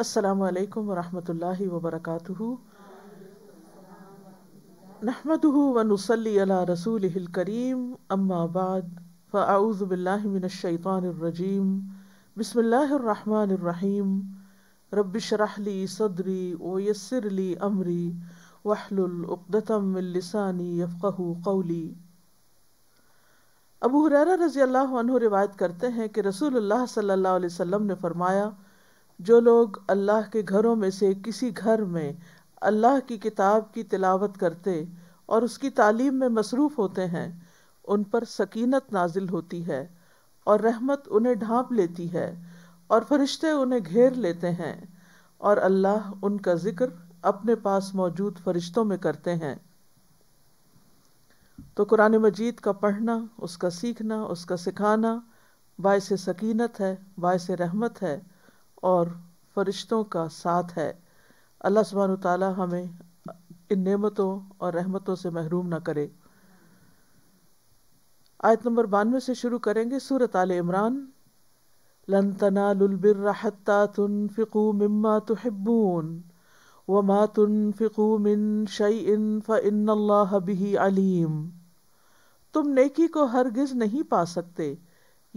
असलकम वरहमल वबरक नहमद वनसली रसूल करीम अम्माबाद फ़ाऊज़बिल्लिमिनशैतरजीम बसमीम रबिशरहली सदरी वयसरली अमरी वहलुलतमिलसानी यफ़ू कौली अबू हुररा रज़ी अल्लाह रिवायत करते हैं कि रसूलुल्लाह सल्लल्लाहु अलैहि ने फरमाया जो लोग अल्लाह के घरों में से किसी घर में अल्लाह की किताब की तिलावत करते और उसकी तालीम में मसरूफ़ होते हैं उन पर सकीनत नाजिल होती है और रहमत उन्हें ढांप लेती है और फरिश्ते उन्हें घेर लेते हैं और अल्लाह उनका ज़िक्र अपने पास मौजूद फरिश्तों में करते हैं तो कुरान मजीद का पढ़ना उसका सीखना उसका सिखाना बायस सकीनत है बायस रहमत है और फ़रिश्तों का साथ है अल्लाह सुबहान ताली हमें इन नेमतों और रहमतों से महरूम ना करे आयत नंबर बानवे से शुरू करेंगे सूरत आल इमरान लन तनालबिरहत्ता तुन फ़िकू मम्मा तहिब्बून वमा तुन फ़िकू मिन शई इन फ़िन बिही अलीम तुम नेकी को हरगिज़ नहीं पा सकते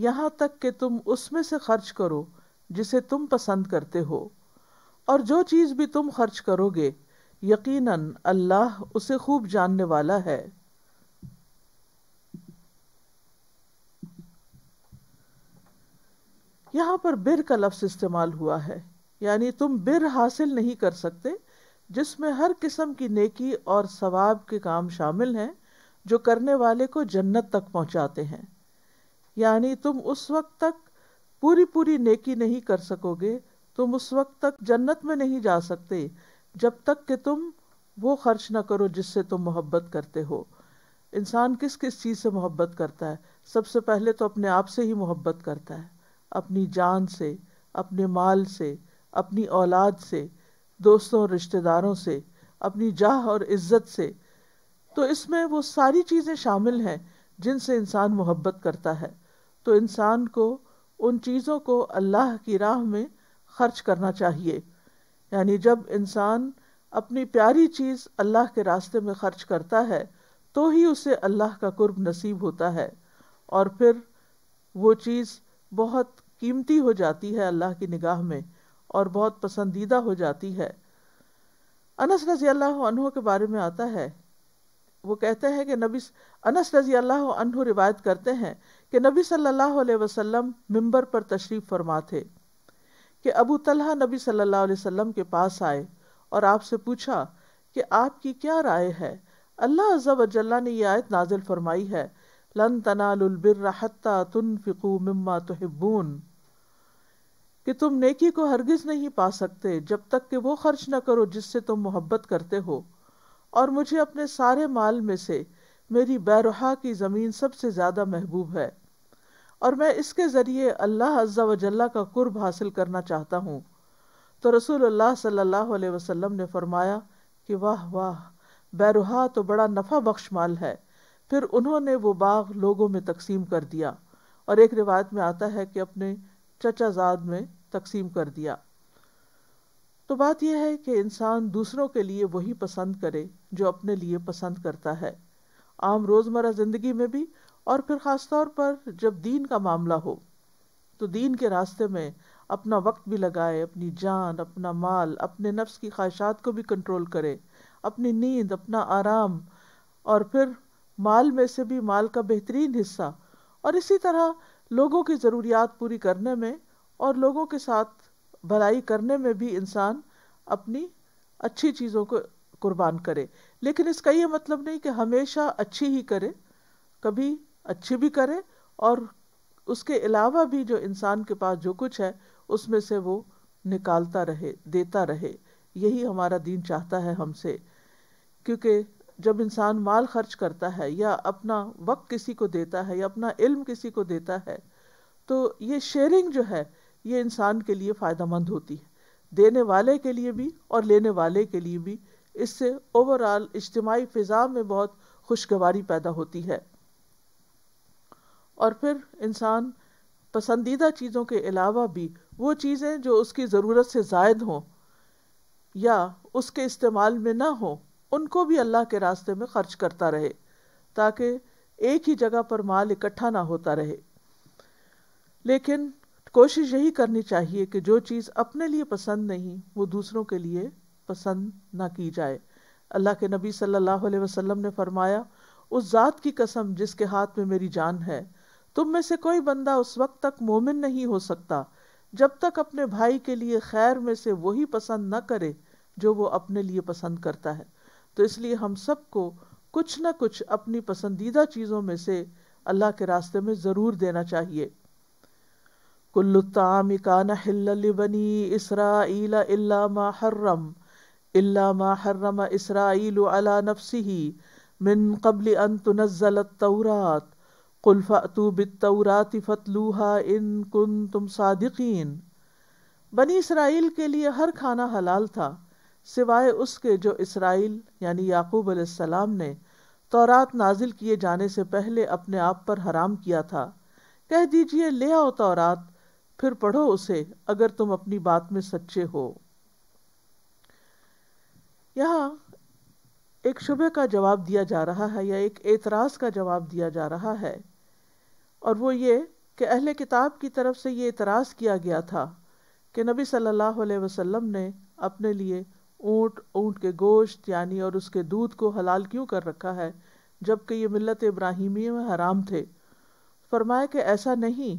यहाँ तक कि तुम उसमें से खर्च करो जिसे तुम पसंद करते हो और जो चीज़ भी तुम खर्च करोगे यकीनन अल्लाह उसे खूब जानने वाला है यहाँ पर बिर का लफ्स इस्तेमाल हुआ है यानी तुम बिर हासिल नहीं कर सकते जिसमें हर किस्म की नेकी और सवाब के काम शामिल हैं जो करने वाले को जन्नत तक पहुँचाते हैं यानी तुम उस वक्त तक पूरी पूरी नेकी नहीं कर सकोगे तुम उस वक्त तक जन्नत में नहीं जा सकते जब तक कि तुम वो खर्च ना करो जिससे तुम मोहब्बत करते हो इंसान किस किस चीज़ से मोहब्बत करता है सबसे पहले तो अपने आप से ही मोहब्बत करता है अपनी जान से अपने माल से अपनी औलाद से दोस्तों रिश्तेदारों से अपनी जाह और इज्जत से तो इसमें वो सारी चीज़ें शामिल हैं जिनसे इंसान मोहब्बत करता है तो इंसान को उन चीज़ों को अल्लाह की राह में खर्च करना चाहिए यानी जब इंसान अपनी प्यारी चीज़ अल्लाह के रास्ते में खर्च करता है तो ही उसे अल्लाह का कुर्ब नसीब होता है और फिर वो चीज़ बहुत कीमती हो जाती है अल्लाह की निगाह में और बहुत पसंदीदा हो जाती है अनस रजी अल्लाह के बारे में आता है वो कहते हैं कि नबी अनस रजी अल्लाह रिवायत करते हैं कि नबी सल्लल्लाहु अलैहि वसल्लम मिंबर पर तशरीफ़ फरमा थे कि अबू तलहा नबी सल्लल्लाहु अलैहि वसल्लम के पास आए और आपसे पूछा कि आपकी क्या राय है अल्लाह अज़ब अजल्ला ने यह आयत नाजिल फरमाई है लन तनालबिरहत्ता तुन मम्मा तोहब्बून कि तुम नेकी को हरगिज़ नहीं पा सकते जब तक कि वो खर्च न करो जिससे तुम मोहब्बत करते हो और मुझे अपने सारे माल में से मेरी बैरहा की ज़मीन सबसे ज़्यादा महबूब है और मैं इसके ज़रिए अल्लाह अज्जा वजल्ला का कुर्ब हासिल करना चाहता हूँ तो रसूल अल्लाह सल्लल्लाहु अलैहि वसल्लम ने फरमाया कि वाह वाह बैरुहा तो बड़ा नफ़ा बख्श माल है फिर उन्होंने वो बाग लोगों में तकसीम कर दिया और एक रिवायत में आता है कि अपने चचाजाद में तकसीम कर दिया तो बात यह है कि इंसान दूसरों के लिए वही पसंद करे जो अपने लिए पसंद करता है आम रोज़मर्रा ज़िंदगी में भी और फिर ख़ास तौर पर जब दीन का मामला हो तो दीन के रास्ते में अपना वक्त भी लगाए अपनी जान अपना माल अपने नफ्स की ख्वाहिशात को भी कंट्रोल करे अपनी नींद अपना आराम और फिर माल में से भी माल का बेहतरीन हिस्सा और इसी तरह लोगों की ज़रूरियात पूरी करने में और लोगों के साथ भलाई करने में भी इंसान अपनी अच्छी चीज़ों को कुर्बान करे लेकिन इसका यह मतलब नहीं कि हमेशा अच्छी ही करे कभी अच्छी भी करे और उसके अलावा भी जो इंसान के पास जो कुछ है उसमें से वो निकालता रहे देता रहे यही हमारा दीन चाहता है हमसे क्योंकि जब इंसान माल खर्च करता है या अपना वक्त किसी को देता है या अपना इल्म किसी को देता है तो ये शेयरिंग जो है ये इंसान के लिए फ़ायदा होती है देने वाले के लिए भी और लेने वाले के लिए भी इससे ओवरऑल इज्तमाही फ़िज़ा में बहुत खुशगवारी पैदा होती है और फिर इंसान पसंदीदा चीज़ों के अलावा भी वो चीज़ें जो उसकी ज़रूरत से जायद हों या उसके इस्तेमाल में ना हो उनको भी अल्लाह के रास्ते में ख़र्च करता रहे ताकि एक ही जगह पर माल इकट्ठा ना होता रहे लेकिन कोशिश यही करनी चाहिए कि जो चीज़ अपने लिए पसंद नहीं वो दूसरों के लिए पसंद ना की जाए अल्लाह के नबी सल्लल्लाहु अलैहि वसल्लम ने फरमाया उस ज़ात की कसम जिसके हाथ में मेरी जान है तुम में से कोई बंदा उस वक्त तक मोमिन नहीं हो सकता जब तक अपने भाई के लिए खैर में से वही पसंद न करे जो वो अपने लिए पसंद करता है तो इसलिए हम सबको कुछ न कुछ अपनी पसंदीदा चीज़ों में से अल्लाह के रास्ते में ज़रूर देना चाहिए इसरा हर्रम हर्रम तौरात कुल्फ़ातु बितौरात फ़तलूहा इन कन तुम सादिकीन बनी इसराइल के लिए हर खाना हलाल था सिवाय उसके जो इसराइल यानी याकूब अलैहिस्सलाम ने तौरात नाजिल किए जाने से पहले अपने आप पर हराम किया था कह दीजिए ले आओ तौरात फिर पढ़ो उसे अगर तुम अपनी बात में सच्चे हो यहाँ एक शुबे का जवाब दिया जा रहा है या एक एतराज़ का जवाब दिया जा रहा है और वो ये कि अहले किताब की तरफ से ये इतराज़ किया गया था कि नबी सल्लल्लाहु अलैहि वसल्लम ने अपने लिए ऊँट ऊँट के गोश्त यानी और उसके दूध को हलाल क्यों कर रखा है जबकि ये मिलत इब्राहिमी में हराम थे फरमाया कि ऐसा नहीं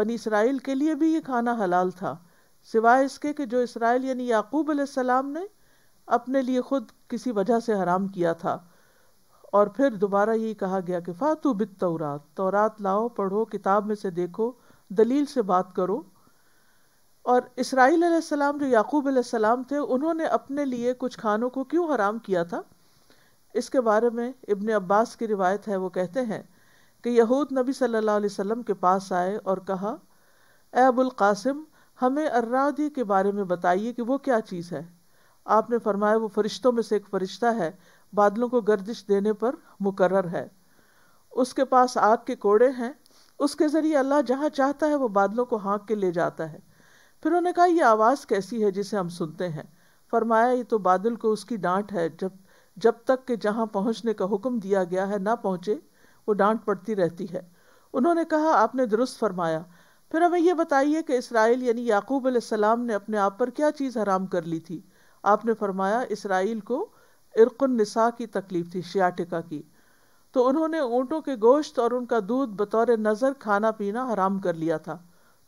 बनी इसराइल के लिए भी ये खाना हलाल था सिवाय इसके कि जो इसराइल यानी याकूब सलाम ने अपने लिए ख़ुद किसी वजह से हराम किया था और फिर दोबारा यही कहा गया कि फातु बित तौरात तौरात लाओ पढ़ो किताब में से देखो दलील से बात करो और इसराइल सलाम जो याकूब सलाम थे उन्होंने अपने लिए कुछ खानों को क्यों हराम किया था इसके बारे में इब्ने अब्बास की रिवायत है वो कहते हैं कि यहूद नबी सल्लल्लाहु अलैहि वसल्लम के पास आए और कहा ए अबुल कासिम हमें अर्रादी के बारे में बताइए कि वो क्या चीज़ है आपने फरमाया वो फरिश्तों में से एक फरिश्ता है बादलों को गर्दिश देने पर मुकर्र है उसके पास आग के कोड़े हैं उसके ज़रिए अल्लाह जहाँ चाहता है वो बादलों को हाँक के ले जाता है फिर उन्होंने कहा यह आवाज़ कैसी है जिसे हम सुनते हैं फरमाया ये तो बादल को उसकी डांट है जब जब तक कि जहाँ पहुँचने का हुक्म दिया गया है ना पहुँचे वो डांट पड़ती रहती है उन्होंने कहा आपने दुरुस्त फरमाया फिर हमें यह बताइए कि इसराइल यानी याकूब सलाम ने अपने आप पर क्या चीज़ हराम कर ली थी आपने फरमाया इसराइल को इरकुलनिसा की तकलीफ थी शियाटिका की तो उन्होंने ऊँटों के गोश्त और उनका दूध बतौर नज़र खाना पीना हराम कर लिया था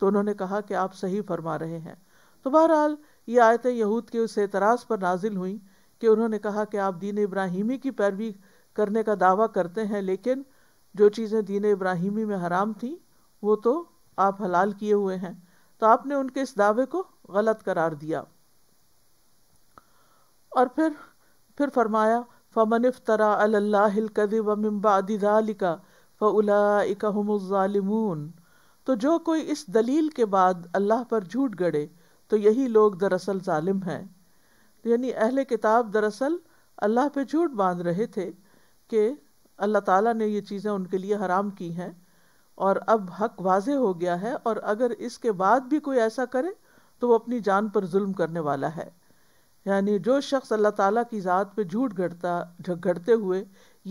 तो उन्होंने कहा कि आप सही फरमा रहे हैं तो बहरहाल ये आयतें यहूद के उस एतराज़ पर नाजिल हुई कि उन्होंने कहा कि आप दीन इब्राहिमी की पैरवी करने का दावा करते हैं लेकिन जो चीज़ें दीन इब्राहिमी में हराम थी वो तो आप हलाल किए हुए हैं तो आपने उनके इस दावे को गलत करार दिया और फिर फिर फरमाया फ़मन फ़तरा अल्लाहकब वम्बादिका फ़लाकमज़ालिमून तो जो कोई इस दलील के बाद अल्लाह पर झूठ गड़े तो यही लोग दरअसल ालिम हैं यानी अहले किताब दरअसल अल्लाह पे झूठ बांध रहे थे कि अल्लाह ताला ने ये चीज़ें उनके लिए हराम की हैं और अब हक वाज हो गया है और अगर इसके बाद भी कोई ऐसा करे तो वो अपनी जान पर जुल्म करने वाला है यानी जो शख्स अल्लाह ताला की ज़ात पे झूठ घड़ता झगड़ते हुए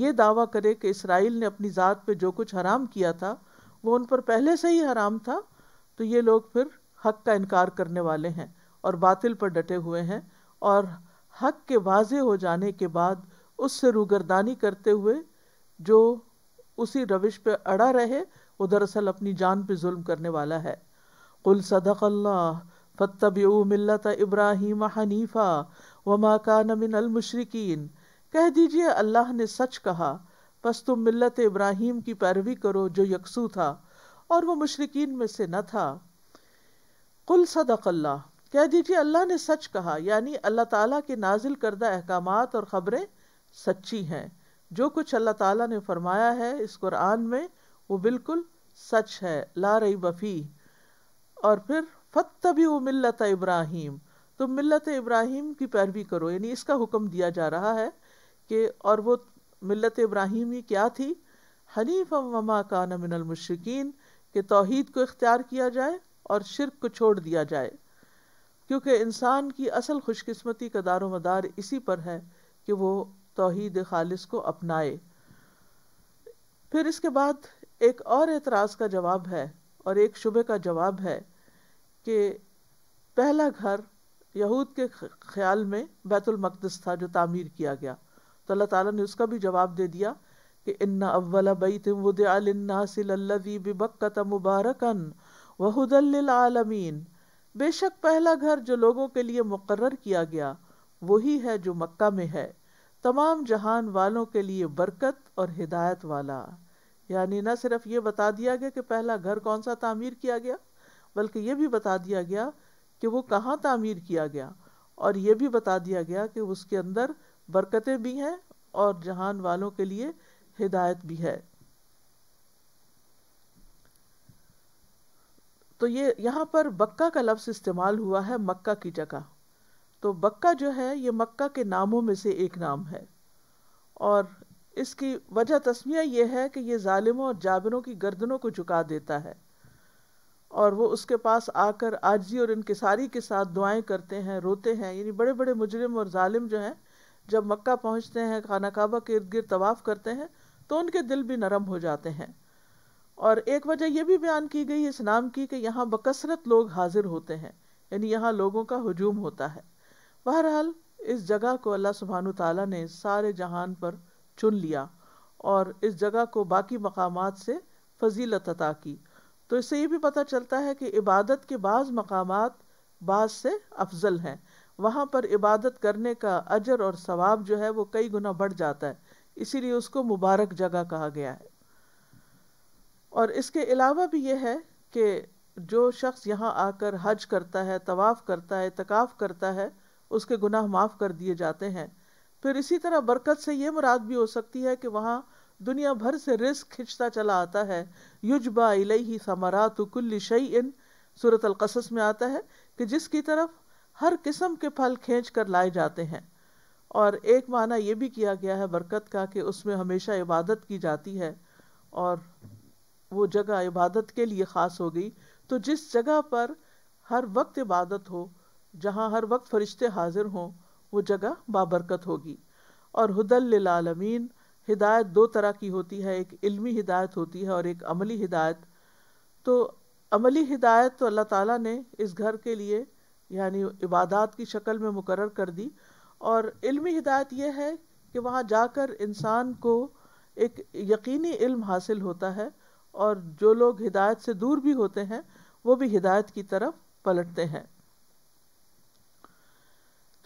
ये दावा करे कि इसराइल ने अपनी ज़ात पे जो कुछ हराम किया था वो उन पर पहले से ही हराम था तो ये लोग फिर हक का इनकार करने वाले हैं और बातिल पर डटे हुए हैं और हक के वाजे हो जाने के बाद उससे रूगरदानी करते हुए जो उसी रविश पे अड़ा रहे वो दरअसल अपनी जान पे जुल्म करने वाला है कुल सदक अल्लाह फ़तब मिलत इब्राहिम हनीफ़ा वमा कान मिन अलमुशरकिन कह दीजिए अल्लाह ने सच कहा बस तुम मिलत इब्राहिम की पैरवी करो जो यकसू था और वह मशरकिन में से न था कुल सदकल्ला कह दीजिए अल्लाह ने सच कहा यानी अल्लाह ताला के नाजिल करदा अहकाम और ख़बरें सच्ची हैं जो कुछ अल्लाह ताला ने फरमाया है इस कुरान में वो बिल्कुल सच है ला रही बफ़ी और फिर फतबी मिलत इब्राहिम तो मिलत इब्राहिम की पैरवी करो यानी इसका हुक्म दिया जा रहा है कि और वो मिलत इब्राहिम ही क्या थी हनीफ ममा का नमिनमशिकीन के तोहद को इख्तियार किया जाए और शिरक को छोड़ दिया जाए क्योंकि इंसान की असल खुशकस्मती का दारो मदार इसी पर है कि वो तोहद खालिस को अपनाए फिर इसके बाद एक और एतराज़ का जवाब है और एक शुबे का जवाब है कि पहला घर यहूद के ख्याल में बैतुलमकदस था जो तामीर किया गया तो अल्लाह ताला ने उसका भी जवाब दे दिया कि इन्ना अव्वल बैत वुदासी बिबक्कत मुबारकन वहुदल बेशक पहला घर जो लोगों के लिए मुकर किया गया वही है जो मक्का में है तमाम जहान वालों के लिए बरकत और हिदायत वाला यानी न सिर्फ ये बता दिया गया कि पहला घर कौन सा तामीर किया गया बल्कि ये भी बता दिया गया कि वो कहाँ तामीर किया गया और ये भी बता दिया गया कि उसके अंदर बरकतें भी हैं और जहान वालों के लिए हिदायत भी है तो ये यहाँ पर बक्का का लफ्ज़ इस्तेमाल हुआ है मक्का की जगह तो बक्का जो है ये मक्का के नामों में से एक नाम है और इसकी वजह तस्मिया ये है कि ये ालिमों और जाबिरों की गर्दनों को झुका देता है और वो उसके पास आकर आजी और इनकसारी के साथ दुआएं करते हैं रोते हैं यानी बड़े बड़े मुजरिम और ालिम जो हैं जब मक्का पहुंचते हैं खाना काबा के इर्द गिर्द तवाफ़ करते हैं तो उनके दिल भी नरम हो जाते हैं और एक वजह यह भी बयान की गई इस नाम की कि यहाँ बकसरत लोग हाजिर होते हैं यानी यहाँ लोगों का हजूम होता है बहरहाल इस जगह को अल्लाह सुबहान तला ने सारे जहान पर चुन लिया और इस जगह को बाकी मकाम से फजीलत अता की तो इससे ये भी पता चलता है कि इबादत के बाज़ मकाम बाज से अफजल हैं वहाँ पर इबादत करने का अजर और सवाब जो है वो कई गुना बढ़ जाता है इसीलिए उसको मुबारक जगह कहा गया है और इसके अलावा भी ये है कि जो शख्स यहाँ आकर हज करता है तवाफ़ करता है तकाफ़ करता है उसके गुनाह माफ़ कर दिए जाते हैं फिर इसी तरह बरकत से ये मुराद भी हो सकती है कि वहाँ दुनिया भर से रिस्क खिंचता चला आता है युजबा इलही समारात तो शई इन सूरत अलकसस में आता है कि जिसकी तरफ हर किस्म के फल खींच कर लाए जाते हैं और एक माना यह भी किया गया है बरकत का कि उसमें हमेशा इबादत की जाती है और वो जगह इबादत के लिए ख़ास हो गई तो जिस जगह पर हर वक्त इबादत हो जहाँ हर वक्त फरिश्ते हाजिर हों वो जगह बाबरकत होगी और हदल लालमीन हिदायत दो तरह की होती है एक इल्मी हिदायत होती है और एक अमली हिदायत तो अमली हिदायत तो अल्लाह ताला ने इस घर के लिए यानी इबादत की शक्ल में मुकर कर दी और इल्मी हिदायत यह है कि वहाँ जाकर इंसान को एक यकीनी इल्म हासिल होता है और जो लोग हिदायत से दूर भी होते हैं वो भी हिदायत की तरफ पलटते हैं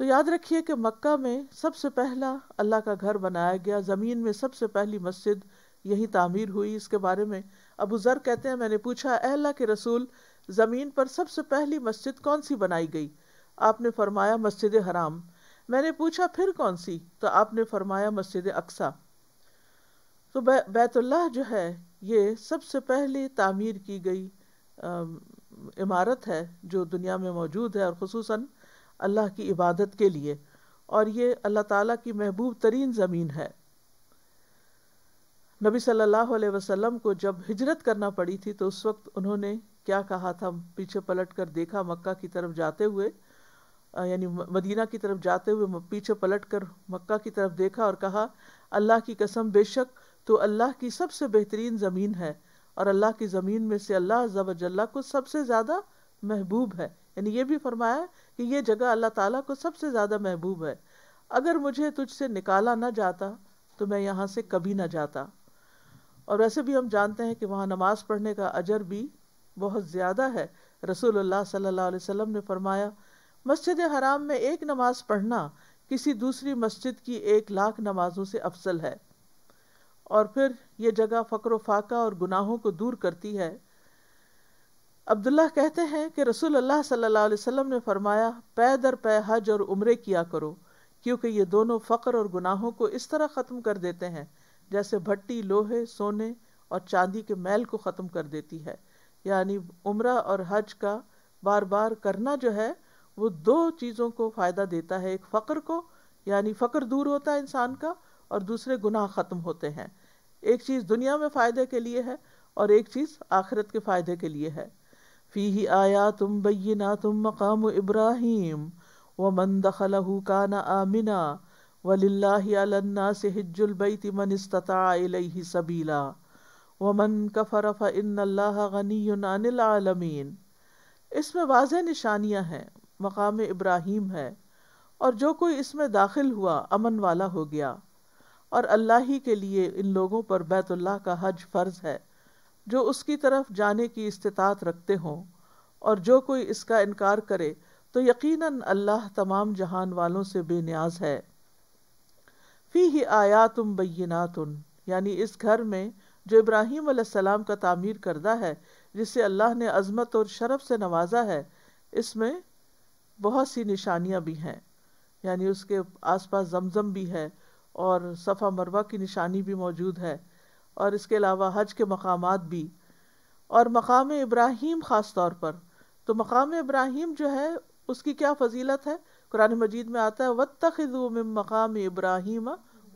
तो याद रखिए कि मक्का में सबसे पहला अल्लाह का घर बनाया गया ज़मीन में सबसे पहली मस्जिद यही तामीर हुई इसके बारे में अबू ज़र कहते हैं मैंने पूछा अल्लाह के रसूल ज़मीन पर सबसे पहली मस्जिद कौन सी बनाई गई आपने फरमाया मस्जिद हराम मैंने पूछा फिर कौन सी तो आपने फरमाया मस्जिद अक्सा तो बै, बैतुल्लाह जो है ये सबसे पहले तामीर की गई आ, इमारत है जो दुनिया में मौजूद है और खसूसा अल्लाह की इबादत के लिए और ये अल्लाह ताला की महबूब तरीन ज़मीन है नबी सल्लल्लाहु अलैहि वसल्लम को जब हिजरत करना पड़ी थी तो उस वक्त उन्होंने क्या कहा था पीछे पलट कर देखा मक्का की तरफ जाते हुए यानी मदीना की तरफ जाते हुए पीछे पलट कर मक्का की तरफ देखा और कहा अल्लाह की कसम बेशक तो अल्लाह की सबसे बेहतरीन ज़मीन है और अल्लाह की ज़मीन में से अल्लाह जबजल्ला को सबसे ज़्यादा महबूब है यानी ये भी फरमाया कि ये जगह अल्लाह ताला को सबसे ज़्यादा महबूब है अगर मुझे तुझसे निकाला ना जाता तो मैं यहाँ से कभी ना जाता और वैसे भी हम जानते हैं कि वहाँ नमाज़ पढ़ने का अजर भी बहुत ज़्यादा है रसूलुल्लाह सल्लल्लाहु अलैहि वसल्लम ने फरमाया मस्जिद हराम में एक नमाज़ पढ़ना किसी दूसरी मस्जिद की एक लाख नमाजों से अफसल है और फिर ये जगह फ़क्र फाका और गुनाहों को दूर करती है अब्दुल्ला कहते हैं कि रसूल अल्लाह सल्लल्लाहु अलैहि वसल्लम ने फरमाया पै दर पै हज और उम्रे किया करो क्योंकि ये दोनों फ़क्र और गुनाहों को इस तरह ख़त्म कर देते हैं जैसे भट्टी लोहे सोने और चांदी के मैल को ख़त्म कर देती है यानी उम्र और हज का बार बार करना जो है वो दो चीज़ों को फ़ायदा देता है एक फ़क्र को यानी फ़क्र दूर होता है इंसान का और दूसरे गुनाह ख़त्म होते हैं एक चीज़ दुनिया में फ़ायदे के लिए है और एक चीज़ आखिरत के फ़ायदे के लिए है फ़ी आया तुम बैना तुम मकाम इब्राहिम व मन दखलहू काना आमिना वल्ला से हिजुलबैत मन इस्ता सबीला वमन कफ़र फ़िन गनी आलमीन इसमें वाज निशानियाँ हैं मकाम इब्राहिम है और जो कोई इसमें दाखिल हुआ अमन वाला हो गया और अल्लाह ही के लिए इन लोगों पर बैतुल्लाह का हज फ़र्ज़ है जो उसकी तरफ जाने की इस्तात रखते हों और जो कोई इसका इनकार करे तो यकीनन अल्लाह तमाम जहान वालों से बेनियाज है फ़ी ही आया तुम बैनातुन यानी इस घर में जो इब्राहिम सलाम का तामीर करदा है जिसे अल्लाह ने अजमत और शरफ से नवाजा है इसमें बहुत सी निशानियाँ भी हैं यानी उसके आसपास जमजम भी है और सफ़ा मरवा की निशानी भी मौजूद है और इसके अलावा हज के मकाम भी और मकाम इब्राहिम ख़ास तौर पर तो मकाम इब्राहिम जो है उसकी क्या फजीलत है कुरान मजीद में आता है वत में मकाम इब्राहिम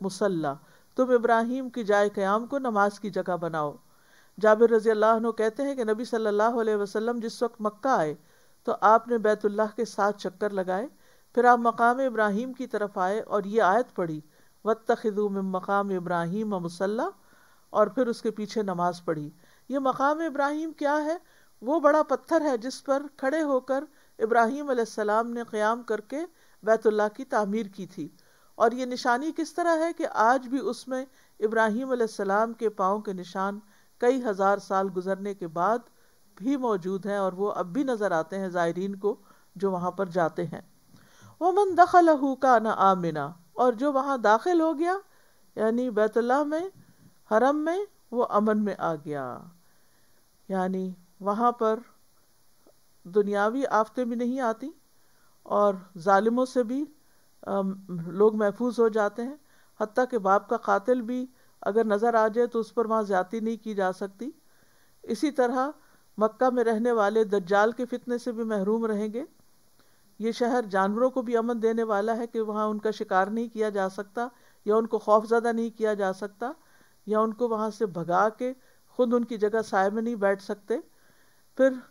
मुसल्ला तुम इब्राहिम की जाय क़्याम को नमाज की जगह बनाओ जाबिर रजी अल्लाह कहते हैं कि नबी सल्लल्लाहु अलैहि वसल्लम जिस वक्त मक्का आए तो आपने बैतुल्लाह के साथ चक्कर लगाए फिर आप मकाम इब्राहिम की तरफ आए और ये आयत पढ़ी वत में मकाम इब्राहिम मुसल्ला और फिर उसके पीछे नमाज पढ़ी ये मकाम इब्राहिम क्या है वो बड़ा पत्थर है जिस पर खड़े होकर इब्राहिम अलैहिस्सलाम ने क़याम करके बैतुल्ला की तामीर की थी और ये निशानी किस तरह है कि आज भी उसमें इब्राहिम अलैहिस्सलाम के पाँव के निशान कई हज़ार साल गुजरने के बाद भी मौजूद हैं और वो अब भी नज़र आते हैं ज़ायरीन को जो वहाँ पर जाते हैं वो मन दखल का ना आमिना और जो वहाँ दाखिल हो गया यानी बैतुल्ला में हरम में वो अमन में आ गया यानी वहाँ पर दुनियावी आफतें भी नहीं आती और ालिमों से भी लोग महफूज हो जाते हैं हती के बाप का कातिल भी अगर नज़र आ जाए तो उस पर वहाँ ज़्यादा नहीं की जा सकती इसी तरह मक्का में रहने वाले दज्जाल के फितने से भी महरूम रहेंगे ये शहर जानवरों को भी अमन देने वाला है कि वहाँ उनका शिकार नहीं किया जा सकता या उनको खौफ ज़्यादा नहीं किया जा सकता या उनको वहाँ से भगा के खुद उनकी जगह साय में नहीं बैठ सकते फिर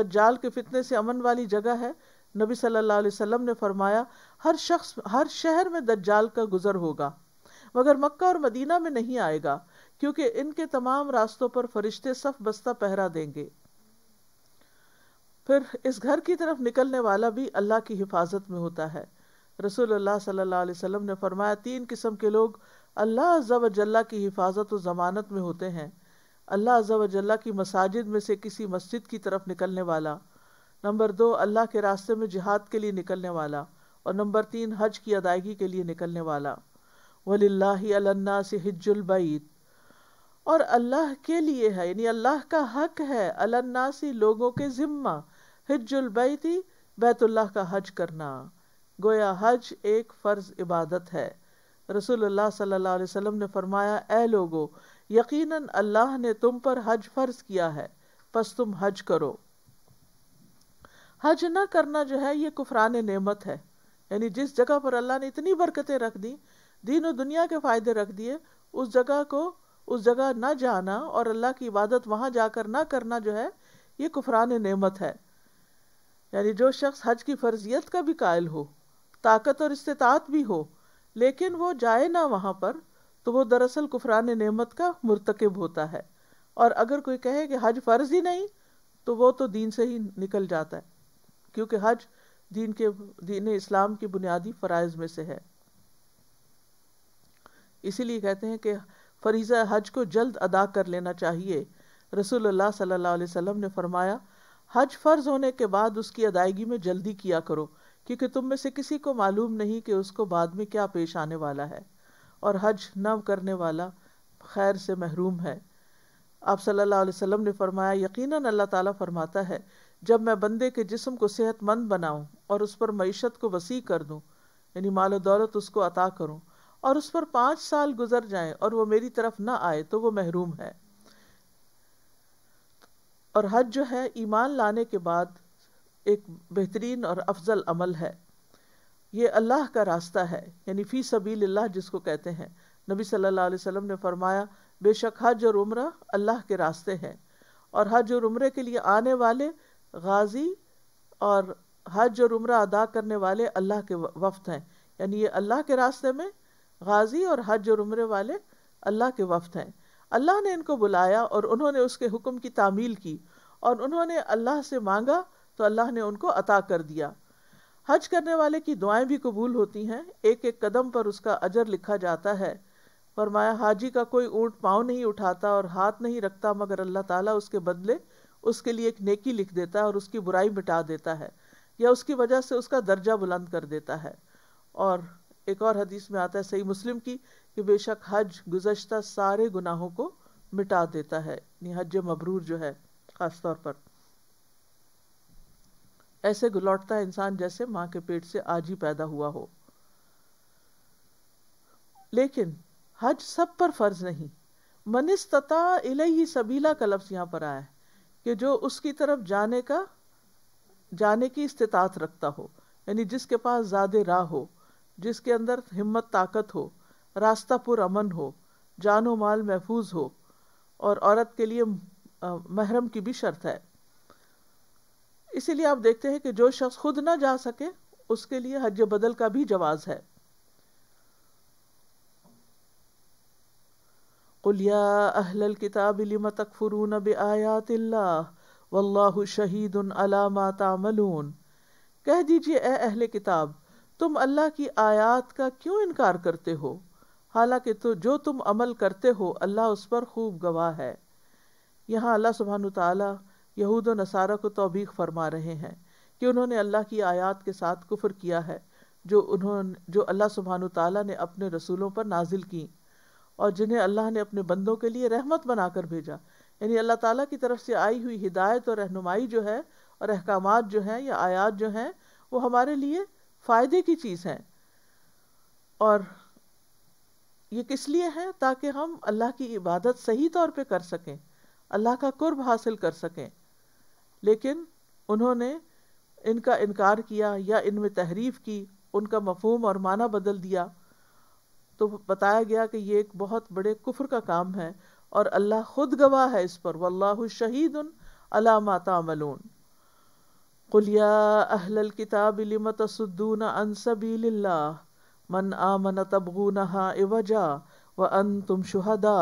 दज्जाल के फितने से अमन वाली जगह है नबी सल्लल्लाहु अलैहि वसल्लम ने फरमाया हर शख्स हर शहर में दज्जाल का गुजर होगा मगर मक्का और मदीना में नहीं आएगा क्योंकि इनके तमाम रास्तों पर फरिश्ते सफ बस्ता पहरा देंगे फिर इस घर की तरफ निकलने वाला भी अल्लाह की हिफाजत में होता है रसूलुल्लाह सल्लल्लाहु अलैहि वसल्लम ने फरमाया तीन किस्म के लोग अल्लाह अज़्ज़वजल्ला की हिफाजत व ज़मानत में होते हैं अल्लाह अज़्ज़वजल्ला की मसाजिद में से किसी मस्जिद की तरफ निकलने वाला नंबर दो अल्लाह के रास्ते में जिहाद के लिए निकलने वाला और नंबर तीन हज की अदायगी के लिए निकलने वाला वल्ला से हिजुलबईद और अल्लाह के लिए है यानी अल्लाह का हक है अलन्नासी लोगों के ज़िम्मा हिजुलबैती बैतुल्ला का हज करना गोया हज एक फ़र्ज़ इबादत है रसूलुल्लाह सल्लाम ने फरमाया ए लोगो यकीन अल्लाह ने तुम पर हज फर्ज किया है बस तुम हज करो हज न करना जो है ये कुफरान नेमत है यानी जिस जगह पर अल्लाह ने इतनी बरकतें रख दी दीन और दुनिया के फ़ायदे रख दिए उस जगह को उस जगह ना जाना और अल्लाह की इबादत वहां जाकर ना करना जो है ये कुफरान नेमत है यानी जो शख्स हज की फ़र्जियत का भी कायल हो ताकत और इस्तात भी हो लेकिन वो जाए ना वहाँ पर तो वो दरअसल कुफरान नेमत का मरतकब होता है और अगर कोई कहे कि हज फ़र्ज़ ही नहीं तो वो तो दीन से ही निकल जाता है क्योंकि हज दीन के दीन इस्लाम की बुनियादी फ़रज़ में से है इसीलिए कहते हैं कि फरीज़ा हज को जल्द अदा कर लेना चाहिए रसूलुल्लाह सल्लल्लाहु अलैहि वसल्लम ने फरमाया हज फ़र्ज़ होने के बाद उसकी अदायगी में जल्दी किया करो क्योंकि तुम में से किसी को मालूम नहीं कि उसको बाद में क्या पेश आने वाला है और हज न करने वाला खैर से महरूम है आप सल्लल्लाहु अलैहि वसल्लम ने फरमाया यकीनन अल्लाह ताला फरमाता है जब मैं बंदे के जिस्म को सेहतमंद बनाऊं और उस पर मीशत को वसी कर दूं यानी मालो दौलत उसको अता करूं और उस पर पांच साल गुजर जाएं और वो मेरी तरफ ना आए तो वो महरूम है और हज जो है ईमान लाने के बाद एक बेहतरीन और अफजल अमल है ये अल्लाह का रास्ता है यानी फ़ी सबील अल्लाह जिसको कहते हैं नबी सल्लल्लाहु अलैहि वसल्लम ने फरमाया बेशक हज और उम्र अल्लाह के रास्ते हैं और हज और उम्र के लिए आने वाले गाजी और हज और उम्र अदा करने वाले अल्लाह के वफ्त हैं यानी ये अल्लाह के रास्ते में गाजी और हज और उम्र वाले अल्लाह के वफ्त हैं अल्लाह ने इनको बुलाया और उन्होंने उसके हुक्म की तामील की और उन्होंने अल्लाह से मांगा तो अल्लाह ने उनको अता कर दिया हज करने वाले की दुआएं भी कबूल होती हैं एक एक कदम पर उसका अजर लिखा जाता है फरमाया हाजी का कोई ऊँट पाँव नहीं उठाता और हाथ नहीं रखता मगर अल्लाह ताला उसके बदले उसके लिए एक नेकी लिख देता है और उसकी बुराई मिटा देता है या उसकी वजह से उसका दर्जा बुलंद कर देता है और एक और हदीस में आता है सही मुस्लिम की कि बेशक हज गुजशत सारे गुनाहों को मिटा देता है हज मबरूर जो है खासतौर पर ऐसे गुलौटता इंसान जैसे माँ के पेट से आज ही पैदा हुआ हो लेकिन हज सब पर फर्ज नहीं मनिस्तता ही सबीला का लफ्ज़ यहाँ पर आया है कि जो उसकी तरफ जाने का जाने की इस्तात रखता हो यानी जिसके पास ज़्यादा राह हो जिसके अंदर हिम्मत ताकत हो रास्ता पुर अमन हो जानो माल महफूज हो और औरत के लिए महरम की भी शर्त है इसीलिए आप देखते हैं कि जो शख्स खुद ना जा सके उसके लिए हज बदल का भी जवाज है किताब कह दीजिए अहले किताब तुम अल्लाह की आयात का क्यों इनकार करते हो हालांकि तो जो तुम अमल करते हो अल्लाह उस पर खूब गवाह है यहाँ अल्लाह सुबहान तला यहूद व नसारा को तोबीक फरमा रहे हैं कि उन्होंने अल्लाह की आयात के साथ कुफर किया है जो उन्होंने जो अल्लाह सुबहान तला ने अपने रसूलों पर नाजिल की और जिन्हें अल्लाह ने अपने बंदों के लिए रहमत बनाकर भेजा यानी अल्लाह ताला की तरफ से आई हुई हिदायत और रहनुमाई जो है और अहकाम जो हैं या आयात जो हैं वो हमारे लिए फ़ायदे की चीज़ हैं और ये किस लिए है ताकि हम अल्लाह की इबादत सही तौर पे कर सकें अल्लाह का कुर्ब हासिल कर सकें लेकिन उन्होंने इनका इनकार किया या इनमें तहरीफ की उनका मफहम और माना बदल दिया तो बताया गया कि ये एक बहुत बड़े कुफर का काम है और अल्लाह खुद गवाह है इस पर वल्लाहु शहीद अलामा तामलून कुलिया अहल किताब लिमत सुद्दून अन मन आमन तबगूनहा इवजा व अन तुम शुहदा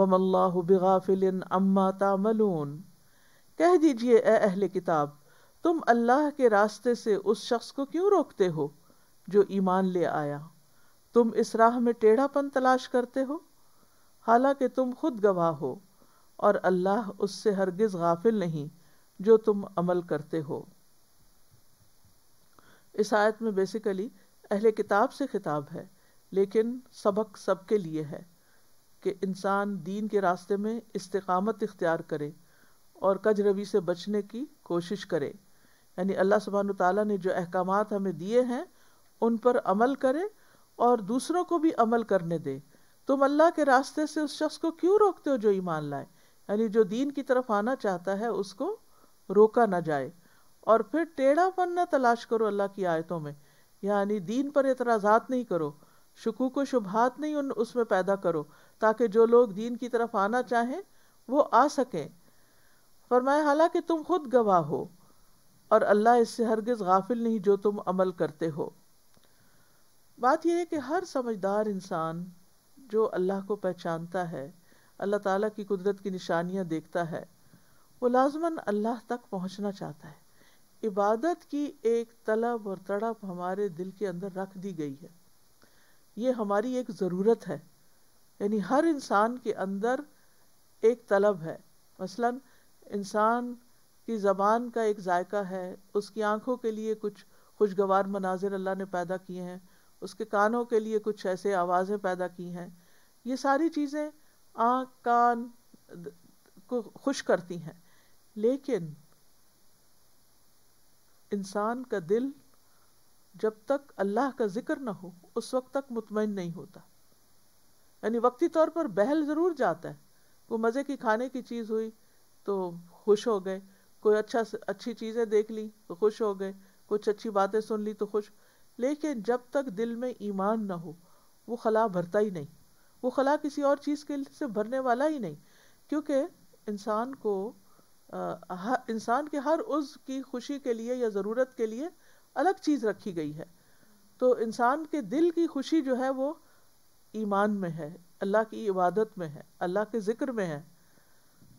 वमल्लाह बिगाफिल अम्मा तामलून कह दीजिए अहले किताब तुम अल्लाह के रास्ते से उस शख्स को क्यों रोकते हो जो ईमान ले आया तुम इस राह में टेढ़ापन तलाश करते हो हालांकि तुम खुद गवाह हो और अल्लाह उससे हरगिज गाफिल नहीं जो तुम अमल करते हो इस आयत में बेसिकली अहले किताब से खिताब है लेकिन सबक सबके लिए है कि इंसान दीन के रास्ते में इस्तकामत इख्तियार करे और कज रवि से बचने की कोशिश करें यानी अल्लाह सुबहान तला ने जो अहकाम हमें दिए हैं उन पर अमल करें और दूसरों को भी अमल करने दें तुम अल्लाह के रास्ते से उस शख्स को क्यों रोकते हो जो ईमान लाए यानी जो दीन की तरफ आना चाहता है उसको रोका ना जाए और फिर टेढ़ापन ना तलाश करो अल्लाह की आयतों में यानी दीन पर एतराज़ात नहीं करो शकूक व शुभात नहीं उन उसमें पैदा करो ताकि जो लोग दीन की तरफ आना चाहें वो आ सकें फरमाया हालांकि तुम खुद गवाह हो और अल्लाह इससे हरगिज़ गाफिल नहीं जो तुम अमल करते हो बात यह है कि हर समझदार इंसान जो अल्लाह को पहचानता है अल्लाह ताला की कुदरत की निशानियां देखता है वो लाजमन अल्लाह तक पहुंचना चाहता है इबादत की एक तलब और तड़प हमारे दिल के अंदर रख दी गई है ये हमारी एक ज़रूरत है यानी हर इंसान के अंदर एक तलब है मसलन इंसान की ज़बान का एक जायका है उसकी आँखों के लिए कुछ खुशगवार मनाजिर अल्लाह ने पैदा किए हैं उसके कानों के लिए कुछ ऐसे आवाज़ें पैदा की हैं ये सारी चीज़ें आँख कान को खुश करती हैं लेकिन इंसान का दिल जब तक अल्लाह का जिक्र ना हो उस वक्त तक मुतमिन नहीं होता यानी वक्ती तौर पर बहल ज़रूर जाता है वो मज़े की खाने की चीज़ हुई तो खुश हो गए कोई अच्छा अच्छी चीज़ें देख ली तो खुश हो गए कुछ अच्छी बातें सुन ली तो खुश लेकिन जब तक दिल में ईमान ना हो वो खला भरता ही नहीं वो खला किसी और चीज़ के से भरने वाला ही नहीं क्योंकि इंसान को इंसान के हर उज की खुशी के लिए या ज़रूरत के लिए अलग चीज़ रखी गई है तो इंसान के दिल की खुशी जो है वो ईमान में है अल्लाह की इबादत में है अल्लाह के ज़िक्र में है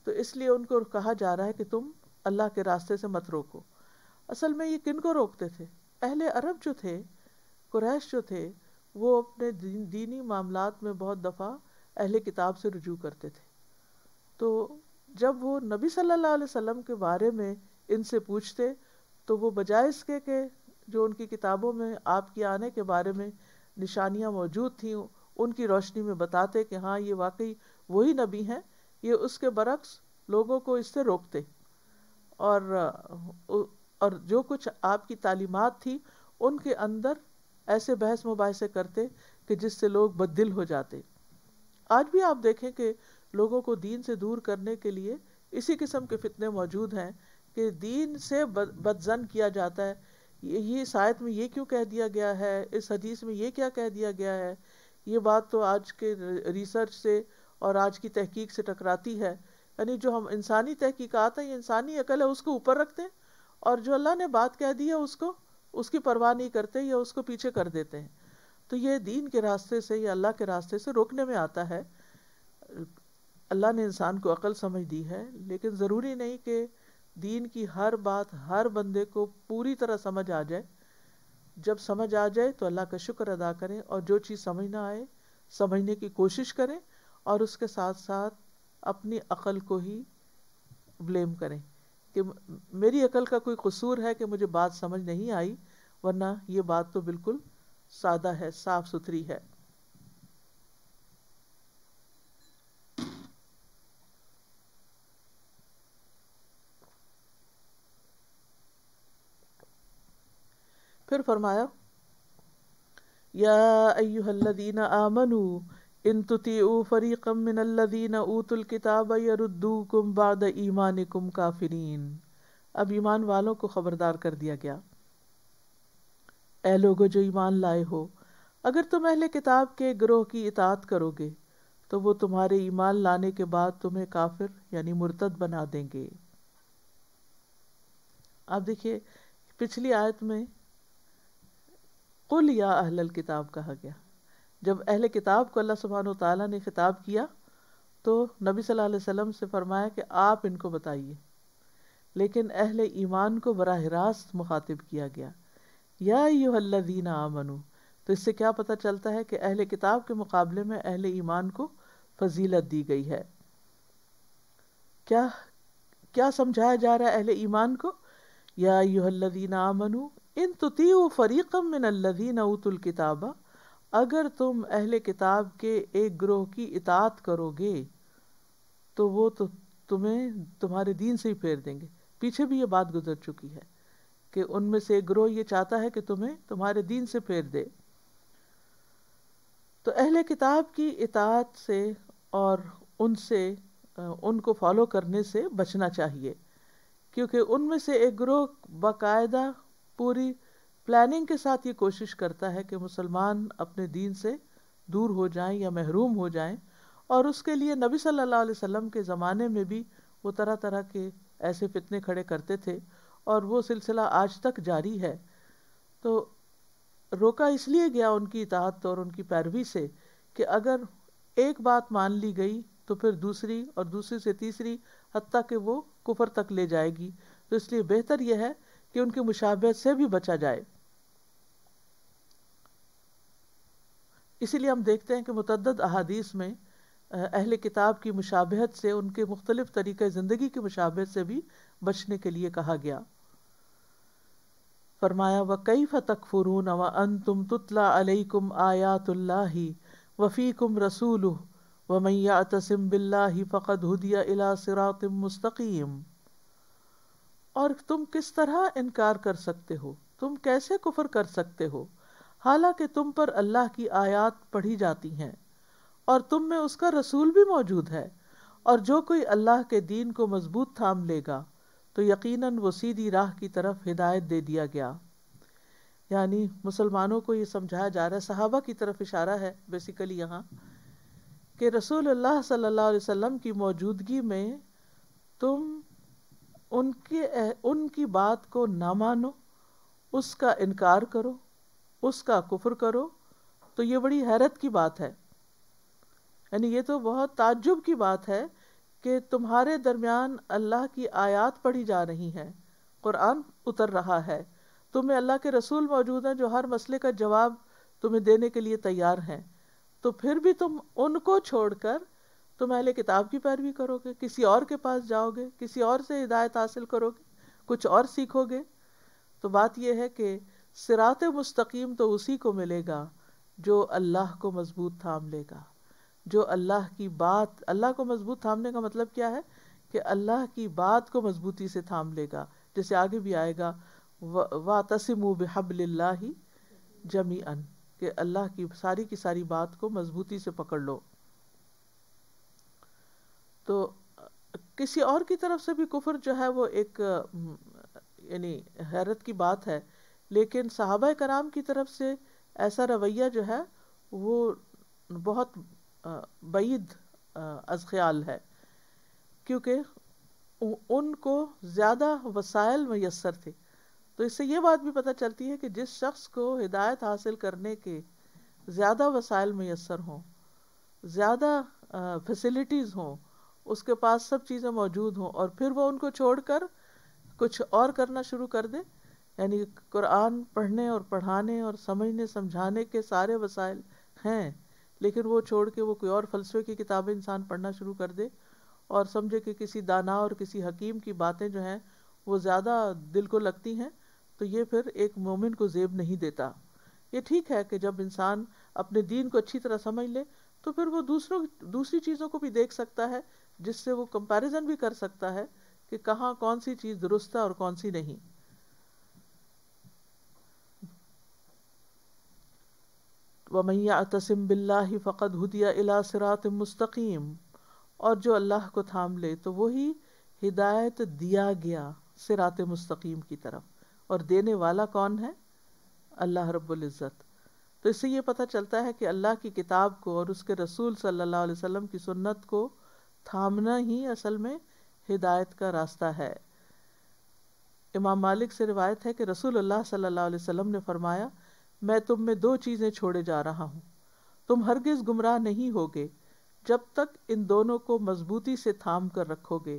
तो इसलिए उनको कहा जा रहा है कि तुम अल्लाह के रास्ते से मत रोको असल में ये किन को रोकते थे अहले अरब जो थे कुरैश जो थे वो अपने दीन, दीनी मामलात में बहुत दफ़ा अहले किताब से रुजू करते थे तो जब वो नबी सल्लल्लाहु अलैहि वसल्लम के बारे में इनसे पूछते तो वो बजाय इसके के जो उनकी किताबों में आपके आने के बारे में निशानियाँ मौजूद थीं उनकी रोशनी में बताते कि हाँ ये वाकई वही नबी हैं ये उसके बरक्स लोगों को इससे रोकते और और जो कुछ आपकी तालीमात थी उनके अंदर ऐसे बहस मुबासे करते कि जिससे लोग बददिल हो जाते आज भी आप देखें कि लोगों को दीन से दूर करने के लिए इसी किस्म के फितने मौजूद हैं कि दीन से बदजन किया जाता है ये इस आयत में ये क्यों कह दिया गया है इस हदीस में ये क्या कह दिया गया है ये बात तो आज के रिसर्च से और आज की तहकीक से टकराती है यानी जो हम इंसानी तहकीकात है ये इंसानी अकल है उसको ऊपर रखते हैं और जो अल्लाह ने बात कह दी है उसको उसकी परवाह नहीं करते या उसको पीछे कर देते हैं तो ये दीन के रास्ते से या अल्लाह के रास्ते से रोकने में आता है अल्लाह ने इंसान को अकल समझ दी है लेकिन ज़रूरी नहीं कि दीन की हर बात हर बंदे को पूरी तरह समझ आ जाए जब समझ आ जाए तो अल्लाह का शुक्र अदा करें और जो चीज़ समझ ना आए समझने की कोशिश करें और उसके साथ साथ अपनी अकल को ही ब्लेम करें कि मेरी अकल का कोई कसूर है कि मुझे बात समझ नहीं आई वरना ये बात तो बिल्कुल सादा है साफ सुथरी है फिर फरमाया या अयुहल्लदीन आमनू इन तुति फरीकम मिनल्लदीन ऊतुल किताब यरुद्दूकुम बाद ईमानिकुम काफिरीन अब ईमान वालों को खबरदार कर दिया गया ए लोगो जो ईमान लाए हो अगर तुम अहले किताब के ग्रोह की इतात करोगे तो वो तुम्हारे ईमान लाने के बाद तुम्हें काफिर यानी मुरतद बना देंगे आप देखिए पिछली आयत में कुल या अहल किताब कहा गया जब अहल किताब को अल्लाह सुबहान तला ने खिताब किया तो नबी सल अलैहि से फरमाया कि आप इनको बताइए लेकिन अहल ईमान को बरह रास्त मुखातब किया गया या यूहल्लादीन आमनु तो इससे क्या पता चलता है कि अहल किताब के मुकाबले में अहल ईमान को फजीलत दी गई है क्या क्या समझाया जा रहा है अहल ईमान को या यूहल्लादीन आमनु इन तुती व फरीकम उतुल किताबा अगर तुम अहले किताब के एक ग्रोह की इतात करोगे तो वो तो तुम्हें तुम्हारे दीन से ही फेर देंगे पीछे भी ये बात गुजर चुकी है कि उनमें से एक ग्रोह ये चाहता है कि तुम्हें तुम्हारे दीन से फेर दे तो अहले किताब की इतात से और उनसे उनको फॉलो करने से बचना चाहिए क्योंकि उनमें से एक ग्रोह बाकायदा पूरी प्लानिंग के साथ ये कोशिश करता है कि मुसलमान अपने दीन से दूर हो जाएं या महरूम हो जाएं और उसके लिए नबी सल्लल्लाहु अलैहि वसल्लम के ज़माने में भी वो तरह तरह के ऐसे फितने खड़े करते थे और वो सिलसिला आज तक जारी है तो रोका इसलिए गया उनकी इतात और उनकी पैरवी से कि अगर एक बात मान ली गई तो फिर दूसरी और दूसरी से तीसरी हती कि वो कुफर तक ले जाएगी तो इसलिए बेहतर यह है कि उनकी मुशाबत से भी बचा जाए इसीलिए हम देखते हैं कि मतद अहादीस में अहल किताब की मुशाबहत से उनके मुख्तलिफ तरीके ज़िंदगी की मुशाबहत से भी बचने के लिए कहा गया फरमाया व कई फुरून व अन तुम तुतला अलकुम आयातुल्ला वफ़ीकुम रसूल व मैया तसिम बिल्ला फ़कत हदिया अला सिरातम मुस्तकीम और तुम किस तरह इनकार कर सकते हो तुम कैसे कुफर कर सकते हो हालांकि तुम पर अल्लाह की आयात पढ़ी जाती हैं और तुम में उसका रसूल भी मौजूद है और जो कोई अल्लाह के दीन को मजबूत थाम लेगा तो यकीनन वो सीधी राह की तरफ हिदायत दे दिया गया यानी मुसलमानों को ये समझाया जा रहा है सहाबा की तरफ इशारा है बेसिकली यहाँ कि रसूल अल्लाह सल्लल्लाहु अलैहि वसल्लम की मौजूदगी में तुम उनके उनकी बात को ना मानो उसका इनकार करो उसका कुफर करो तो ये बड़ी हैरत की बात है यानी ये तो बहुत ताज्जुब की बात है कि तुम्हारे दरमियान अल्लाह की आयात पढ़ी जा रही हैं कुरान उतर रहा है तुम्हें अल्लाह के रसूल मौजूद हैं जो हर मसले का जवाब तुम्हें देने के लिए तैयार हैं तो फिर भी तुम उनको छोड़कर तुम अहले किताब की पैरवी करोगे किसी और के पास जाओगे किसी और से हिदायत हासिल करोगे कुछ और सीखोगे तो बात यह है कि सिरात मुस्तकीम तो उसी को मिलेगा जो अल्लाह को मजबूत थाम लेगा जो अल्लाह की बात अल्लाह को मजबूत थामने का मतलब क्या है कि अल्लाह की बात को मजबूती से थाम लेगा जैसे आगे भी आएगा वा तसम बेहबल्ला जमी अन अल्लाह की सारी की सारी बात को मजबूती से पकड़ लो तो किसी और की तरफ से भी कुफर जो है वो एक यानी हैरत की बात है लेकिन सहाबा कराम की तरफ से ऐसा रवैया जो है वो बहुत बैद अजख्याल है क्योंकि उनको ज़्यादा वसायल मैसर थे तो इससे ये बात भी पता चलती है कि जिस शख्स को हिदायत हासिल करने के ज़्यादा वसायल मैसर हों ज़्यादा फैसिलिटीज़ हों उसके पास सब चीज़ें मौजूद हों और फिर वो उनको छोड़कर कुछ और करना शुरू कर दे यानी कुरान पढ़ने और पढ़ाने और समझने समझाने के सारे वसाइल हैं लेकिन वो छोड़ के वो कोई और फलसफे की किताबें इंसान पढ़ना शुरू कर दे और समझे कि किसी दाना और किसी हकीम की बातें जो हैं वो ज़्यादा दिल को लगती हैं तो ये फिर एक मोमिन को जेब नहीं देता ये ठीक है कि जब इंसान अपने दीन को अच्छी तरह समझ ले तो फिर वो दूसरों दूसरी चीज़ों को भी देख सकता है जिससे वो कंपैरिजन भी कर सकता है कि कहाँ कौन सी चीज़ दुरुस्त है और कौन सी नहीं वमैया तसिम बिल्ला फ़कत हदिया अला सरात मुस्तकीम और जो अल्लाह को थाम ले तो वही हिदायत दिया गया सिरात मुस्तकीम की तरफ और देने वाला कौन है अल्लाह रब्ज़त तो इससे ये पता चलता है कि अल्लाह की किताब को और उसके रसूल सल्लल्लाहु अलैहि वसल्लम की सुन्नत को थामना ही असल में हिदायत का रास्ता है इमाम मालिक से रिवायत है कि रसूल अल्लाह सल्लल्लाहु अलैहि वसल्लम ने फरमाया मैं तुम में दो चीज़ें छोड़े जा रहा हूँ तुम हरगिज़ गुमराह नहीं होगे जब तक इन दोनों को मजबूती से थाम कर रखोगे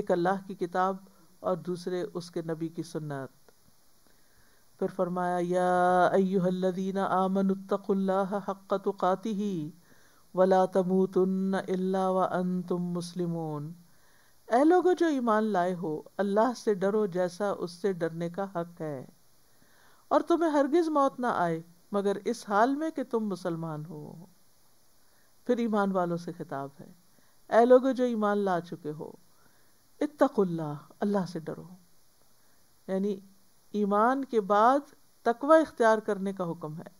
एक अल्लाह की किताब और दूसरे उसके नबी की सुन्नत फिर फरमाया या अयुहल्लदीना आमनुत्तकुल्लाह हक़ वला तमूतुन्न इल्ला व अंतुम मुस्लिमून ए जो ईमान लाए हो अल्लाह से डरो जैसा उससे डरने का हक है और तुम्हें हरगिज मौत ना आए मगर इस हाल में कि तुम मुसलमान हो फिर ईमान वालों से खिताब है ए लोगो जो ईमान ला चुके हो इत्तकुल्ला अल्लाह से डरो यानी ईमान के बाद तकवा इख्तियार करने का हुक्म है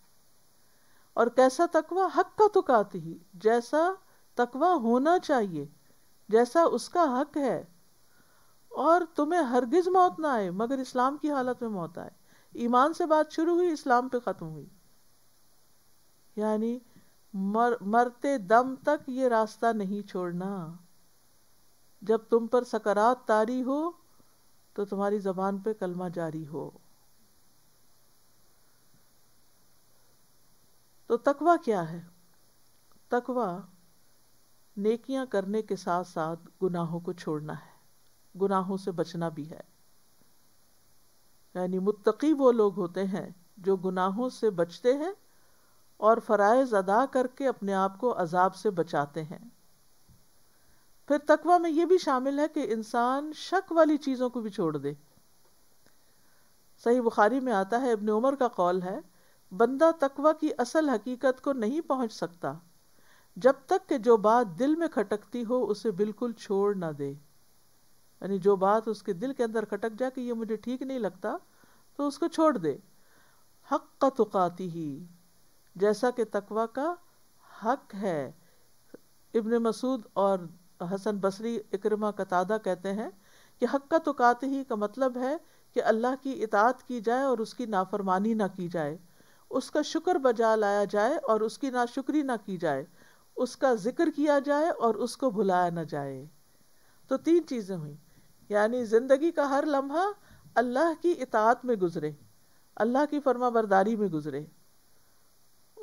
और कैसा तकवा हक का तुकाती तो ही जैसा तकवा होना चाहिए जैसा उसका हक है और तुम्हें हरगिज मौत ना आए मगर इस्लाम की हालत में मौत आए ईमान से बात शुरू हुई इस्लाम पे ख़त्म हुई यानी मर मरते दम तक ये रास्ता नहीं छोड़ना जब तुम पर सकरात तारी हो तो तुम्हारी ज़बान पे कलमा जारी हो तो तकवा क्या है तकवा नेकियां करने के साथ साथ गुनाहों को छोड़ना है गुनाहों से बचना भी है यानी मुत्तकी वो लोग होते हैं जो गुनाहों से बचते हैं और फ़रज़ अदा करके अपने आप को अजाब से बचाते हैं फिर तकवा में यह भी शामिल है कि इंसान शक वाली चीज़ों को भी छोड़ दे सही बुखारी में आता है इबन उमर का कौल है बंदा तकवा की असल हकीकत को नहीं पहुंच सकता जब तक कि जो बात दिल में खटकती हो उसे बिल्कुल छोड़ ना दे यानी जो बात उसके दिल के अंदर खटक जाए कि ये मुझे ठीक नहीं लगता तो उसको छोड़ दे हक का तुकाती ही जैसा कि तकवा का हक है इब्ने मसूद और हसन बसरी इकरमा कतादा कहते हैं कि हक का तुकाती ही का मतलब है कि अल्लाह की इतात की जाए और उसकी नाफरमानी ना की जाए उसका शुक्र बजा लाया जाए और उसकी नाशुक्री ना की जाए उसका जिक्र किया जाए और उसको भुलाया ना जाए तो तीन चीज़ें हुई यानी ज़िंदगी का हर लम्हा अल्लाह की इतात में गुजरे अल्लाह की फरमाबरदारी बरदारी में गुजरे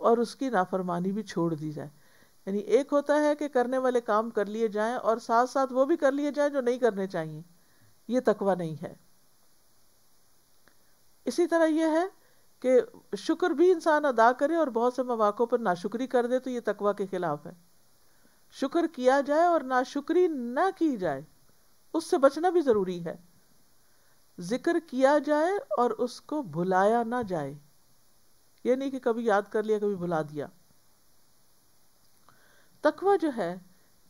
और उसकी नाफरमानी भी छोड़ दी जाए यानी एक होता है कि करने वाले काम कर लिए जाएं और साथ साथ वो भी कर लिए जाएं जो नहीं करने चाहिए ये तकवा नहीं है इसी तरह यह है कि शुक्र भी इंसान अदा करे और बहुत से मवाक़ों पर नाशुक्री कर दे तो ये तकवा के ख़िलाफ़ है शुक्र किया जाए और नाशुक्री ना की जाए उससे बचना भी ज़रूरी है जिक्र किया जाए और उसको भुलाया ना जाए ये नहीं कि कभी याद कर लिया कभी भुला दिया तकवा जो है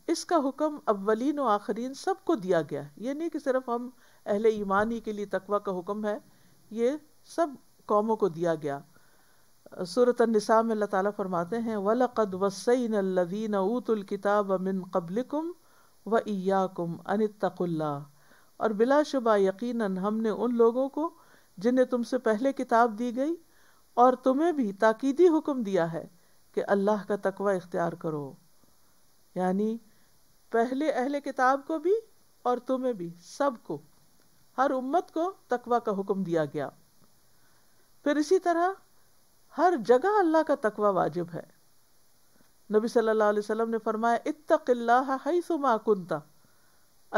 इसका हुक्म अवलिन व आखरीन सबको दिया गया है ये नहीं कि सिर्फ हम अहले ईमान ही के लिए तकवा का हुक्म है ये सब कौमों को दिया गया सूरत निसा में अल्लाह ताला फरमाते हैं वलक़द वसैन लवीन ऊतुल किताब मिन कबलिकुम व इयाकुम अनितकुल्ला और बिलाशुबा यकीनन हमने उन लोगों को जिन्हें तुमसे पहले किताब दी गई और तुम्हें भी ताकीदी हुक्म दिया है कि अल्लाह का तकवा इख्तियार करो यानी पहले अहले किताब को भी और तुम्हें भी सबको हर उम्मत को तकवा का हुक्म दिया गया फिर इसी तरह हर जगह अल्लाह का तकवा वाजिब है नबी सल्लल्लाहु अलैहि वसल्लम ने फरमाया इत्तकिल्लाह हैसुमा कुंता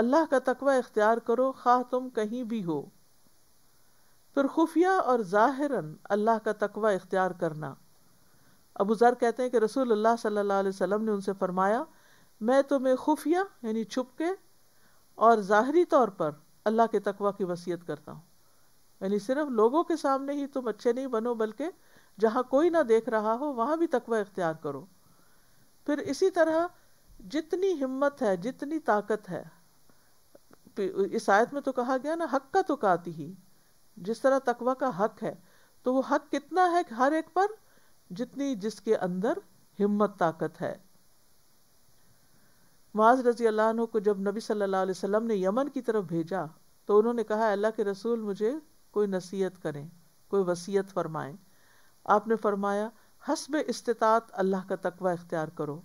अल्लाह का तकवा इख्तियार करो खा तुम कहीं भी हो फिर खुफिया और ज़ाहिरन अल्लाह का तकवा इख्तियार करना अबू ज़र कहते हैं कि रसूल अल्लाह सल्लल्लाहु अलैहि वसल्लम ने उनसे फरमाया मैं तुम्हें खुफिया यानी छुपके और ज़ाहरी तौर पर अल्लाह के तकवा की वसीयत करता हूँ यानी सिर्फ लोगों के सामने ही तुम अच्छे नहीं बनो बल्कि जहाँ कोई ना देख रहा हो वहाँ भी तकवा इख्तियार करो फिर इसी तरह जितनी हिम्मत है जितनी ताकत है इस आयत में तो कहा गया ना हक का तो काती ही जिस तरह तकवा का हक है तो वो हक कितना है हर एक पर जितनी जिसके अंदर हिम्मत ताकत है माज रजी अल्लाह को जब नबी सल्लल्लाहु अलैहि वसल्लम ने यमन की तरफ भेजा तो उन्होंने कहा अल्लाह के रसूल मुझे कोई नसीहत करें कोई वसीयत फरमाएं आपने फरमाया हसब इस्तात अल्लाह का तकवा इख्तियार करो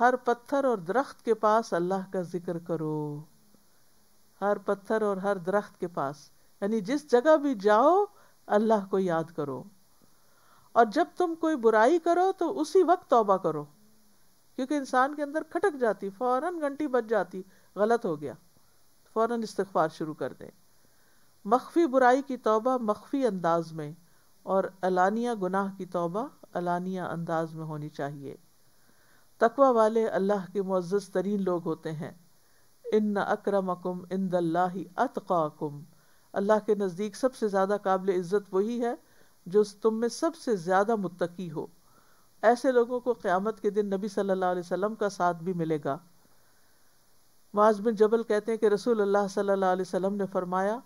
हर पत्थर और दरख्त के पास अल्लाह का जिक्र करो हर पत्थर और हर दरख्त के पास यानी जिस जगह भी जाओ अल्लाह को याद करो और जब तुम कोई बुराई करो तो उसी वक्त तोबा करो क्योंकि इंसान के अंदर खटक जाती फ़ौरन घंटी बच जाती गलत हो गया फ़ौरन इस्तफार शुरू कर दें मखफ़ी बुराई की तोबा मखफ़ी अंदाज में और अलानिया गुनाह की तोबा अलानिया अंदाज में होनी चाहिए तकवा वाले अल्लाह के मुआज़ तरीन लोग होते हैं इन न अक्रमकुम इन दल्लाही अतकाकुम अल्लाह के नज़दीक सबसे ज़्यादा काबिल इज़्ज़त वही है जो तुम में सबसे ज़्यादा मुतकी हो ऐसे लोगों को क़्यामत के दिन नबी सल्लल्लाहु अलैहि वसल्लम का साथ भी मिलेगा माज बिन जबल कहते हैं कि रसूल अल्लाह सल्लल्लाहु अलैहि वसल्लम ने फरमाया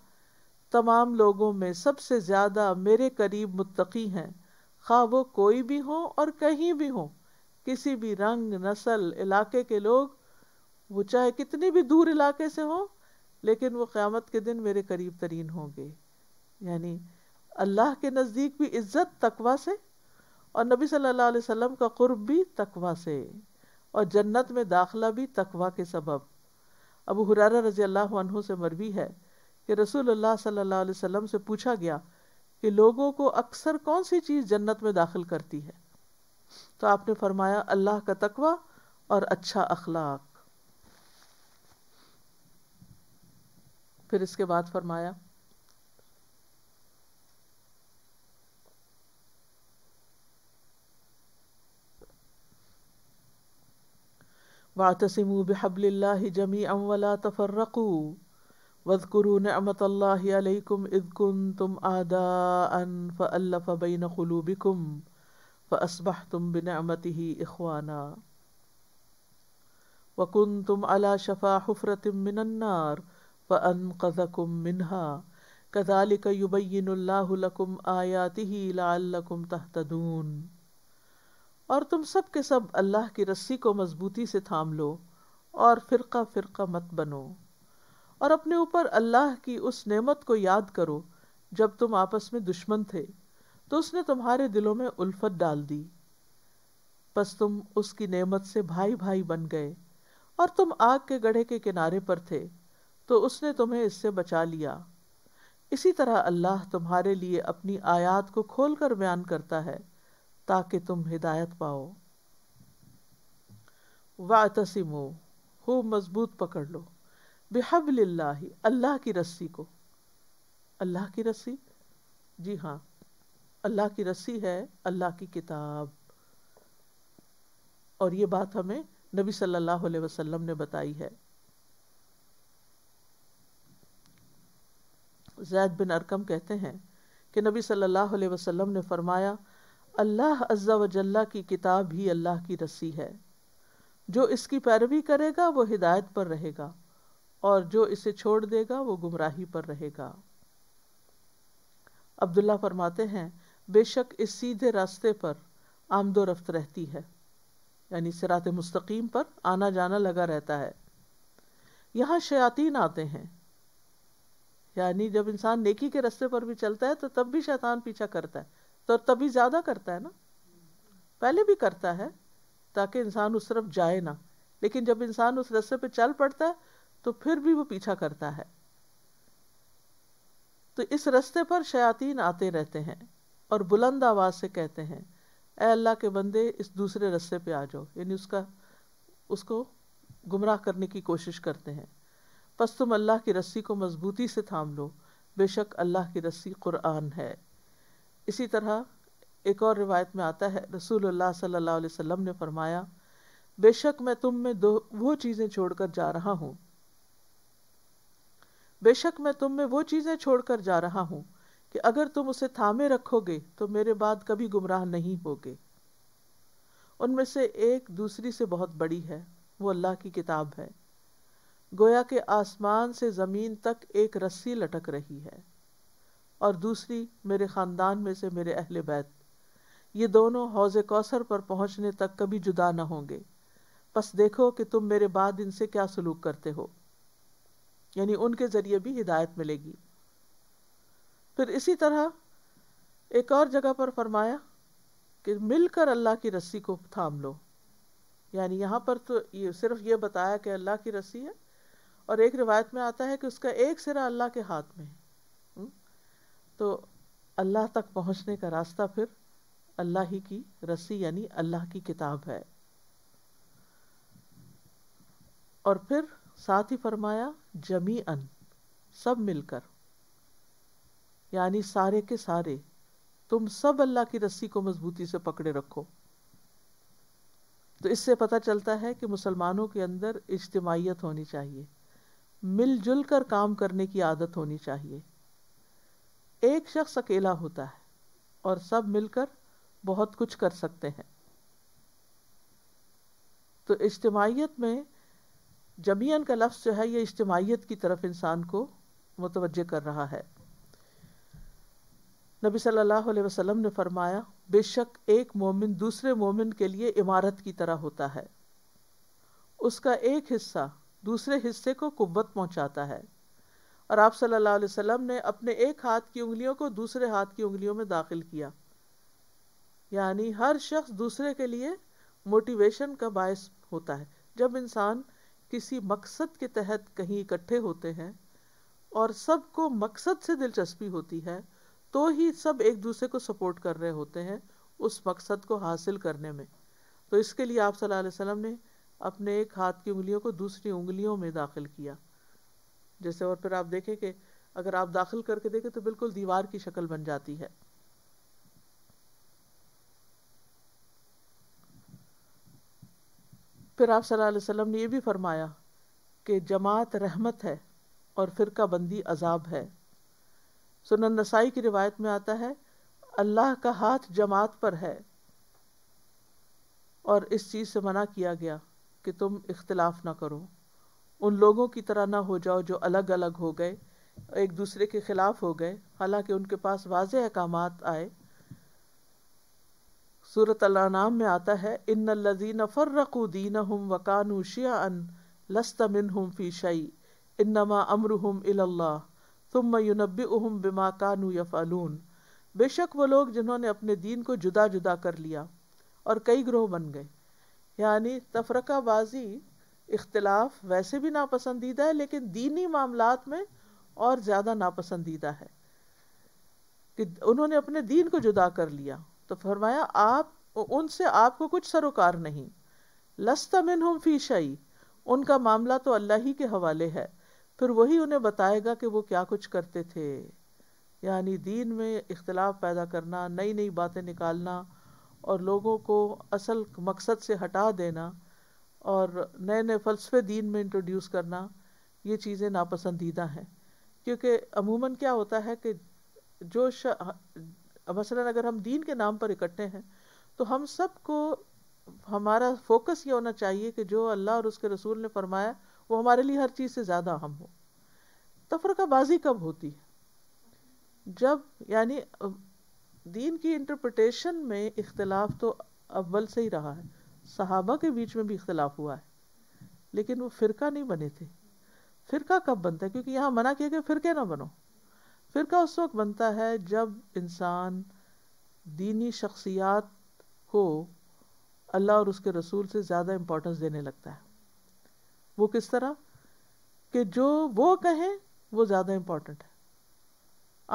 तमाम लोगों में सबसे ज़्यादा मेरे करीब मुतकी हैं खा वो कोई भी हों और कहीं भी हों किसी भी रंग नस्ल इलाके के लोग वो चाहे कितनी भी दूर इलाके से हों लेकिन वो क़्यामत के दिन मेरे करीब तरीन होंगे यानी अल्लाह के नज़दीक भी इज़्ज़त तकवा से और नबी सल्लल्लाहु अलैहि वसल्लम का क़ुर्ब भी तकवा से और जन्नत में दाखला भी तकवा के सबब अबू हुरारा रज़ी अल्लाह से मरवी है कि अल्लाह सल्लल्लाहु अलैहि वसल्लम से पूछा गया कि लोगों को अक्सर कौन सी चीज़ जन्नत में दाखिल करती है तो आपने फरमाया अल्लाह का तकवा और अच्छा अखलाक फिर इसके बाद फरमाया वातसिमू बेहबल्ला जमी अमवला तफर्रकू वजकुरु नमतल्लाम इदकुन तुम आदा अन फ़ल्लफ़ बिन क़लूबिकुम फ़सबह तुम बिनमति इखवाना वकुन तुम अला शफ़ा हफ़रतम मिनन्नार फ़न कज़कुम मिनहा कज़ालिक युबैनकुम आयाति लाकुम तहतदून और तुम सब के सब अल्लाह की रस्सी को मज़बूती से थाम लो और फ़िरका फ़िरका मत बनो और अपने ऊपर अल्लाह की उस नेमत को याद करो जब तुम आपस में दुश्मन थे तो उसने तुम्हारे दिलों में उल्फत डाल दी बस तुम उसकी नेमत से भाई भाई बन गए और तुम आग के गढ़े के किनारे पर थे तो उसने तुम्हें इससे बचा लिया इसी तरह अल्लाह तुम्हारे लिए अपनी आयात को खोलकर बयान करता है ताकि तुम हिदायत पाओ वातसिमो हो मजबूत पकड़ लो बेहबल अल्लाह की रस्सी को अल्लाह की रस्सी जी हाँ अल्लाह की रस्सी है अल्लाह की किताब और ये बात हमें नबी सल्लल्लाहु अलैहि वसल्लम ने बताई है जैद बिन अरकम कहते हैं कि नबी सल्लल्लाहु अलैहि वसल्लम ने फरमाया अल्लाह अज्जा वजल्ला की किताब ही अल्लाह की रस्सी है जो इसकी पैरवी करेगा वो हिदायत पर रहेगा और जो इसे छोड़ देगा वो गुमराही पर रहेगा अब्दुल्ला फरमाते हैं बेशक इस सीधे रास्ते पर आमदो रफ्त रहती है यानी सिरात मुस्तकीम पर आना जाना लगा रहता है यहाँ शयातीन आते हैं यानी जब इंसान नेकी के रास्ते पर भी चलता है तो तब भी शैतान पीछा करता है तो तभी ज़्यादा करता है ना पहले भी करता है ताकि इंसान उस तरफ जाए ना लेकिन जब इंसान उस रस्ते पर चल पड़ता है तो फिर भी वो पीछा करता है तो इस रास्ते पर शयातीन आते रहते हैं और बुलंद आवाज़ से कहते हैं ए अल्लाह के बंदे इस दूसरे रस्ते पे आ जाओ यानी उसका उसको गुमराह करने की कोशिश करते हैं बस तुम अल्लाह की रस्सी को मजबूती से थाम लो बेशक अल्लाह की रस्सी कुरान है इसी तरह एक और रिवायत में आता है अल्लाह सल्लल्लाहु अलैहि वसल्लम ने फरमाया बेशक मैं तुम में दो वो चीज़ें छोड़कर जा रहा हूँ बेशक मैं तुम में वो चीज़ें छोड़कर जा रहा हूँ कि अगर तुम उसे थामे रखोगे तो मेरे बाद कभी गुमराह नहीं होगे उनमें से एक दूसरी से बहुत बड़ी है वो अल्लाह की किताब है गोया के आसमान से ज़मीन तक एक रस्सी लटक रही है और दूसरी मेरे ख़ानदान में से मेरे अहल बैत ये दोनों हौज कौसर पर पहुँचने तक कभी जुदा न होंगे बस देखो कि तुम मेरे बाद इनसे क्या सलूक करते हो यानी उनके ज़रिए भी हिदायत मिलेगी फिर इसी तरह एक और जगह पर फरमाया कि मिलकर अल्लाह की रस्सी को थाम लो यानी यहाँ पर तो ये सिर्फ ये बताया कि अल्लाह की रस्सी है और एक रिवायत में आता है कि उसका एक सिरा अल्लाह के हाथ में है हम्म? तो अल्लाह तक पहुँचने का रास्ता फिर अल्लाह ही की रस्सी यानी अल्लाह की किताब है और फिर साथ ही फरमाया जमी अन सब मिलकर यानी सारे के सारे तुम सब अल्लाह की रस्सी को मजबूती से पकड़े रखो तो इससे पता चलता है कि मुसलमानों के अंदर इज्तमाहीत होनी चाहिए मिलजुल कर काम करने की आदत होनी चाहिए एक शख्स अकेला होता है और सब मिलकर बहुत कुछ कर सकते हैं तो इज्तमाहीत में जमीन का लफ्ज़ जो है ये इज्तमाहीत की तरफ इंसान को मुतवजह कर रहा है नबी सल्लल्लाहु अलैहि वसल्लम ने फरमाया बेशक एक मोमिन दूसरे मोमिन के लिए इमारत की तरह होता है उसका एक हिस्सा दूसरे हिस्से को कुत पहुंचाता है और आप सल्लल्लाहु अलैहि वसल्लम ने अपने एक हाथ की उंगलियों को दूसरे हाथ की उंगलियों में दाखिल किया यानी हर शख्स दूसरे के लिए मोटिवेशन का बायस होता है जब इंसान किसी मकसद के तहत कहीं इकट्ठे होते हैं और सबको मकसद से दिलचस्पी होती है तो ही सब एक दूसरे को सपोर्ट कर रहे होते हैं उस मकसद को हासिल करने में तो इसके लिए आप सल्लल्लाहु अलैहि वसल्लम ने अपने एक हाथ की उंगलियों को दूसरी उंगलियों में दाखिल किया जैसे और फिर आप देखें कि अगर आप दाखिल करके देखें तो बिल्कुल दीवार की शक्ल बन जाती है फिर आप सल्लल्लाहु अलैहि वसल्लम ने यह भी फरमाया कि जमात रहमत है और फ़िरका बंदी अजाब है सुनन नसाई की रिवायत में आता है अल्लाह का हाथ जमात पर है और इस चीज़ से मना किया गया कि तुम इख्तलाफ ना करो उन लोगों की तरह ना हो जाओ जो अलग अलग हो गए एक दूसरे के खिलाफ हो गए हालांकि उनके पास वाज अहकाम आए सूरत अलानाम में आता है इन लजीन फ़र्रकू दीन हम वकानू अन लस्त मिन हम फ़ीशई इनमा अमर हम इल्ला तुम युनबी उहम बिमा कानू यफ़ालून बेशक वो लोग जिन्होंने अपने दीन को जुदा जुदा कर लिया और कई ग्रोह बन गए यानी तफरकाबाजी इख्तलाफ वैसे भी नापसंदीदा है लेकिन दीनी मामला में और ज़्यादा नापसंदीदा है कि उन्होंने अपने दीन को जुदा कर लिया तो फरमाया आप उनसे आपको कुछ सरोकार नहीं लस्ता मिन हम फीशाई उनका मामला तो अल्लाह ही के हवाले है फिर वही उन्हें बताएगा कि वो क्या कुछ करते थे यानी दीन में इख्तलाफ पैदा करना नई नई बातें निकालना और लोगों को असल मकसद से हटा देना और नए नए फ़लसफे दीन में इंट्रोड्यूस करना ये चीज़ें नापसंदीदा हैं क्योंकि अमूमन क्या होता है कि जो मसला अगर हम दीन के नाम पर इकट्ठे हैं तो हम सब को हमारा फोकस ये होना चाहिए कि जो अल्लाह और उसके रसूल ने फरमाया वो हमारे लिए हर चीज़ से ज़्यादा अहम हो तफरकाबाजी कब होती है जब यानी दीन की इंटरप्रटेशन में इख्तलाफ तो अव्वल से ही रहा है सहाबा के बीच में भी इख्तलाफ हुआ है लेकिन वो फ़िरका नहीं बने थे फ़िरका कब बनता है क्योंकि यहाँ मना किया गया कि फ़िरके ना बनो फ़िरका उस वक्त बनता है जब इंसान दीनी शख्सियात को अल्लाह और उसके रसूल से ज़्यादा इम्पोर्टेंस देने लगता है वो किस तरह कि जो वो कहें वो ज़्यादा इम्पोर्टेंट है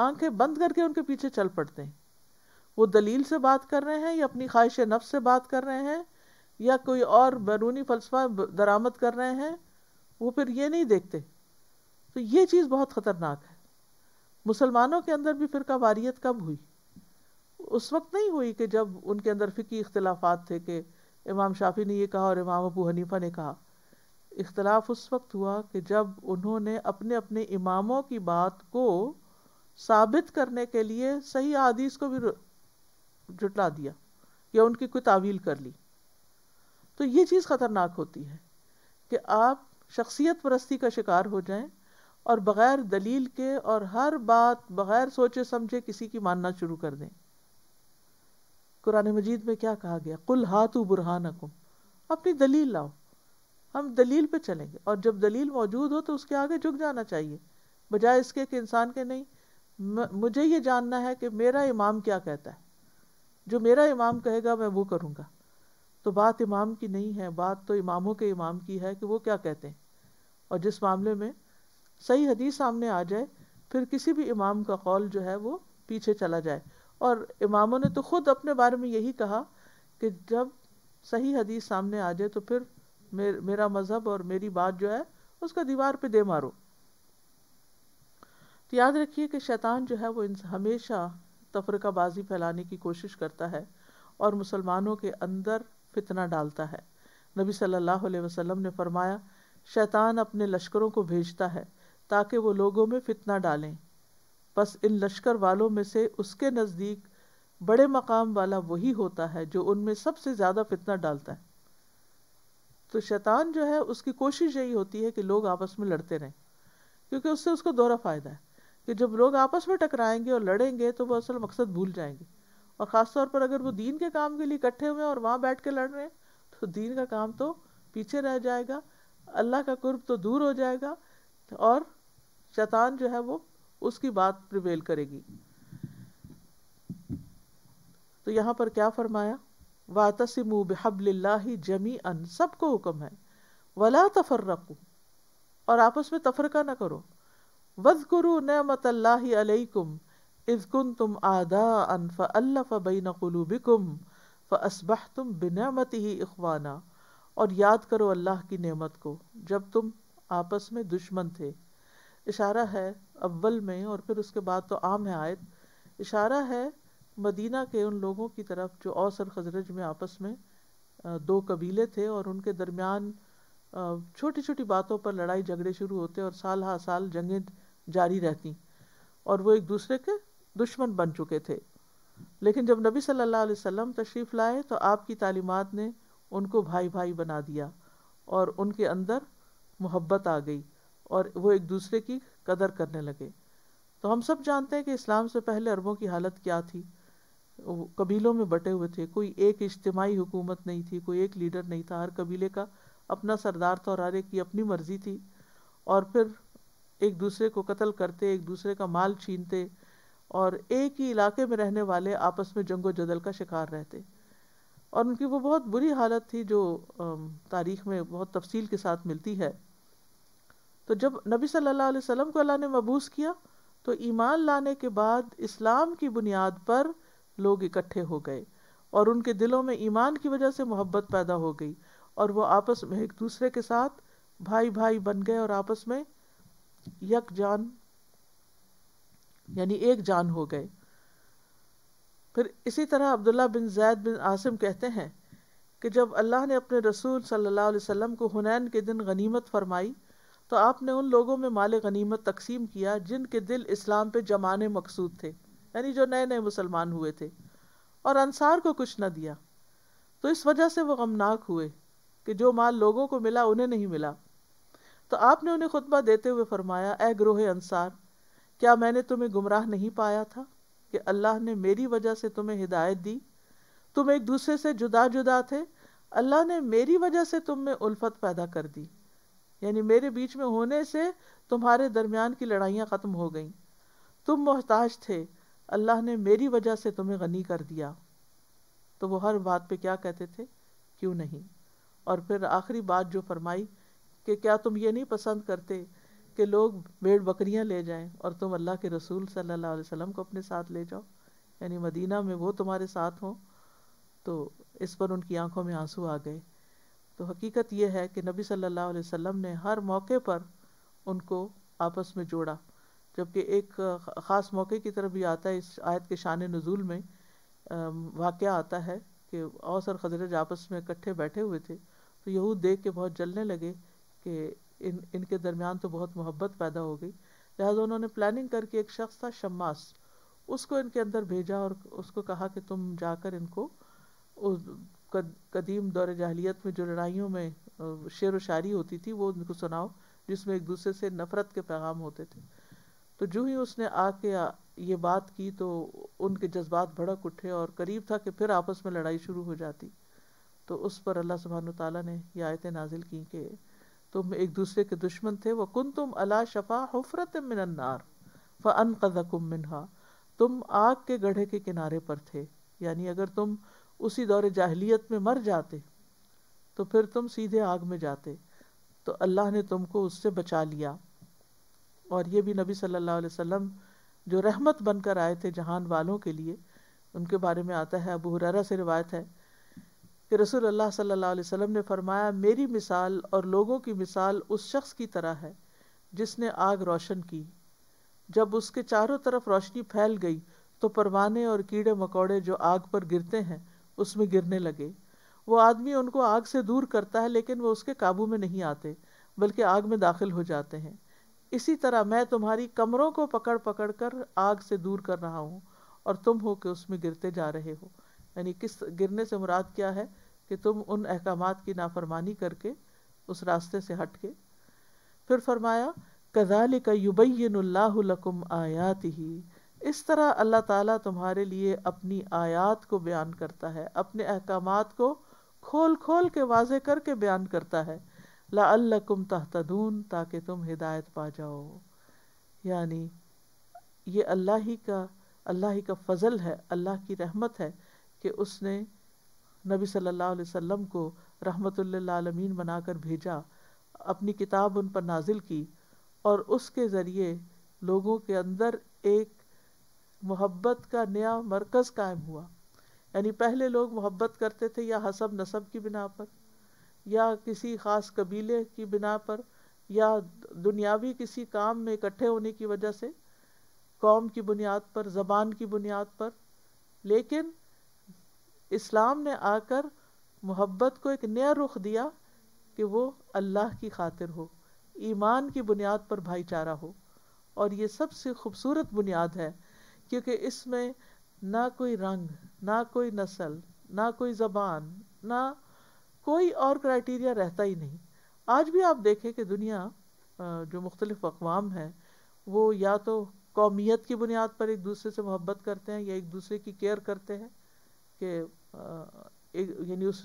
आंखें बंद करके उनके पीछे चल पड़ते हैं वो दलील से बात कर रहे हैं या अपनी ख्वाहिश नफ्स से बात कर रहे हैं या कोई और बैरूनी फलसफा दरामद कर रहे हैं वो फिर ये नहीं देखते तो ये चीज़ बहुत ख़तरनाक है मुसलमानों के अंदर भी फिर का वारियत कब हुई उस वक्त नहीं हुई कि जब उनके अंदर फ़िकी इख्तलाफात थे कि इमाम शाफी ने यह कहा और इमाम अबू हनीफा ने कहा इख्तलाफ उस वक्त हुआ कि जब उन्होंने अपने अपने इमामों की बात को साबित करने के लिए सही आदीस को भी जुटला दिया या उनकी कोई तावील कर ली तो ये चीज़ ख़तरनाक होती है कि आप शख्सियत परस्ती का शिकार हो जाएं और बग़ैर दलील के और हर बात बग़ैर सोचे समझे किसी की मानना शुरू कर दें कुरान मजीद में क्या कहा गया कुल हाथू बुरहान अपनी दलील लाओ हम दलील पे चलेंगे और जब दलील मौजूद हो तो उसके आगे झुक जाना चाहिए बजाय इसके कि इंसान के नहीं मुझे ये जानना है कि मेरा इमाम क्या कहता है जो मेरा इमाम कहेगा मैं वो करूँगा तो बात इमाम की नहीं है बात तो इमामों के इमाम की है कि वो क्या कहते हैं और जिस मामले में सही हदीस सामने आ जाए फिर किसी भी इमाम का कौल जो है वो पीछे चला जाए और इमामों ने तो खुद अपने बारे में यही कहा कि जब सही हदीस सामने आ जाए तो फिर मेर, मेरा मज़हब और मेरी बात जो है उसका दीवार पे दे मारो तो याद रखिए कि शैतान जो है वो हमेशा तफरकाबाजी फैलाने की कोशिश करता है और मुसलमानों के अंदर फितना डालता है नबी सल्लल्लाहु अलैहि वसल्लम ने फरमाया शैतान अपने लश्करों को भेजता है ताकि वो लोगों में फितना डालें बस इन लश्कर वालों में से उसके नज़दीक बड़े मकाम वाला वही होता है जो उनमें सबसे ज़्यादा फितना डालता है तो शैतान जो है उसकी कोशिश यही होती है कि लोग आपस में लड़ते रहें क्योंकि उससे उसको दोहरा फ़ायदा है कि जब लोग आपस में टकराएंगे और लड़ेंगे तो वो असल मकसद भूल जाएंगे और ख़ासतौर पर अगर वो दीन के काम के लिए इकट्ठे हुए हैं और वहाँ बैठ के लड़ रहे हैं तो दीन का काम तो पीछे रह जाएगा अल्लाह का कुर्ब तो दूर हो जाएगा और शैतान जो है वो उसकी बात प्रिवेल करेगी तो यहां पर क्या फरमाया वातसिमु बेहबल्ला जमी अन सबको हुक्म है वला तफर्रकू और आपस में तफरका ना करो वज करु नमत अलैकुम इजकुन तुम आदा अन फ़ल्लफ़ बैन कलूबिकुम फ़सबह तुम बिनमत ही इखवाना और याद करो अल्लाह की नेमत को जब तुम आपस में दुश्मन थे इशारा है अव्वल में और फिर उसके बाद तो आम है आयत इशारा है मदीना के उन लोगों की तरफ जो औस और खजरज में आपस में दो कबीले थे और उनके दरमियान छोटी छोटी बातों पर लड़ाई झगड़े शुरू होते और साल हा साल जंगें जारी रहती और वो एक दूसरे के दुश्मन बन चुके थे लेकिन जब नबी सल्लल्लाहु अलैहि वसल्लम तशरीफ़ लाए तो आपकी तालीमात ने उनको भाई भाई बना दिया और उनके अंदर मोहब्बत आ गई और वो एक दूसरे की कदर करने लगे तो हम सब जानते हैं कि इस्लाम से पहले अरबों की हालत क्या थी कबीलों में बटे हुए थे कोई एक इज्तमाही हुकूमत नहीं थी कोई एक लीडर नहीं था हर कबीले का अपना सरदार था और हर की अपनी मर्ज़ी थी और फिर एक दूसरे को कत्ल करते एक दूसरे का माल छीनते और एक ही इलाके में रहने वाले आपस में जंगो जदल का शिकार रहते और उनकी वो बहुत बुरी हालत थी जो तारीख में बहुत तफसील के साथ मिलती है तो जब नबी सल्लल्लाहु अलैहि वसल्लम को अल्लाह ने मबूस किया तो ईमान लाने के बाद इस्लाम की बुनियाद पर लोग इकट्ठे हो गए और उनके दिलों में ईमान की वजह से मोहब्बत पैदा हो गई और वो आपस में एक दूसरे के साथ भाई भाई बन गए और आपस में यक जान यानी एक जान हो गए फिर इसी तरह अब्दुल्ला बिन जैद बिन आसिम कहते हैं कि जब अल्लाह ने अपने रसूल सल्लल्लाहु अलैहि वसल्लम को हुनैन के दिन गनीमत फरमाई तो आपने उन लोगों में माल गनीमत तकसीम किया जिनके दिल इस्लाम पे जमाने मकसूद थे यानी जो नए नए मुसलमान हुए थे और अंसार को कुछ न दिया तो इस वजह से वो गमनाक हुए कि जो माल लोगों को मिला उन्हें नहीं मिला तो आपने उन्हें खुतबा देते हुए फरमाया ए ग्रोह अंसार क्या मैंने तुम्हें गुमराह नहीं पाया था कि अल्लाह ने मेरी वजह से तुम्हें हिदायत दी तुम एक दूसरे से जुदा जुदा थे अल्लाह ने मेरी वजह से तुम में उल्फत पैदा कर दी यानी मेरे बीच में होने से तुम्हारे दरमियान की लड़ाइयाँ ख़त्म हो गईं तुम मोहताज थे अल्लाह ने मेरी वजह से तुम्हें गनी कर दिया तो वो हर बात पे क्या कहते थे क्यों नहीं और फिर आखिरी बात जो फरमाई कि क्या तुम ये नहीं पसंद करते कि लोग भेड़ बकरियां ले जाएं और तुम अल्लाह के रसूल सल्लल्लाहु अलैहि वसल्लम को अपने साथ ले जाओ यानी मदीना में वो तुम्हारे साथ हों तो इस पर उनकी आंखों में आंसू आ गए तो हकीकत यह है कि नबी सल्लल्लाहु अलैहि वसल्लम ने हर मौके पर उनको आपस में जोड़ा जबकि एक ख़ास मौके की तरफ भी आता है इस आयत के शान नज़ुल में वाक़ आता है कि अवसर खजरज आपस में इकट्ठे बैठे हुए थे तो यहूद देख के बहुत जलने लगे कि इन इनके दरमियान तो बहुत मोहब्बत पैदा हो गई लिहाजा उन्होंने प्लानिंग करके एक शख्स था शम्मास उसको इनके अंदर भेजा और उसको कहा कि तुम जाकर इनको कद, कदीम दौर जहलीत में जो लड़ाइयों में शेर व शायरी होती थी वो उनको सुनाओ जिसमें एक दूसरे से नफ़रत के पैगाम होते थे तो जो ही उसने आके ये बात की तो उनके जज्बात भड़क उठे और करीब था कि फिर आपस में लड़ाई शुरू हो जाती तो उस पर अल्लाह सुबहान ताली ने ये आयतें नाजिल की कि तुम एक दूसरे के दुश्मन थे वह कन तुम अला शफा हफरत मिनन्नार फ़न कदकुम मिनहा तुम आग के गढ़े के किनारे पर थे यानी अगर तुम उसी दौर जाहलीत में मर जाते तो फिर तुम सीधे आग में जाते तो अल्लाह ने तुमको उससे बचा लिया और ये भी नबी सल्लल्लाहु अलैहि वसल्लम जो रहमत बनकर आए थे जहान वालों के लिए उनके बारे में आता है अबू हुररा से रिवायत है कि रसूल अल्लाह सल्लल्लाहु अलैहि वसल्लम ने फरमाया मेरी मिसाल और लोगों की मिसाल उस शख्स की तरह है जिसने आग रोशन की जब उसके चारों तरफ रोशनी फैल गई तो परवाने और कीड़े मकोड़े जो आग पर गिरते हैं उसमें गिरने लगे वो आदमी उनको आग से दूर करता है लेकिन वो उसके काबू में नहीं आते बल्कि आग में दाखिल हो जाते हैं इसी तरह मैं तुम्हारी कमरों को पकड़ पकड़ कर आग से दूर कर रहा हूँ और तुम हो कि उसमें गिरते जा रहे हो यानी किस गिरने से मुराद क्या है कि तुम उन अहकाम की नाफरमानी करके उस रास्ते से हट के फिर फरमाया कजाल का युबैनकुम आयात ही इस तरह अल्लाह ताला तुम्हारे लिए अपनी आयात को बयान करता है अपने अहकाम को खोल खोल के वाजे करके बयान करता है ला अल्लाकुम तहतदून ताकि तुम हिदायत पा जाओ यानी ये अल्लाह ही का अल्लाह ही का फ़ज़ल है अल्लाह की रहमत है कि उसने नबी सल्लल्लाहु अलैहि वसल्लम को रहमतुल्लामीन बनाकर भेजा अपनी किताब उन पर नाजिल की और उसके ज़रिए लोगों के अंदर एक मोहब्बत का नया मरकज़ कायम हुआ यानी पहले लोग मोहब्बत करते थे या हसब नसब की बिना पर या किसी ख़ास कबीले की बिना पर या दुनियावी किसी काम में इकट्ठे होने की वजह से कौम की बुनियाद पर ज़बान की बुनियाद पर लेकिन इस्लाम ने आकर मोहब्बत को एक नया रुख दिया कि वो अल्लाह की खातिर हो ईमान की बुनियाद पर भाईचारा हो और ये सबसे खूबसूरत बुनियाद है क्योंकि इसमें ना कोई रंग ना कोई नस्ल ना कोई ज़बान ना कोई और क्राइटेरिया रहता ही नहीं आज भी आप देखें कि दुनिया जो मुख्तलिफ़ अकवाम है वो या तो कौमियत की बुनियाद पर एक दूसरे से मोहब्बत करते हैं या एक दूसरे की केयर करते हैं कि यानी उस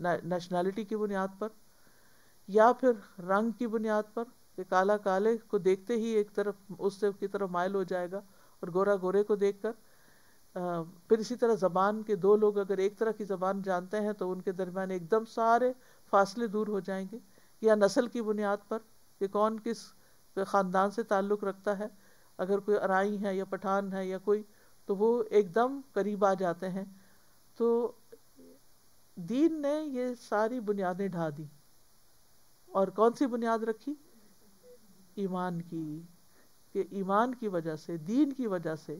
नेशनैलिटी की बुनियाद पर या फिर रंग की बुनियाद पर कि काला काले को देखते ही एक तरफ उससे की तरफ मायल हो जाएगा और गोरा गोरे को देखकर फिर इसी तरह ज़बान के दो लोग अगर एक तरह की ज़बान जानते हैं तो उनके दरमियान एकदम सारे फासले दूर हो जाएंगे या नस्ल की बुनियाद पर कि कौन किस ख़ानदान से ताल्लुक़ रखता है अगर कोई अराई है या पठान है या कोई तो वो एकदम करीब आ जाते हैं तो दीन ने ये सारी बुनियादें ढा दी और कौन सी बुनियाद रखी ईमान की कि ईमान की वजह से दीन की वजह से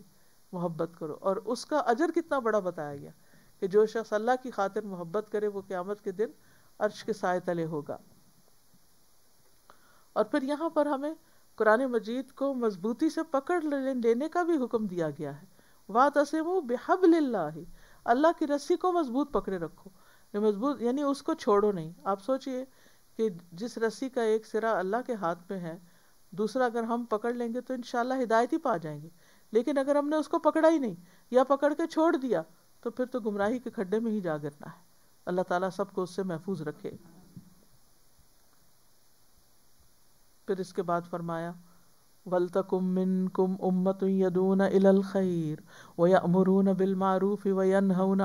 मोहब्बत करो और उसका अजर कितना बड़ा बताया गया कि जो शख्स अल्लाह की खातिर मोहब्बत करे वो क़्यामत के दिन अर्श के साय तले होगा और फिर यहाँ पर हमें कुरान मजीद को मजबूती से पकड़ लेने का भी हुक्म दिया गया है वाह तसम बेहबल अल्लाह की रस्सी को मजबूत पकड़े रखो मजबूत यानी उसको छोड़ो नहीं आप सोचिए कि जिस रस्सी का एक सिरा अल्लाह के हाथ में है दूसरा अगर हम पकड़ लेंगे तो इन हिदायत ही पा जाएंगे लेकिन अगर हमने उसको पकड़ा ही नहीं या पकड़ के छोड़ दिया तो फिर तो गुमराही के खड्डे में ही जा गिरना है अल्लाह ताला सबको उससे महफूज रखे फिर इसके बाद फरमाया वलतकुम मिनकुम उम्मतुन यदून इलल खैर व बिल मारूफ व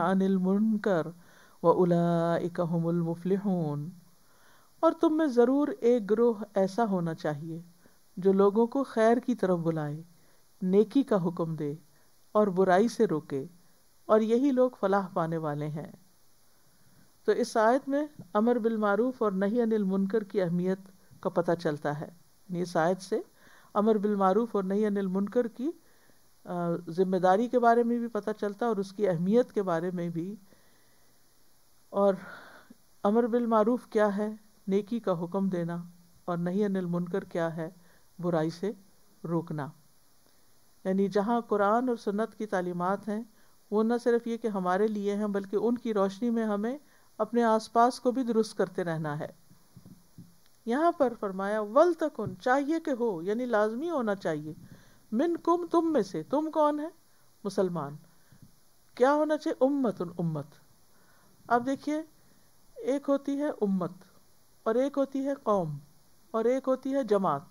अनिल मुनकर व और तुम में ज़रूर एक ग्रोह ऐसा होना चाहिए जो लोगों को खैर की तरफ बुलाए नेकी का हुक्म दे और बुराई से रोके और यही लोग फलाह पाने वाले हैं तो इस आयत में अमर बिलमारूफ और नहीं अनिल मुनकर की अहमियत का पता चलता है इस आयत से अमर बिलमारूफ और नहीं अनिल मुनकर की जिम्मेदारी के बारे में भी पता चलता है और उसकी अहमियत के बारे में भी और अमर बिलमारूफ क्या है नेकी का हुक्म देना और नहीं अनिल मुनकर क्या है बुराई से रोकना यानी जहाँ कुरान और सुन्नत की तालीमत हैं वो न सिर्फ ये कि हमारे लिए हैं बल्कि उनकी रोशनी में हमें अपने आसपास को भी दुरुस्त करते रहना है यहाँ पर फरमाया वल तक उन चाहिए कि हो यानी लाजमी होना चाहिए मिन कुम तुम में से तुम कौन है मुसलमान क्या होना चाहिए उम्मत उन उम्मत अब देखिए एक होती है उम्मत और एक होती है कौम और एक होती है जमात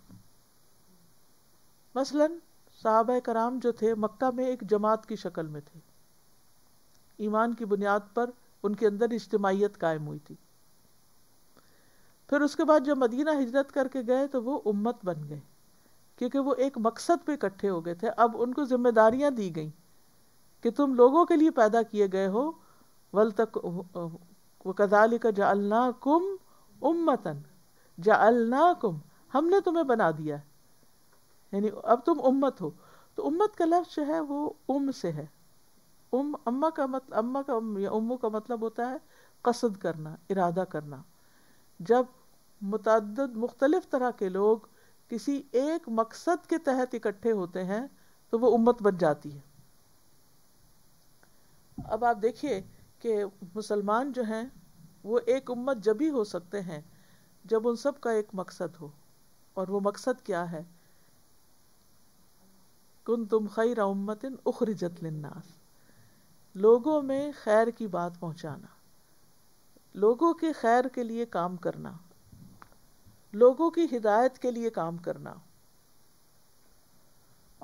मसलन साहब कराम जो थे मक्का में एक जमात की शक्ल में थे ईमान की बुनियाद पर उनके अंदर इज्तमाहीत कायम हुई थी फिर उसके बाद जब मदीना हिजरत करके गए तो वो उम्मत बन गए क्योंकि वो एक मकसद पे इकट्ठे हो गए थे अब उनको जिम्मेदारियां दी गई कि तुम लोगों के लिए पैदा किए गए हो वल तक वो कदाल का जालना कुम उम्मतन जालना कुम हमने तुम्हें बना दिया है यानी अब तुम उम्मत हो तो उम्मत का लफ्ज जो है वो उम से है उम अम्मा का मतलब अम्मा का उम्म या उम्मू का मतलब होता है कसद करना इरादा करना जब मुतद मुख्तलिफ तरह के लोग किसी एक मकसद के तहत इकट्ठे होते हैं तो वो उम्मत बन जाती है अब आप देखिए कि मुसलमान जो हैं वो एक उम्मत जब ही हो सकते हैं जब उन सब का एक मकसद हो और वो मकसद क्या है कुन तुम खैर उम्मतिन उखरिजत लिन्नास लोगों में खैर की बात पहुंचाना लोगों के खैर के लिए काम करना लोगों की हिदायत के लिए काम करना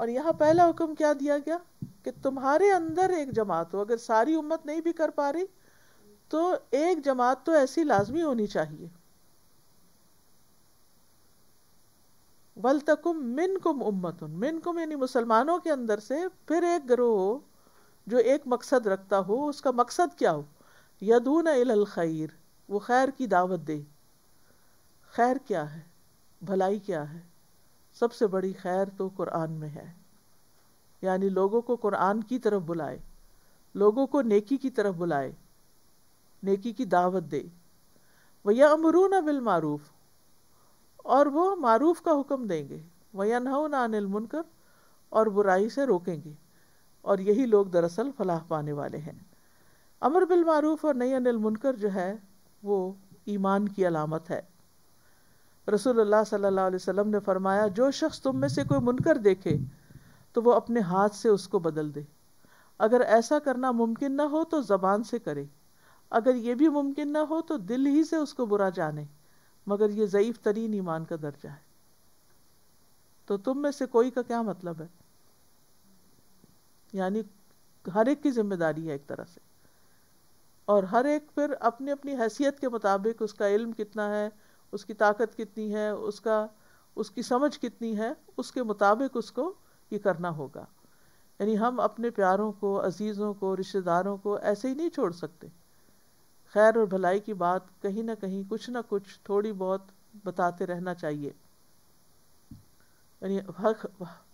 और यहाँ पहला हुक्म क्या दिया गया कि तुम्हारे अंदर एक जमात हो अगर सारी उम्मत नहीं भी कर पा रही तो एक जमात तो ऐसी लाजमी होनी चाहिए बल तकुम मिन कुम उम्मत मिन कुम यानी मुसलमानों के अंदर से फिर एक ग्रोह जो एक मकसद रखता हो उसका मकसद क्या हो यदून इल खैर वो खैर की दावत दे खैर क्या है भलाई क्या है सबसे बड़ी खैर तो कुरान में है यानी लोगों को कुरान की तरफ बुलाए लोगों को नेकी की तरफ बुलाए नेकी की दावत दे वह न बिल मारूफ और वो मारूफ का हुक्म देंगे ना अनिल मुनकर और बुराई से रोकेंगे और यही लोग दरअसल फलाह पाने वाले हैं अमर बिल मारूफ और नई अनिल मुनकर जो है वो ईमान की अलामत है रसूलुल्लाह सल्लल्लाहु अलैहि वसल्लम ने फरमाया जो शख्स तुम में से कोई मुनकर देखे तो वो अपने हाथ से उसको बदल दे अगर ऐसा करना मुमकिन ना हो तो ज़बान से करे अगर ये भी मुमकिन ना हो तो दिल ही से उसको बुरा जाने मगर ये ज़यीफ़ तरीन ईमान का दर्जा है तो तुम में से कोई का क्या मतलब है यानी हर एक की जिम्मेदारी है एक तरह से और हर एक फिर अपनी अपनी हैसियत के मुताबिक उसका इल्म कितना है उसकी ताकत कितनी है उसका उसकी समझ कितनी है उसके मुताबिक उसको ये करना होगा यानी हम अपने प्यारों को अजीज़ों को रिश्तेदारों को ऐसे ही नहीं छोड़ सकते खैर और भलाई की बात कहीं ना कहीं कुछ ना कुछ थोड़ी बहुत बताते रहना चाहिए यानी हक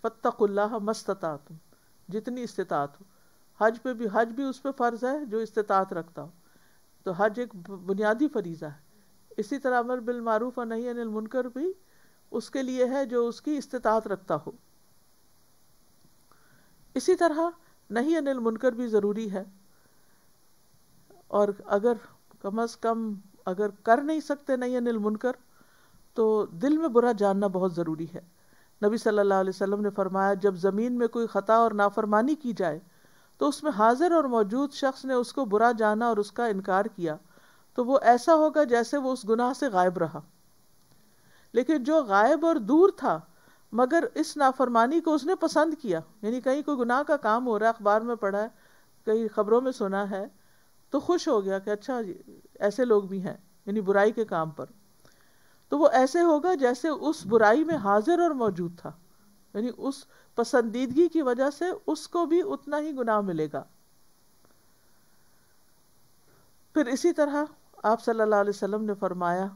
फतकुल्लाह मस्ततात जितनी इस्तात हो हज पे भी हज भी उस पर फ़र्ज़ है जो इस्तात रखता हो तो हज एक बुनियादी फरीज़ा है इसी तरह अमर बिलमूफ़ और नहीं अनिल मुनकर भी उसके लिए है जो उसकी इस्तात रखता हो इसी तरह नहीं अनिल मुनकर भी ज़रूरी है और अगर कम अज़ कम अगर कर नहीं सकते नहीं अनिल मुनकर तो दिल में बुरा जानना बहुत ज़रूरी है नबी सल्लल्लाहु अलैहि वसल्लम ने फरमाया जब ज़मीन में कोई ख़ता और नाफरमानी की जाए तो उसमें हाजिर और मौजूद शख्स ने उसको बुरा जाना और उसका इनकार किया तो वो ऐसा होगा जैसे वो उस गुनाह से गायब रहा लेकिन जो गायब और दूर था मगर इस नाफरमानी को उसने पसंद किया यानी कहीं कोई गुनाह का काम हो रहा है अखबार में पढ़ा है कहीं खबरों में सुना है तो खुश हो गया कि अच्छा ऐसे लोग भी हैं यानी बुराई के काम पर तो वो ऐसे होगा जैसे उस बुराई में हाजिर और मौजूद था यानी उस पसंदीदगी की वजह से उसको भी उतना ही गुनाह मिलेगा फिर इसी तरह आप सल्लल्लाहु अलैहि वसल्लम ने फरमाया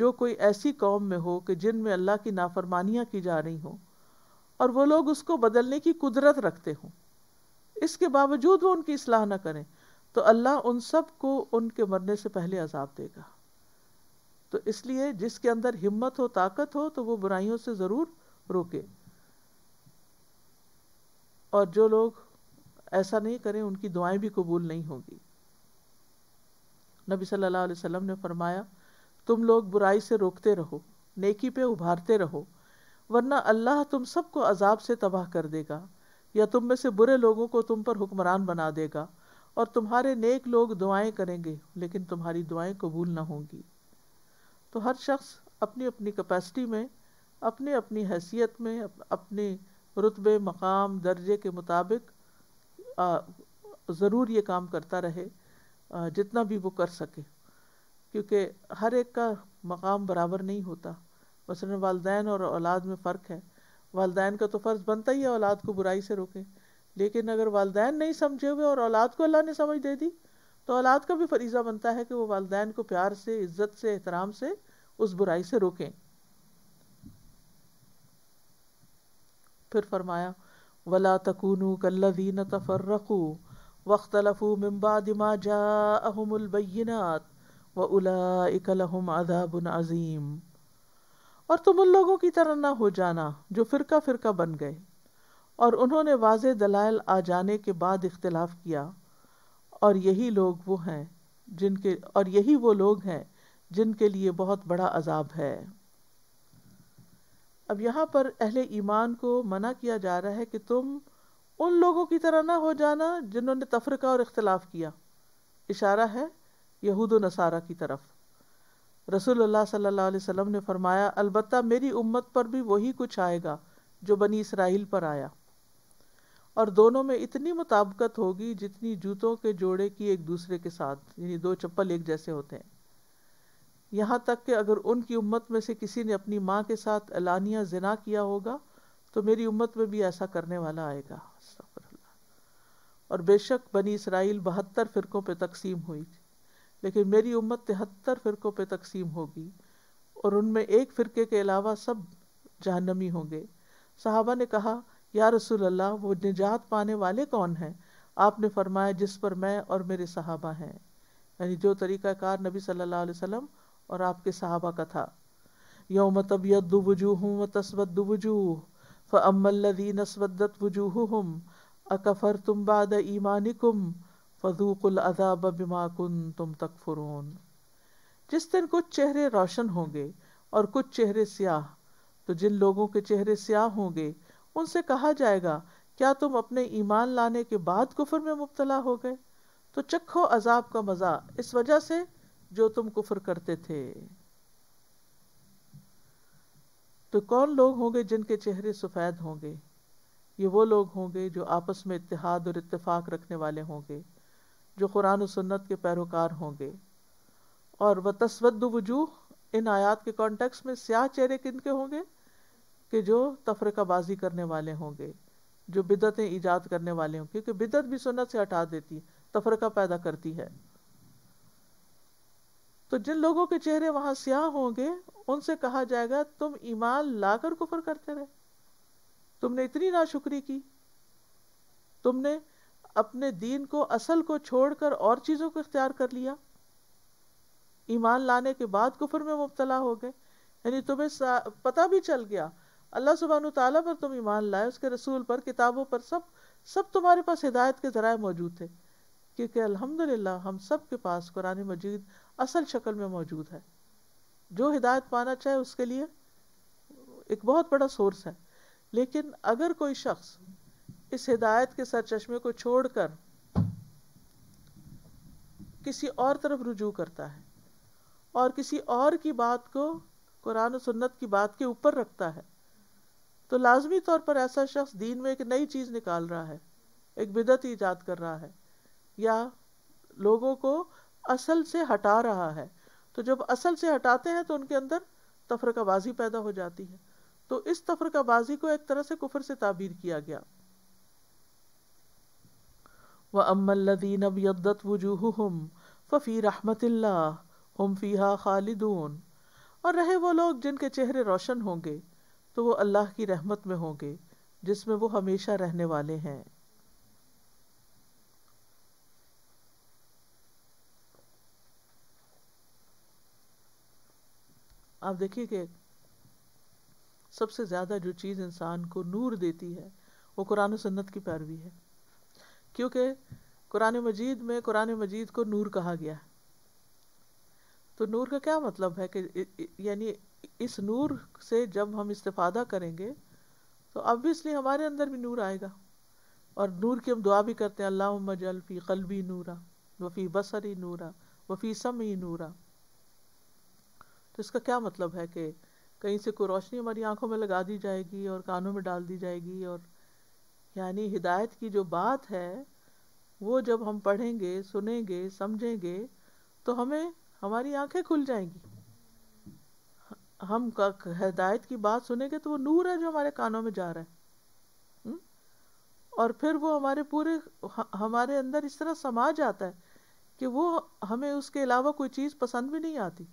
जो कोई ऐसी कौम में हो कि जिनमें अल्लाह की नाफरमानियां की जा रही हों और वो लोग उसको बदलने की कुदरत रखते हों इसके बावजूद वो उनकी असलाह ना करें तो अल्लाह उन सब को उनके मरने से पहले अजाब देगा तो इसलिए जिसके अंदर हिम्मत हो ताकत हो तो वो बुराइयों से ज़रूर रोके और जो लोग ऐसा नहीं करें उनकी दुआएं भी कबूल नहीं होंगी नबी सल्लल्लाहु अलैहि वसल्लम ने फरमाया तुम लोग बुराई से रोकते रहो नेकी पे उभारते रहो वरना अल्लाह तुम सबको अजाब से तबाह कर देगा या तुम में से बुरे लोगों को तुम पर हुक्मरान बना देगा और तुम्हारे नेक लोग दुआएं करेंगे लेकिन तुम्हारी दुआएं कबूल ना होंगी तो हर शख्स अपनी अपनी कैपेसिटी में अपने अपनी हैसियत में अपने रुतबे मकाम दर्जे के मुताबिक ज़रूर ये काम करता रहे जितना भी वो कर सके क्योंकि हर एक का मकाम बराबर नहीं होता मसलन वालदेन और औलाद में फ़र्क है वालदेन का तो फ़र्ज़ बनता ही है औलाद को बुराई से रोकें लेकिन अगर वालदेन नहीं समझे हुए और औलाद को अल्लाह ने समझ दे दी तो औलाद का भी फरीज़ा बनता है कि वो वालदेन को प्यार से इज्जत से एहतराम से उस बुराई से रोकें फिर फरमाया वला तकुनु तकूनु कल्लवीन तफर्रकू वख्तलफू मिम्बा दिमा जा अहमुलबैनात व उलाइक लहुम अज़ाबुन अज़ीम और तुम उन लोगों की तरह ना हो जाना जो फ़िरका फ़िरका बन गए और उन्होंने वाज दलाल आ जाने के बाद इख्तलाफ किया और यही लोग वो हैं जिनके और यही वो लोग हैं जिनके लिए बहुत बड़ा अजाब है अब यहाँ पर अहले ईमान को मना किया जा रहा है कि तुम उन लोगों की तरह ना हो जाना जिन्होंने तफरका और इख्तलाफ किया इशारा है यहूद नसारा की तरफ रसूलुल्लाह सल्लल्लाहु अलैहि वसल्लम ने फरमाया अलबत्ता मेरी उम्मत पर भी वही कुछ आएगा जो बनी इसराइल पर आया और दोनों में इतनी मुताबकत होगी जितनी जूतों के जोड़े की एक दूसरे के साथ यानी दो चप्पल एक जैसे होते हैं यहाँ तक कि अगर उनकी उम्मत में से किसी ने अपनी माँ के साथ अलानिया जना किया होगा तो मेरी उम्मत में भी ऐसा करने वाला आएगा और बेशक बनी इसराइल बहत्तर फ़िरक़ों पर तकसीम हुई लेकिन मेरी उम्मत तिहत्तर फ़िरक़ों पर तकसीम होगी और उनमें एक फ़िरके के अलावा सब जहनमी होंगे साहबा ने कहा या रसूल अल्लाह वो निजात पाने वाले कौन हैं आपने फरमाया जिस पर मैं और मेरे सहाबा हैं यानी जो तरीका कार नबी सल्लल्लाहु अलैहि वसल्लम और आपके सहाबा का था यौम तबियत वजूह व तस्वत वजूह फ़मल्लदीन असवदत वजूहम अकफ़र तुम बाद ईमानिकुम फ़जूक़ुलअाब बिमा कुन तुम तकफरून जिस दिन कुछ चेहरे रोशन होंगे और कुछ चेहरे स्याह तो जिन लोगों के चेहरे स्याह होंगे उनसे कहा जाएगा क्या तुम अपने ईमान लाने के बाद कुफर में मुबतला हो गए तो चखो अजाब का मज़ा इस वजह से जो तुम कुफर करते थे तो कौन लोग होंगे जिनके चेहरे सफ़ेद होंगे ये वो लोग होंगे जो आपस में इतिहाद और इतफाक रखने वाले होंगे जो कुरान और सुन्नत के पैरोकार होंगे और व तस्वद वजूह इन आयात के कॉन्टेक्स्ट में स्याह चेहरे किन के होंगे कि जो तफरकाबाजी करने वाले होंगे जो बिदतें ईजाद करने वाले होंगे क्योंकि बिदत भी सुन्नत से हटा देती है तफरका पैदा करती है तो जिन लोगों के चेहरे वहां स्याह होंगे उनसे कहा जाएगा तुम ईमान लाकर कुफर करते रहे तुमने इतनी नाशुक्री की तुमने अपने दीन को असल को छोड़कर और चीज़ों को इख्तियार कर लिया ईमान लाने के बाद कुफर में मुबतला हो गए यानी तुम्हें पता भी चल गया अल्लाह सुबहान तला पर तुम ईमान लाए उसके रसूल पर किताबों पर सब सब तुम्हारे पास हिदायत के ज़राए मौजूद थे क्योंकि अल्हम्दुलिल्लाह हम सब के पास कुरान मजीद असल शक्ल में मौजूद है जो हिदायत पाना चाहे उसके लिए एक बहुत बड़ा सोर्स है लेकिन अगर कोई शख्स इस हिदायत के सर चश्मे को छोड़कर किसी और तरफ रुजू करता है और किसी और की बात को कुरान सुन्नत की बात के ऊपर रखता है तो लाजमी तौर पर ऐसा शख्स दीन में एक नई चीज़ निकाल रहा है एक बिदत ईजाद कर रहा है या लोगों को असल से हटा रहा है तो जब असल से हटाते हैं तो उनके अंदर तफरकाबाजी पैदा हो जाती है तो इस तफरकाबाजी को एक तरह से कुफर से ताबीर किया गया व अब यद्दत वजूहम फ़ी रहमतिल्ला हम फ़ीहा खालिदून और रहे वो लोग जिनके चेहरे रोशन होंगे तो वो अल्लाह की रहमत में होंगे जिसमें वो हमेशा रहने वाले हैं आप देखिए कि सबसे ज़्यादा जो चीज़ इंसान को नूर देती है वो कुरान सन्नत की पैरवी है क्योंकि कुरान मजीद में कुरान मजीद को नूर कहा गया है तो नूर का क्या मतलब है कि यानी इस नूर से जब हम इस्तादा करेंगे तो ऑब्वियसली हमारे अंदर भी नूर आएगा और नूर की हम दुआ भी करते हैं अल्लाह मजल फ़ी कलबी नूरा वफ़ी बसरी नूरा वफ़ी समी नूरा तो इसका क्या मतलब है कि कहीं से कोई रोशनी हमारी आंखों में लगा दी जाएगी और कानों में डाल दी जाएगी और यानी हिदायत की जो बात है वो जब हम पढ़ेंगे सुनेंगे समझेंगे तो हमें हमारी आंखें खुल जाएंगी हम हदायत की बात सुनेंगे तो वो नूर है जो हमारे कानों में जा रहा है हुँ? हम्म? और फिर वो हमारे पूरे हमारे अंदर इस तरह समा जाता है कि वो हमें उसके अलावा कोई चीज़ पसंद भी नहीं आती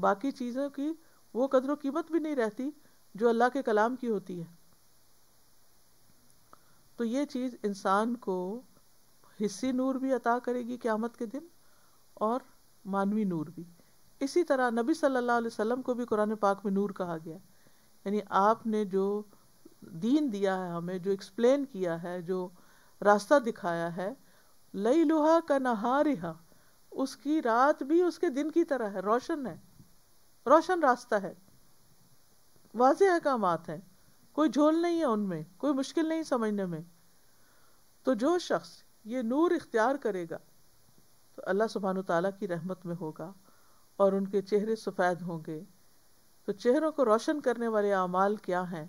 बाकी चीज़ों की वो कदर कीमत भी नहीं रहती जो अल्लाह के कलाम की होती है तो ये चीज़ इंसान को हिस्सी नूर भी अता करेगी क़्यामत के दिन और मानवी नूर भी इसी तरह नबी सल्लल्लाहु अलैहि वसल्लम को भी कुरान पाक में नूर कहा गया यानी आपने जो दीन दिया है हमें जो एक्सप्लेन किया है जो रास्ता दिखाया है लई लुहा का रिहा उसकी रात भी उसके दिन की तरह है रोशन है रोशन रास्ता है वाज अहकाम हैं कोई झोल नहीं है उनमें कोई मुश्किल नहीं समझने में तो जो शख्स ये नूर इख्तियार करेगा तो अल्लाह सुबहान तला की रहमत में होगा और उनके चेहरे सफ़ेद होंगे तो चेहरों को रोशन करने वाले अमाल क्या हैं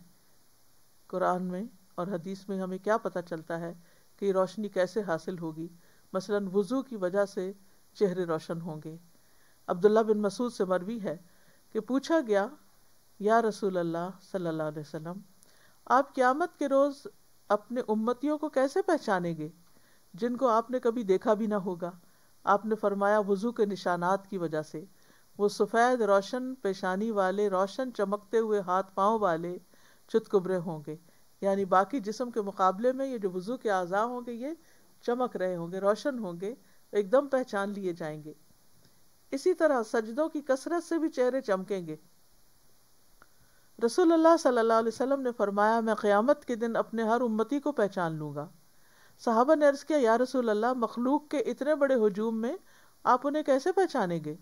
कुरान में और हदीस में हमें क्या पता चलता है कि रोशनी कैसे हासिल होगी मसलन वज़ू की वजह से चेहरे रोशन होंगे अब्दुल्ला बिन मसूद से मरवी है कि पूछा गया या रसूल अल्लाह सल्लल्लाहु अलैहि वसल्लम आप क़्यामत के रोज़ अपने उम्मतियों को कैसे पहचानेंगे जिनको आपने कभी देखा भी ना होगा आपने फरमाया वज़ू के निशानात की वजह से वो सफ़ेद रोशन पेशानी वाले रोशन चमकते हुए हाथ पाँव वाले चुतकुबरे होंगे यानी बाकी जिसम के मुकाबले में ये जो वज़ू के अज़ा होंगे ये चमक रहे होंगे रोशन होंगे एकदम पहचान लिए जाएंगे इसी तरह सजदों की कसरत से भी चेहरे चमकेंगे रसूल सल्लल्लाहु अलैहि वसल्लम ने फरमाया मैं क़यामत के दिन अपने हर उम्मती को पहचान लूंगा साहबा ने अर्ज़ किया या रसूल अल्लाह मखलूक के इतने बड़े हजूम में आप उन्हें कैसे पहचानेंगे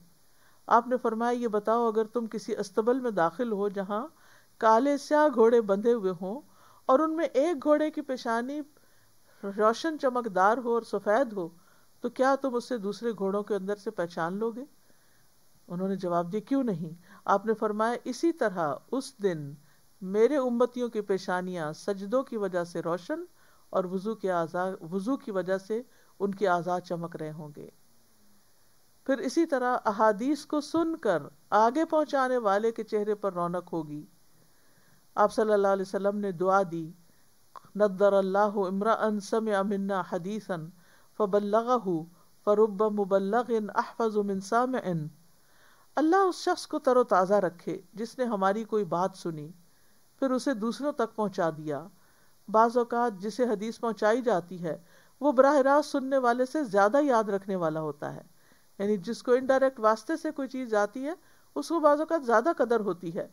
आपने फरमाया ये बताओ अगर तुम किसी अस्तबल में दाखिल हो जहाँ काले स्याह घोड़े बंधे हुए हों और उनमें एक घोड़े की पेशानी रोशन चमकदार हो और सफ़ेद हो तो क्या तुम उससे दूसरे घोड़ों के अंदर से पहचान लोगे उन्होंने जवाब दिया क्यों नहीं आपने फरमाया इसी तरह उस दिन मेरे उम्मतियों की पेशानियां सजदों की वजह से रोशन और वज़ू के आज़ा वज़ू की वजह से उनके आजाद चमक रहे होंगे फिर इसी तरह अहादीस को सुनकर आगे पहुंचाने वाले के चेहरे पर रौनक होगी आप सल्लल्लाहु अलैहि वसल्लम ने दुआ दी नदर अल्लाह इमरा सम अमिना हदीसन फ़बल्लगहु फ़रुब मुबल्लगिन अहफ़ज़ मिन अल्लाह उस शख्स को तरोताज़ा रखे जिसने हमारी कोई बात सुनी फिर उसे दूसरों तक पहुंचा दिया बाज़ात जिसे हदीस पहुंचाई जाती है वो बरह रास्त सुनने वाले से ज़्यादा याद रखने वाला होता है यानी जिसको इनडायरेक्ट वास्ते से कोई चीज़ आती है उसको का ज़्यादा कदर होती है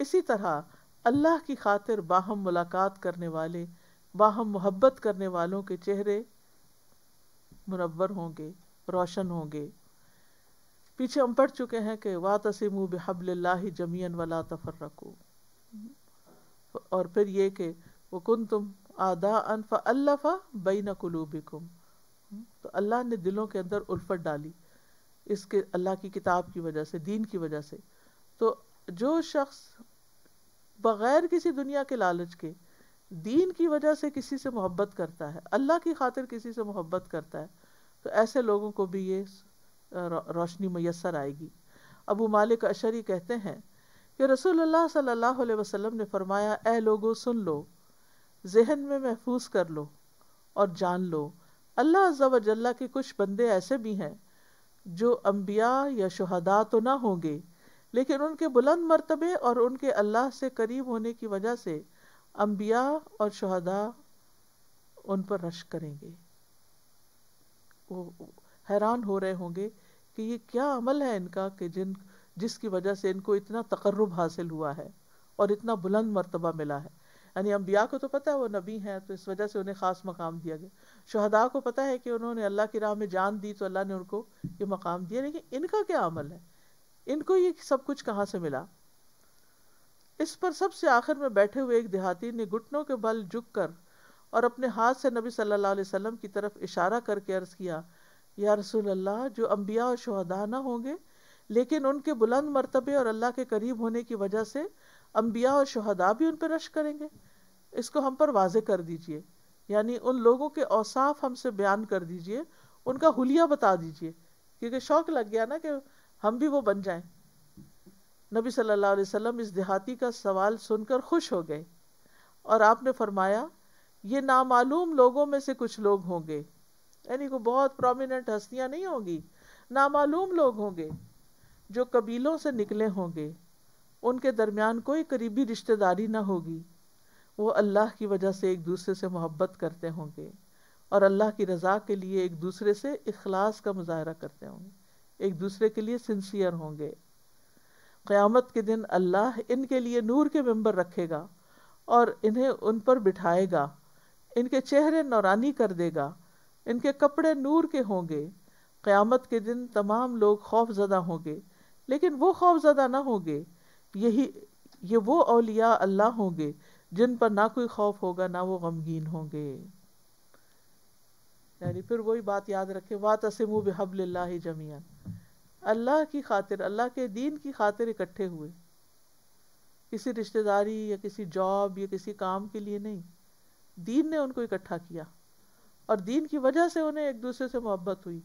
इसी तरह अल्लाह की खातिर बाहम मुलाकात करने वाले बाहम मोहब्बत करने वालों के चेहरे मुनवर होंगे रोशन होंगे पीछे हम पढ़ चुके हैं कि वा तसीम बेहबल्ला जमीन वाला तफर रखो और फिर ये कि कुन तुम आदा अनफा अल्लाफ़ा बैन कुलूबिकुम तो अल्लाह ने दिलों के अंदर उल्फत डाली इसके अल्लाह की किताब की वजह से दीन की वजह से तो जो शख्स बग़ैर किसी दुनिया के लालच के दीन की वजह से किसी से मोहब्बत करता है अल्लाह की खातिर किसी से मोहब्बत करता है तो ऐसे लोगों को भी ये रोशनी मैसर आएगी अबू मालिक अशरी कहते हैं कि रसूलुल्लाह सल्लल्लाहु अलैहि वसल्लम ने फरमाया ए लोगो सुन लो जहन में महफूज कर लो और जान लो अल्लाह अज्ला के कुछ बंदे ऐसे भी हैं जो अम्बिया या शहदा तो ना होंगे लेकिन उनके बुलंद मरतबे और उनके अल्लाह से करीब होने की वजह से अम्बिया और शहदा उन पर रश करेंगे वो हैरान हो रहे होंगे कि ये क्या अमल है इनका कि जिन जिसकी वजह से इनको इतना तकर्रब हासिल हुआ है और इतना बुलंद मरतबा मिला है यानी अम्बिया को तो पता है वो नबी हैं तो इस वजह से उन्हें ख़ास मकाम दिया गया शहदा को पता है कि उन्होंने अल्लाह की राह में जान दी तो अल्लाह ने उनको ये मकाम दिया लेकिन इनका क्या अमल है इनको ये सब कुछ कहाँ से मिला इस पर सबसे आखिर में बैठे हुए एक देहाती ने घुटनों के बल झुक कर और अपने हाथ से नबी सल्लल्लाहु अलैहि वसल्लम की तरफ इशारा करके अर्ज़ किया या रसूल अल्लाह जो अम्बिया और शहदा ना होंगे लेकिन उनके बुलंद मरतबे और अल्लाह के करीब होने की वजह से अम्बिया और शहदा भी उन पर रश करेंगे इसको हम पर वाज कर दीजिए यानी उन लोगों के औसाफ हमसे बयान कर दीजिए उनका हुलिया बता दीजिए क्योंकि शौक लग गया ना कि हम भी वो बन जाएं नबी सल्लल्लाहु अलैहि वसल्लम इस देहाती का सवाल सुनकर खुश हो गए और आपने फरमाया ये नामालूम लोगों में से कुछ लोग होंगे यानी को बहुत प्रोमिनेंट हस्तियां नहीं होंगी नामालूम लोग होंगे जो कबीलों से निकले होंगे उनके दरमियान कोई करीबी रिश्तेदारी ना होगी वो अल्लाह की वजह से एक दूसरे से मोहब्बत करते होंगे और अल्लाह की रज़ा के लिए एक दूसरे से इखलास का मुजाहरा करते होंगे एक दूसरे के लिए सिंसियर होंगे क़यामत के दिन अल्लाह इनके लिए नूर के मेम्बर रखेगा और इन्हें उन पर बिठाएगा इनके चेहरे नौरानी कर देगा इनके कपड़े नूर के होंगे क़यामत के दिन तमाम लोग खौफजदा होंगे लेकिन वो खौफजदा ना होंगे यही ये वो अलिया अल्लाह होंगे जिन पर ना कोई खौफ होगा ना वो गमगीन होंगे यानी फिर वही बात याद रखे वा तसमु बेहबल्ला जमिया अल्लाह की खातिर अल्लाह के दीन की खातिर इकट्ठे हुए किसी रिश्तेदारी या किसी जॉब या किसी काम के लिए नहीं दीन ने उनको इकट्ठा किया और दीन की वजह से उन्हें एक दूसरे से मोहब्बत हुई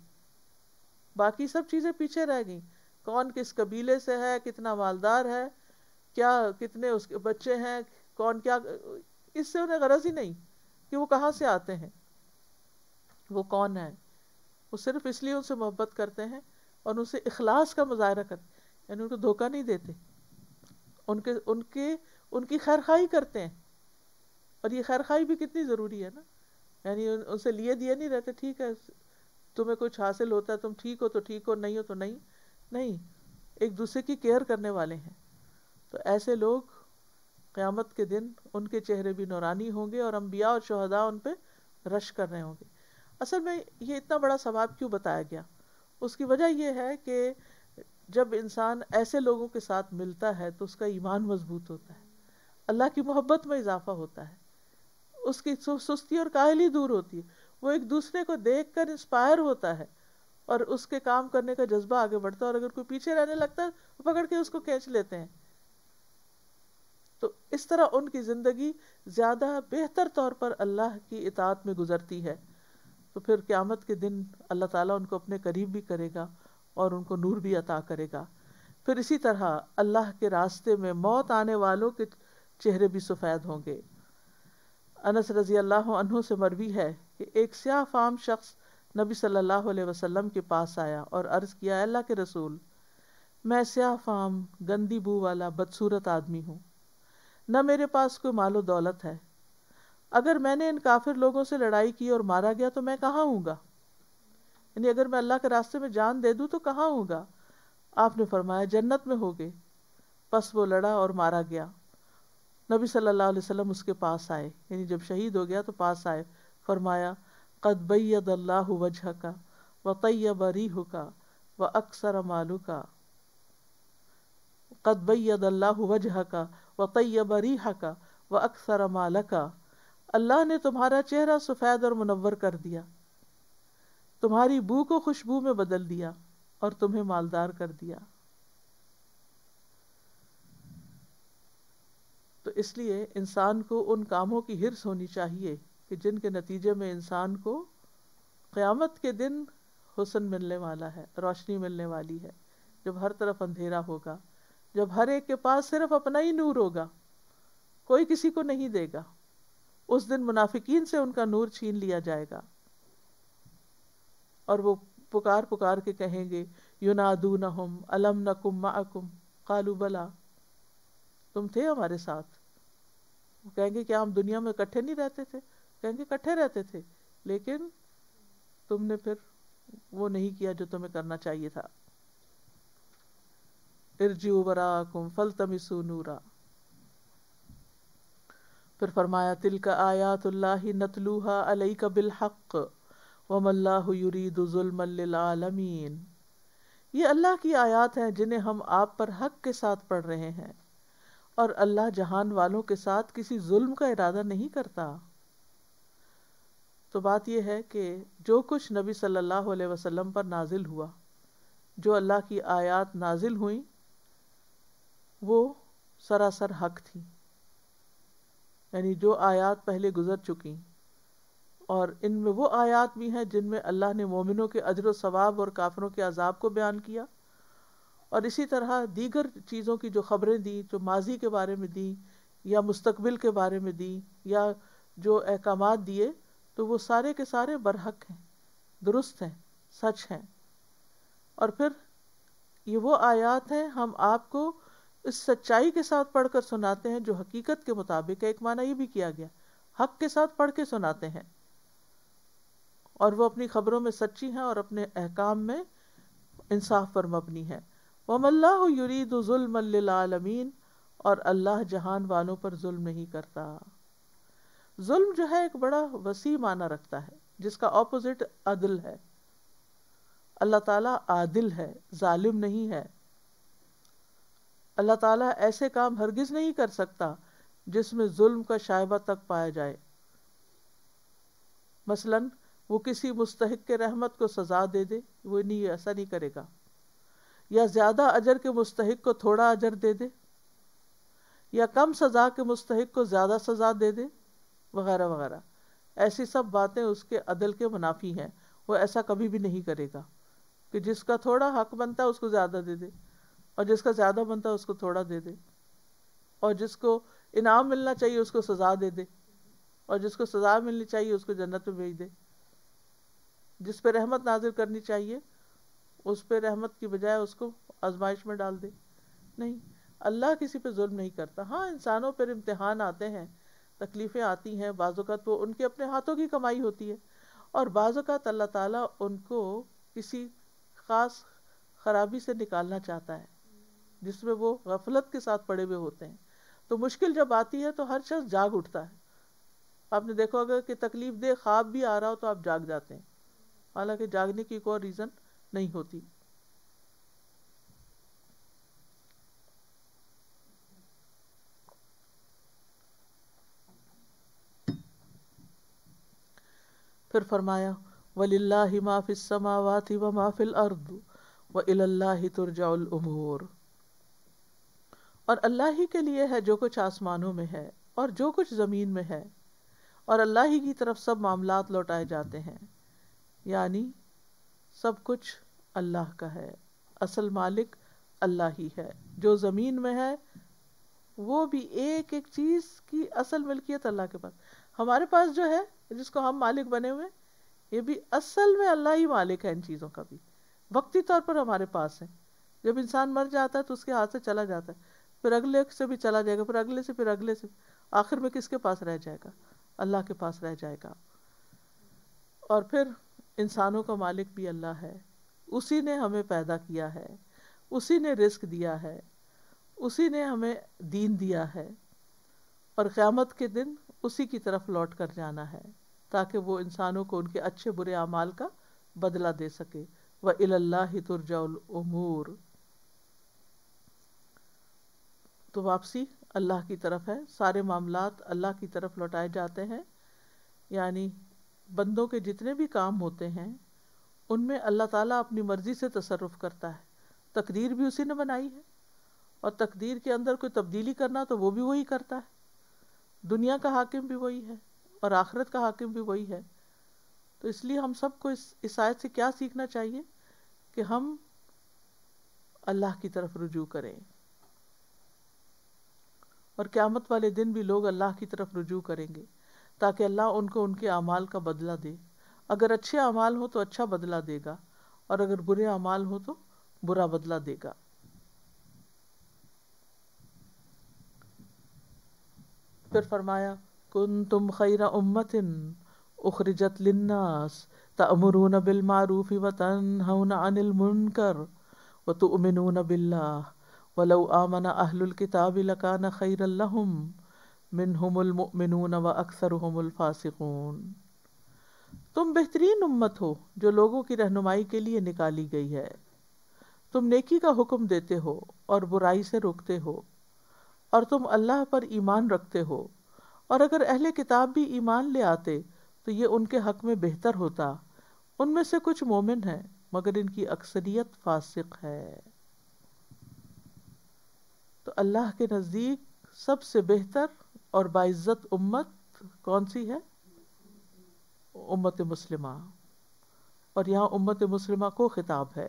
बाकी सब चीज़ें पीछे रह गई कौन किस कबीले से है कितना मालदार है क्या कितने उसके बच्चे हैं कौन क्या इससे उन्हें गरज ही नहीं कि वो कहाँ से आते हैं वो कौन है वो सिर्फ इसलिए उनसे मोहब्बत करते हैं और उनसे इखलास का मुजाहरा करते यानी उनको धोखा नहीं देते उनके उनके उनकी खैर खाई करते हैं और ये खैर खाई भी कितनी ज़रूरी है ना यानी उनसे लिए दिए नहीं रहते ठीक है तुम्हें कुछ हासिल होता है तुम ठीक हो तो ठीक हो नहीं हो तो नहीं नहीं एक दूसरे की केयर करने वाले हैं तो ऐसे लोग क़्यामत के दिन उनके चेहरे भी नौरानी होंगे और अम्बिया और शहदा उन पर रश कर रहे होंगे असल में ये इतना बड़ा सवाब क्यों बताया गया उसकी वजह यह है कि जब इंसान ऐसे लोगों के साथ मिलता है तो उसका ईमान मजबूत होता है अल्लाह की मोहब्बत में इजाफा होता है उसकी सुस्ती और काहली दूर होती है वो एक दूसरे को देख कर इंस्पायर होता है और उसके काम करने का जज्बा आगे बढ़ता है और अगर कोई पीछे रहने लगता है तो पकड़ के उसको खींच लेते हैं तो इस तरह उनकी ज़िंदगी ज़्यादा बेहतर तौर पर अल्लाह की इतात में गुजरती है तो फिर क़्यामत के दिन अल्लाह ताला उनको अपने करीब भी करेगा और उनको नूर भी अता करेगा फिर इसी तरह अल्लाह के रास्ते में मौत आने वालों के चेहरे भी सफ़ेद होंगे अनस रज़ी अल्लाह अनहु से मरवी है कि एक स्याह फाम शख्स नबी सल्लल्लाहु अलैहि वसल्लम के पास आया और अर्ज़ किया अल्लाह के रसूल मैं स्याह फाम गंदी बू वाला बदसूरत आदमी हूँ न मेरे पास कोई मालो दौलत है अगर मैंने इन काफिर लोगों से लड़ाई की और मारा गया तो मैं कहाँ हूँगा यानी अगर मैं अल्लाह के रास्ते में जान दे दूँ तो कहाँ हूँगा आपने फरमाया जन्नत में होगे बस वो लड़ा और मारा गया नबी सल्लल्लाहु अलैहि वसल्लम उसके पास आए यानी जब शहीद हो गया तो पास आए फरमाया कद अल्लाह वजह का व तैयब रीह का व अक्सर मालू का कद अल्लाह वजह का व तयब रीहा का व अक्सर मालका का अल्लाह ने तुम्हारा चेहरा सफ़ेद और मुनवर कर दिया तुम्हारी बू को खुशबू में बदल दिया और तुम्हें मालदार कर दिया तो इसलिए इंसान को उन कामों की हिरस होनी चाहिए कि जिनके नतीजे में इंसान को क़यामत के दिन हुसन मिलने वाला है रोशनी मिलने वाली है जब हर तरफ अंधेरा होगा जब हर एक के पास सिर्फ अपना ही नूर होगा कोई किसी को नहीं देगा उस दिन मुनाफिकीन से उनका नूर छीन लिया जाएगा और वो पुकार पुकार के कहेंगे युनादू नहुम अलम नकुम माकुम कालू बला तुम थे हमारे साथ वो कहेंगे क्या हम दुनिया में इकट्ठे नहीं रहते थे कहेंगे इकट्ठे रहते थे लेकिन तुमने फिर वो नहीं किया जो तुम्हें करना चाहिए था इर्जी उबरा कुम फल तमिसु नूरा फिर फरमाया तिल का आयातुल्लाह नतलूहा अलई का बिलहक वमल्लामीन ये अल्लाह की आयात हैं जिन्हें हम आप पर हक के साथ पढ़ रहे हैं और अल्लाह जहान वालों के साथ किसी जुल्म का इरादा नहीं करता तो बात यह है कि जो कुछ नबी सल्लल्लाहु अलैहि वसल्लम पर नाजिल हुआ जो अल्लाह की आयात नाजिल हुई वो सरासर हक थी यानी जो आयात पहले गुजर चुकी और इनमें वो आयात भी हैं जिनमें अल्लाह ने मोमिनों के अजर सवाब और काफरों के अजाब को बयान किया और इसी तरह दीगर चीज़ों की जो खबरें दी जो माजी के बारे में दी या मुस्तबिल के बारे में दी या जो अहकाम दिए तो वो सारे के सारे बरहक हैं दुरुस्त हैं सच हैं और फिर ये वो आयात हैं हम आपको इस सच्चाई के साथ पढ़कर सुनाते हैं जो हकीकत के मुताबिक है एक माना यह भी किया गया हक के साथ पढ़ के सुनाते हैं और वो अपनी खबरों में सच्ची हैं और अपने अहकाम में इंसाफ पर मबनी है वमल्लाह युरीदुलमीन और अल्लाह जहान वालों पर जुल्म नहीं करता जुल्म जो है एक बड़ा वसी माना रखता है जिसका ऑपोजिट अदल है अल्लाह ताला आदिल है जालिम नहीं है अल्लाह ताला ऐसे काम हरगिज़ नहीं कर सकता जिसमें जुल्म का शायबा तक पाया जाए मसलन वो किसी मुस्तक के रहमत को सज़ा दे दे वो नहीं ऐसा नहीं करेगा या ज़्यादा अजर के मुस्तक को थोड़ा अजर दे दे या कम सज़ा के मुस्तक को ज़्यादा सज़ा दे दे वगैरह वगैरह ऐसी सब बातें उसके अदल के मुनाफी हैं वो ऐसा कभी भी नहीं करेगा कि जिसका थोड़ा हक बनता है उसको ज़्यादा दे दे और जिसका ज़्यादा बनता है उसको थोड़ा दे दे और जिसको इनाम मिलना चाहिए उसको सज़ा दे दे और जिसको सज़ा मिलनी चाहिए उसको जन्नत में भेज दे जिस पर रहमत नाजिल करनी चाहिए उस पर रहमत की बजाय उसको आजमाइश में डाल दे नहीं अल्लाह किसी पे जुल्म नहीं करता हाँ इंसानों पर इम्तहान आते हैं तकलीफ़ें आती हैं बाज़त वो उनके अपने हाथों की कमाई होती है और बाज़ात अल्लाह ताला उनको किसी ख़ास ख़राबी से निकालना चाहता है जिसमें वो गफलत के साथ पड़े हुए होते हैं तो मुश्किल जब आती है तो हर शख्स जाग उठता है आपने देखा होगा कि तकलीफ दे ख्वाब भी आ रहा हो तो आप जाग जाते हैं हालांकि जागने की कोई रीज़न नहीं होती फिर फरमाया वलिल्लाहि माफ़िस समावाति व माफ़िल अर्द व इल्लाहि तुरजाउल उमूर और अल्लाह ही के लिए है जो कुछ आसमानों में है और जो कुछ ज़मीन में है और अल्लाह ही की तरफ सब मामला लौटाए जाते हैं यानी सब कुछ अल्लाह का है असल मालिक अल्लाह ही है जो ज़मीन में है वो भी एक एक चीज़ की असल मिल्कियत अल्लाह के पास हमारे पास जो है जिसको हम मालिक बने हुए ये भी असल में अल्लाह ही मालिक है इन चीज़ों का भी वक्ती तौर पर हमारे पास है जब इंसान मर जाता है तो उसके हाथ से चला जाता है फिर अगले से भी चला जाएगा फिर अगले से फिर अगले से आखिर में किसके पास रह जाएगा अल्लाह के पास रह जाएगा और फिर इंसानों का मालिक भी अल्लाह है उसी ने हमें पैदा किया है उसी ने रिस्क दिया है उसी ने हमें दीन दिया है और क़्यामत के दिन उसी की तरफ लौट कर जाना है ताकि वो इंसानों को उनके अच्छे बुरे अमाल का बदला दे सके व इल्ला तुरजाउल उमूर तो वापसी अल्लाह की तरफ है सारे मामलात अल्लाह की तरफ लौटाए जाते हैं यानी बंदों के जितने भी काम होते हैं उनमें अल्लाह ताला अपनी मर्ज़ी से तसरफ़ करता है तकदीर भी उसी ने बनाई है और तकदीर के अंदर कोई तब्दीली करना तो वो भी वही करता है दुनिया का हाकिम भी वही है और आखरत का हाकिम भी वही है तो इसलिए हम सबको इस इस आयत से क्या सीखना चाहिए कि हम अल्लाह की तरफ रुजू करें और क़्यामत वाले दिन भी लोग अल्लाह की तरफ रुजू करेंगे ताकि अल्लाह उनको उनके अमाल का बदला दे अगर अच्छे अमाल हो तो अच्छा बदला देगा और अगर बुरे अमाल हो तो बुरा बदला देगा फिर फरमाया कुन तुम खैरा उम्मतिन उखरिजत लिन्नास तमरून बिल मारूफ़ी व तन अनिल मुनकर व तो बिल्ला वलऊ आमन अहलकिताब लकान खैरम मिनहमुलमिन व अक्सर हमलफासिकून तुम बेहतरीन उम्मत हो जो लोगों की रहनुमाई के लिए निकाली गई है तुम नेकी का हुक्म देते हो और बुराई से रोकते हो और तुम अल्लाह पर ईमान रखते हो और अगर अहले किताब भी ईमान ले आते तो ये उनके हक में बेहतर होता उनमें से कुछ मोमिन हैं मगर इनकी अक्सरियत फासिक है तो अल्लाह के नज़दीक सबसे बेहतर और बाइज्जत उम्मत कौन सी है उम्मत मुस्लिमा और यहाँ उम्मत मुस्लिमा को ख़िताब है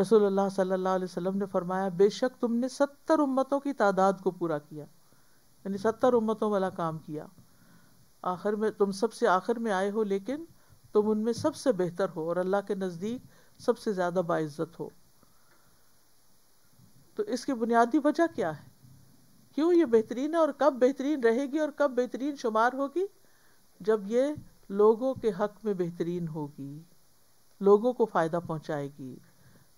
रसूलुल्लाह सल्लल्लाहु अलैहि वसल्लम ने फरमाया बेशक तुमने सत्तर उम्मतों की तादाद को पूरा किया यानी सत्तर उम्मतों वाला काम किया आखिर में तुम सबसे आखिर में आए हो लेकिन तुम उनमें सबसे बेहतर हो और अल्लाह के नज़दीक सबसे ज़्यादा बाइज्जत हो तो इसकी बुनियादी वजह क्या है क्यों ये बेहतरीन है और कब बेहतरीन रहेगी और कब बेहतरीन शुमार होगी जब ये लोगों के हक में बेहतरीन होगी लोगों को फ़ायदा पहुंचाएगी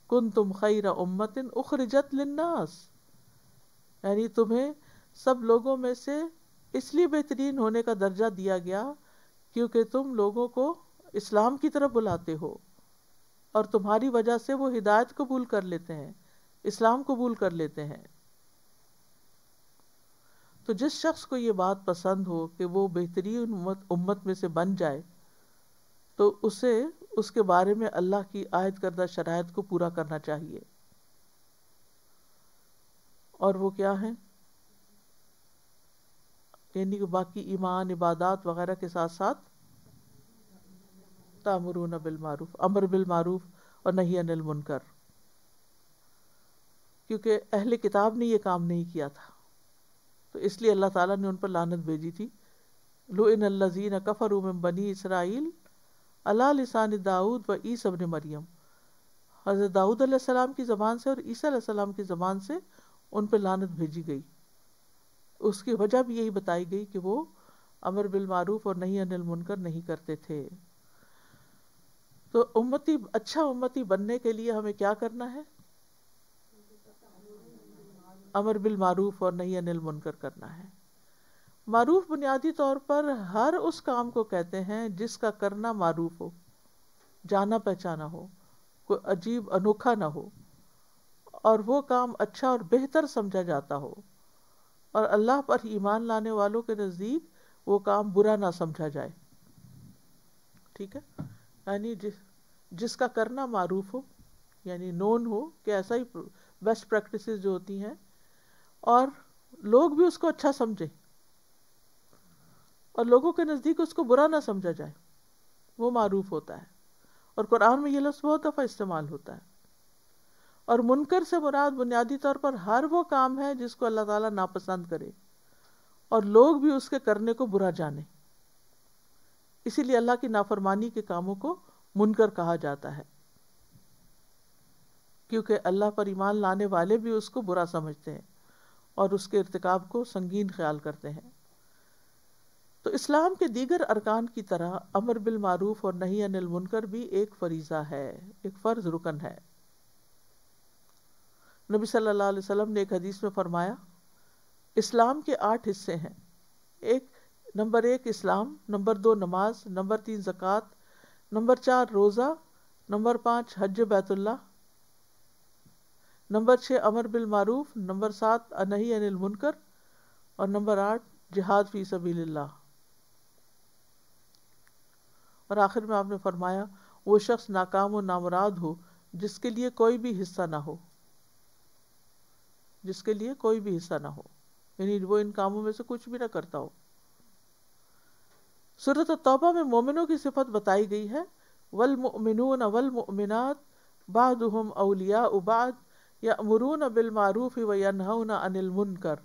कुन तुम खैर उम्मतिन उखरजत लिन्नास यानी तुम्हें सब लोगों में से इसलिए बेहतरीन होने का दर्जा दिया गया क्योंकि तुम लोगों को इस्लाम की तरफ बुलाते हो और तुम्हारी वजह से वो हिदायत कबूल कर लेते हैं इस्लाम कबूल कर लेते हैं तो जिस शख्स को ये बात पसंद हो कि वो बेहतरीन उम्मत उम्मत में से बन जाए तो उसे उसके बारे में अल्लाह की आयत करदा शरात को पूरा करना चाहिए और वो क्या है यानी कि बाकी ईमान इबादत वगैरह के साथ साथ तामरून बिलमारूफ अमर बिलमारूफ और नहीं अनिल मुनकर क्योंकि अहल किताब ने यह काम नहीं किया था तो इसलिए अल्लाह ताला ने उन पर लानत भेजी थी लो इन अल्लाजीन कफ़र उम बनी इसराइल अला दाऊद व ईस अबन मरियम हज़रत दाऊद की ज़बान से और ईसा की ज़बान से उन पर लानत भेजी गई उसकी वजह भी यही बताई गई कि वो अमर बिलमूफ़ और नहीं अनिल मुनकर नहीं करते थे तो उम्मती अच्छा उम्मती बनने के लिए हमें क्या करना है अमर बिल मारूफ और नहीं अनिल मुनकर करना है मारूफ बुनियादी तौर पर हर उस काम को कहते हैं जिसका करना मारूफ हो जाना पहचाना हो कोई अजीब अनोखा ना हो और वो काम अच्छा और बेहतर समझा जाता हो और अल्लाह पर ईमान लाने वालों के नज़दीक वो काम बुरा ना समझा जाए ठीक है यानी जिस जिसका करना मारूफ हो यानी नोन हो कि ऐसा ही बेस्ट प्रैक्टिसेस जो होती हैं और लोग भी उसको अच्छा समझें और लोगों के नज़दीक उसको बुरा ना समझा जाए वो मारूफ होता है और कुरान में ये लफ्ज़ बहुत दफ़ा इस्तेमाल होता है और मुनकर से मुराद बुनियादी तौर पर हर वो काम है जिसको अल्लाह ताला नापसंद करे और लोग भी उसके करने को बुरा जाने इसीलिए अल्लाह की नाफरमानी के कामों को मुनकर कहा जाता है क्योंकि अल्लाह पर ईमान लाने वाले भी उसको बुरा समझते हैं और उसके इरतकब को संगीन ख्याल करते हैं तो इस्लाम के दीगर अरकान की तरह अमर बिल मारूफ और नहीं अनिल मुनकर भी एक फरीज़ा है एक फ़र्ज रुकन है नबी सल्लल्लाहु अलैहि वसल्लम ने एक हदीस में फरमाया इस्लाम के आठ हिस्से हैं एक नंबर एक इस्लाम नंबर दो नमाज नंबर तीन जक़ात नंबर चार रोज़ा नंबर पांच हज बैतुल्ला नंबर छः अमर बिल मारूफ नंबर सात अनही अनिल मुनकर और नंबर आठ जिहाद फ़ी सबील्ला और आखिर में आपने फरमाया वो शख्स नाकाम व नामराद हो जिसके लिए कोई भी हिस्सा ना हो जिसके लिए कोई भी हिस्सा ना हो यानी वो इन कामों में से कुछ भी ना करता हो सूरत तौबा में मोमिनों की सिफत बताई गई है वल मोमिन वल मोमिनत बादम अलिया उबाद अमरून बिलमारूफ़ व यनहन अनिल मुनकर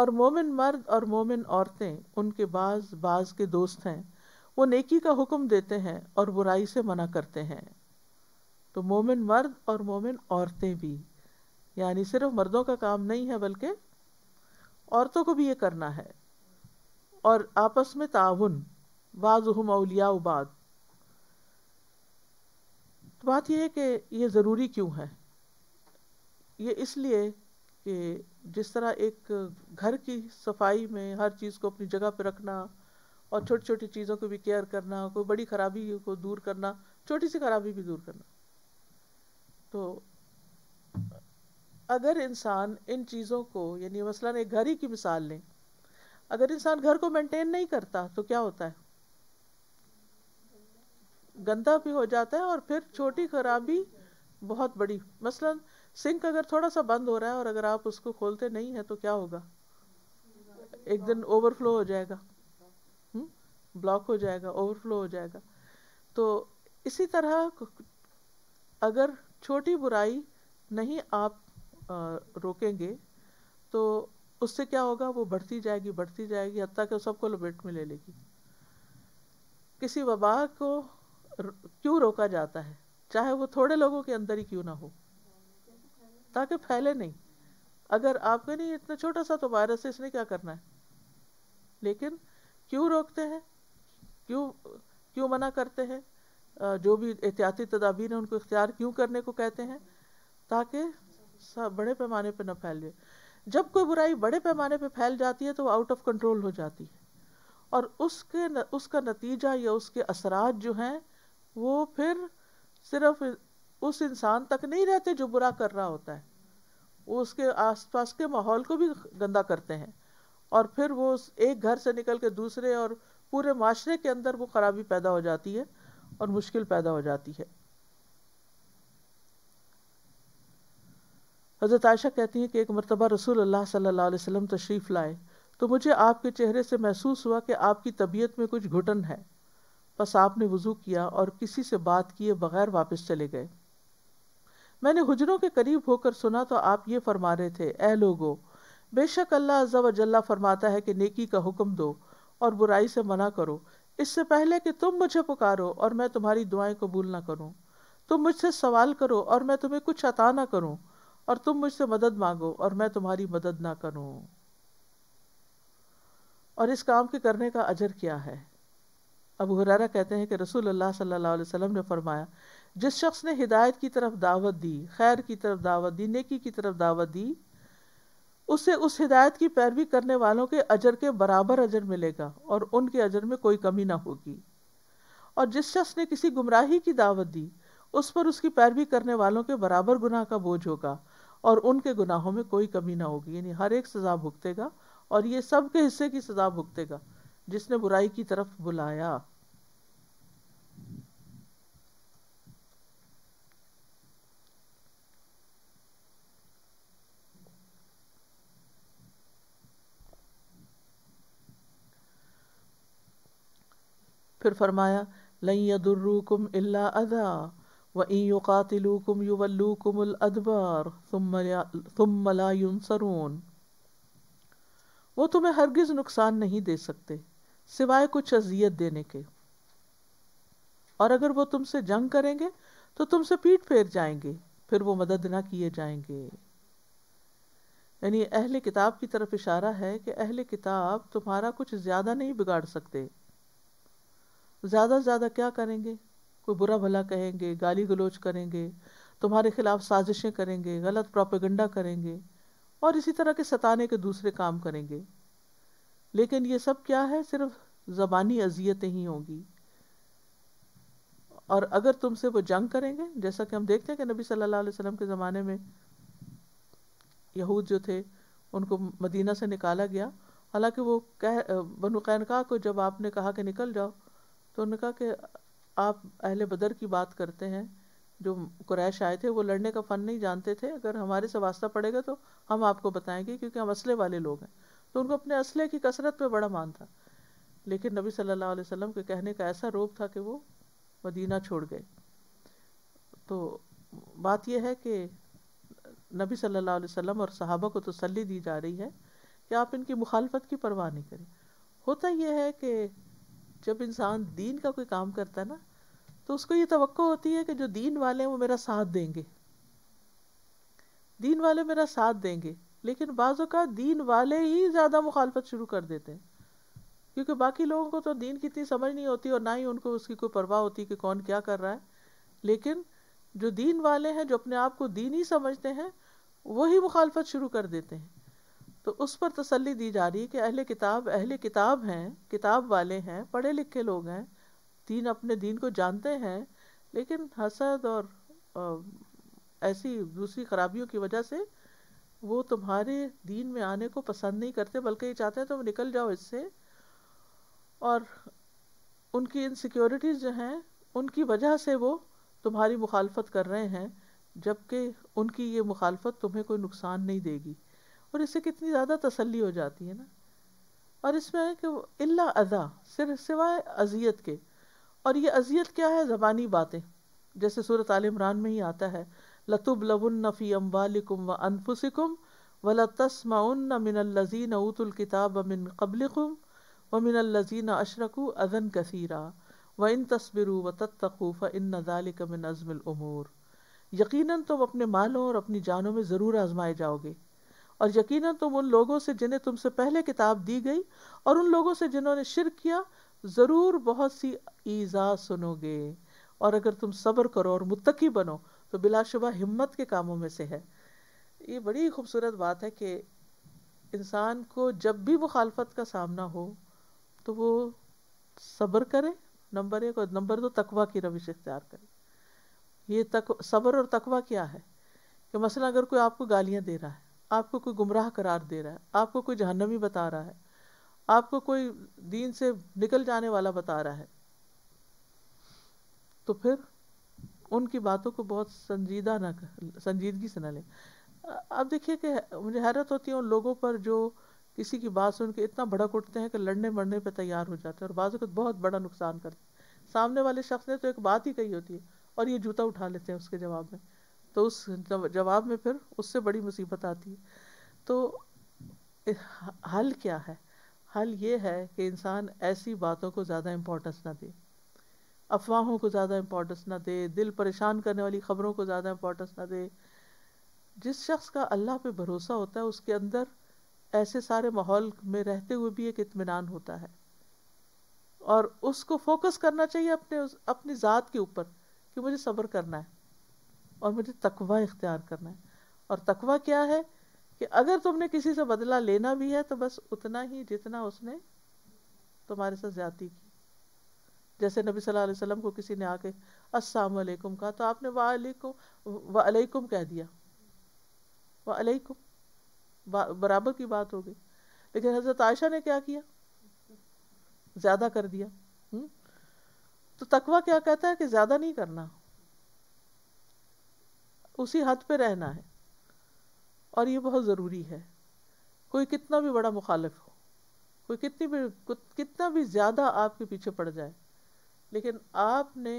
और मोमिन मर्द और मोमिन औरतें उनके बाज बाज के दोस्त हैं वो नेकी का हुक्म देते हैं और बुराई से मना करते हैं तो मोमिन मर्द और मोमिन औरतें भी यानी सिर्फ मर्दों का काम नहीं है बल्कि औरतों को भी ये करना है और आपस में ताउन बाजिया उबाद तो बात यह है कि ये ज़रूरी क्यों है ये इसलिए कि जिस तरह एक घर की सफाई में हर चीज़ को अपनी जगह पर रखना और छोटी छोटी चीज़ों को भी केयर करना कोई बड़ी खराबी को दूर करना छोटी सी खराबी भी दूर करना तो अगर इंसान इन चीज़ों को यानी मसला एक घर ही की मिसाल लें अगर इंसान घर को मेंटेन नहीं करता तो क्या होता है गंदा भी हो जाता है और फिर छोटी खराबी बहुत बड़ी मसलन सिंक अगर थोड़ा सा बंद हो रहा है और अगर आप उसको खोलते नहीं है तो क्या होगा एक दिन ओवरफ्लो हो जाएगा ब्लॉक हम्म? हो जाएगा ओवरफ्लो हो जाएगा तो इसी तरह अगर छोटी बुराई नहीं आप रोकेंगे तो उससे क्या होगा वो बढ़ती जाएगी बढ़ती जाएगी हती कि सबको लपेट में ले लेगी किसी वबा को क्यों रोका जाता है चाहे वो थोड़े लोगों के अंदर ही क्यों ना हो ताकि फैले नहीं अगर आपके नहीं इतना छोटा सा तो वायरस है इसने क्या करना है लेकिन क्यों रोकते हैं क्यों क्यों मना करते हैं जो भी एहतियाती तदाबीर हैं उनको इख्तियार क्यों करने को कहते हैं ताकि बड़े पैमाने पर ना फैल जाए जब कोई बुराई बड़े पैमाने पर फैल जाती है तो वो आउट ऑफ कंट्रोल हो जाती है और उसके न, उसका नतीजा या उसके असरात जो हैं वो फिर सिर्फ उस इंसान तक नहीं रहते जो बुरा कर रहा होता है वो उसके आसपास के माहौल को भी गंदा करते हैं और फिर वो एक घर से निकल के दूसरे और पूरे माशरे के अंदर वो खराबी पैदा हो जाती है और मुश्किल पैदा हो जाती है हज़रत आयशा कहती हैं कि एक मरतबा रसूल अल्लाह सल्लल्लाहु अलैहि वसल्लम तशरीफ़ लाए तो मुझे आपके चेहरे से महसूस हुआ कि आपकी तबीयत में कुछ घुटन है बस आपने वज़ू किया और किसी से बात किए बगैर वापस चले गए मैंने हुजरों के करीब होकर सुना तो आप ये फरमा रहे थे ए लोगो बेशक अल्लाह अज्जा वजल्ला फरमाता है कि नेकी का हुक्म दो और बुराई से मना करो इससे पहले कि तुम मुझे पुकारो और मैं तुम्हारी दुआएं कबूल ना करूं तुम मुझसे सवाल करो और मैं तुम्हें कुछ अता ना करूं और तुम मुझसे मदद मांगो और मैं तुम्हारी मदद ना करूं और इस काम के करने का अजर क्या है अब हुरारा कहते हैं कि रसूल अल्लाह सल्लल्लाहु अलैहि वसल्लम ने फरमाया जिस शख्स ने हिदायत की तरफ दावत दी खैर की तरफ दावत दी नेकी की तरफ दावत दी उसे उस हिदायत की पैरवी करने वालों के अजर के बराबर अजर मिलेगा और उनके अजर में कोई कमी ना होगी और जिस शख्स ने किसी गुमराही की दावत दी उस पर उसकी पैरवी करने वालों के बराबर गुनाह का बोझ होगा और उनके गुनाहों में कोई कमी ना होगी यानी हर एक सज़ा भुगतेगा और ये सब के हिस्से की सज़ा भुगतेगा जिसने बुराई की तरफ बुलाया फिर फरमाया लई इल्ला अदा व ई युवल्लुकुम अल अदबार तुमला युनसरून वो तुम्हें हरगिज़ नुकसान नहीं दे सकते सिवाय कुछ अजियत देने के और अगर वो तुमसे जंग करेंगे तो तुमसे पीठ फेर जाएंगे फिर वो मदद ना किए जाएंगे यानी अहले किताब की तरफ इशारा है कि अहले किताब तुम्हारा कुछ ज़्यादा नहीं बिगाड़ सकते ज़्यादा से ज़्यादा क्या करेंगे कोई बुरा भला कहेंगे गाली गलोच करेंगे तुम्हारे खिलाफ साजिशें करेंगे गलत प्रोपेगंडा करेंगे और इसी तरह के सताने के दूसरे काम करेंगे लेकिन ये सब क्या है सिर्फ ज़बानी अजियतें ही होंगी और अगर तुमसे वो जंग करेंगे जैसा कि हम देखते हैं कि नबी सल्लल्लाहु अलैहि वसल्लम के ज़माने में यहूद जो थे उनको मदीना से निकाला गया हालांकि वो कह बनुकैनका को जब आपने कहा कि निकल जाओ तो उन्होंने कहा कि आप अहले बदर की बात करते हैं जो क्रैश आए थे वो लड़ने का फन नहीं जानते थे अगर हमारे से वास्ता पड़ेगा तो हम आपको बताएंगे क्योंकि हम असले वाले लोग हैं तो उनको अपने असले की कसरत पे बड़ा मान था लेकिन नबी सल्लल्लाहु अलैहि वसल्लम के कहने का ऐसा रोब था कि वो मदीना छोड़ गए तो बात यह है कि नबी सल्ला अलैहि और सहाबा को तसली दी जा रही है कि आप इनकी मुखालफत की परवाह नहीं करें होता यह है कि जब इंसान दीन का कोई काम करता है ना तो उसको ये तो होती है कि जो दीन वाले हैं वो मेरा साथ देंगे दीन वाले मेरा साथ देंगे लेकिन बाज़ों का दीन वाले ही ज़्यादा मुखालफत शुरू कर देते हैं क्योंकि बाकी लोगों को तो दीन की इतनी समझ नहीं होती और ना ही उनको उसकी कोई परवाह होती कि कौन क्या कर रहा है लेकिन जो दीन वाले हैं जो अपने आप को दीन ही समझते हैं वही मुखालफत शुरू कर देते हैं तो उस पर तसल्ली दी जा रही है कि अहले किताब अहले किताब हैं किताब वाले हैं पढ़े लिखे लोग हैं दीन अपने दीन को जानते हैं लेकिन हसद और ऐसी दूसरी खराबियों की वजह से वो तुम्हारे दीन में आने को पसंद नहीं करते बल्कि ये चाहते हैं तुम निकल जाओ इससे और उनकी इनसिक्योरिटीज़ जो हैं उनकी वजह से वो तुम्हारी मुखालफत कर रहे हैं जबकि उनकी ये मुखालफत तुम्हें कोई नुकसान नहीं देगी और इससे कितनी ज़्यादा तसल्ली हो जाती है ना और इसमें है कि इल्ला अदा सिर्फ सिवाय अजियत के और ये अजियत क्या है ज़बानी बातें जैसे सूरत आल इमरान में ही आता है लतुब लबुन फ़ी अम्बालिकुम व अनफुसिकुम वला तस्माउन्न मिनल्लजीन ऊतुल किताब मिन कबलिकुम व मिनल्लजीन अशरकु अज़न कसीरा व इन तस्बिरु व तत्तकू इन नज़ालिक मिन अज़मिल उमूर यकीनन तुम अपने मालों और अपनी जानों में ज़रूर आजमाए जाओगे और यकीनन तुम उन लोगों से जिन्हें तुमसे पहले किताब दी गई और उन लोगों से जिन्होंने शिर किया ज़रूर बहुत सी ईज़ा सुनोगे और अगर तुम सब्र करो और मुत्तकी बनो तो बिलाशुबा हिम्मत के कामों में से है ये बड़ी खूबसूरत बात है कि इंसान को जब भी मुखालफत का सामना हो तो वो सब्र करे नंबर एक और नंबर दो तकवा की रविश इख्तियार करे ये तक सब्र और तकवा क्या है कि मसला अगर कोई आपको गालियाँ दे रहा है आपको कोई गुमराह करार दे रहा है आपको कोई जहनवी बता रहा है आपको कोई दीन से निकल जाने वाला बता रहा है तो फिर उनकी बातों को बहुत संजीदा ना संजीदगी से ना लें अब देखिए कि मुझे हैरत होती है उन लोगों पर जो किसी की बात सुन के इतना भड़क उठते हैं कि लड़ने मरने पर तैयार हो जाते हैं और बाजू को बहुत बड़ा नुकसान करते हैं सामने वाले शख्स ने तो एक बात ही कही होती है और ये जूता उठा लेते हैं उसके जवाब में तो उस जवाब में फिर उससे बड़ी मुसीबत आती है तो हल क्या है हल ये है कि इंसान ऐसी बातों को ज़्यादा इम्पोर्टेंस ना दे अफवाहों को ज़्यादा इम्पोर्टेंस ना दे दिल परेशान करने वाली ख़बरों को ज़्यादा इम्पोर्टेंस ना दे जिस शख्स का अल्लाह पे भरोसा होता है उसके अंदर ऐसे सारे माहौल में रहते हुए भी एक इतमान होता है और उसको फोकस करना चाहिए अपने अपनी ज़ात के ऊपर कि मुझे सब्र करना है और मुझे तकवा इख्तियार करना है और तकवा क्या है कि अगर तुमने किसी से बदला लेना भी है तो बस उतना ही जितना उसने तुम्हारे साथ ज्यादा की जैसे नबी सल्लल्लाहु अलैहि वसल्लम को किसी ने आके अस्सलाम कहा तो आपने वालेकुम वालेकुम कह दिया वालेकुम बराबर की बात हो गई लेकिन हज़रत आयशा ने क्या किया ज़्यादा कर दिया हुँ? हम्म। तो तकवा क्या कहता है कि ज़्यादा नहीं करना उसी हद पे रहना है और ये बहुत ज़रूरी है कोई कितना भी बड़ा मुखालफ हो कोई कितनी भी कितना भी ज़्यादा आपके पीछे पड़ जाए लेकिन आपने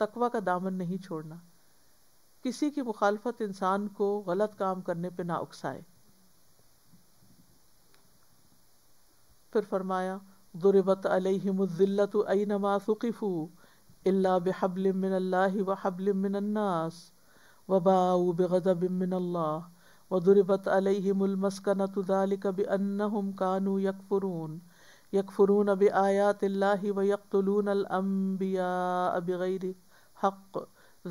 तकवा का दामन नहीं छोड़ना किसी की मुखालफत इंसान को गलत काम करने पे ना उकसाए फिर फरमाया दुरबत अलहमज़िल्लत नमा फ़ुक़फ़ू अल्ला बहबल व मिनन्नास वबाऊ बगज़ब मिनल्ला वदरबत अलमस्कनत ज़ालिक बअन्नहुम कानू यकफ़रून यकफ़रून अब आयात व यकतलून अलअम्बिया बग़ैर हक़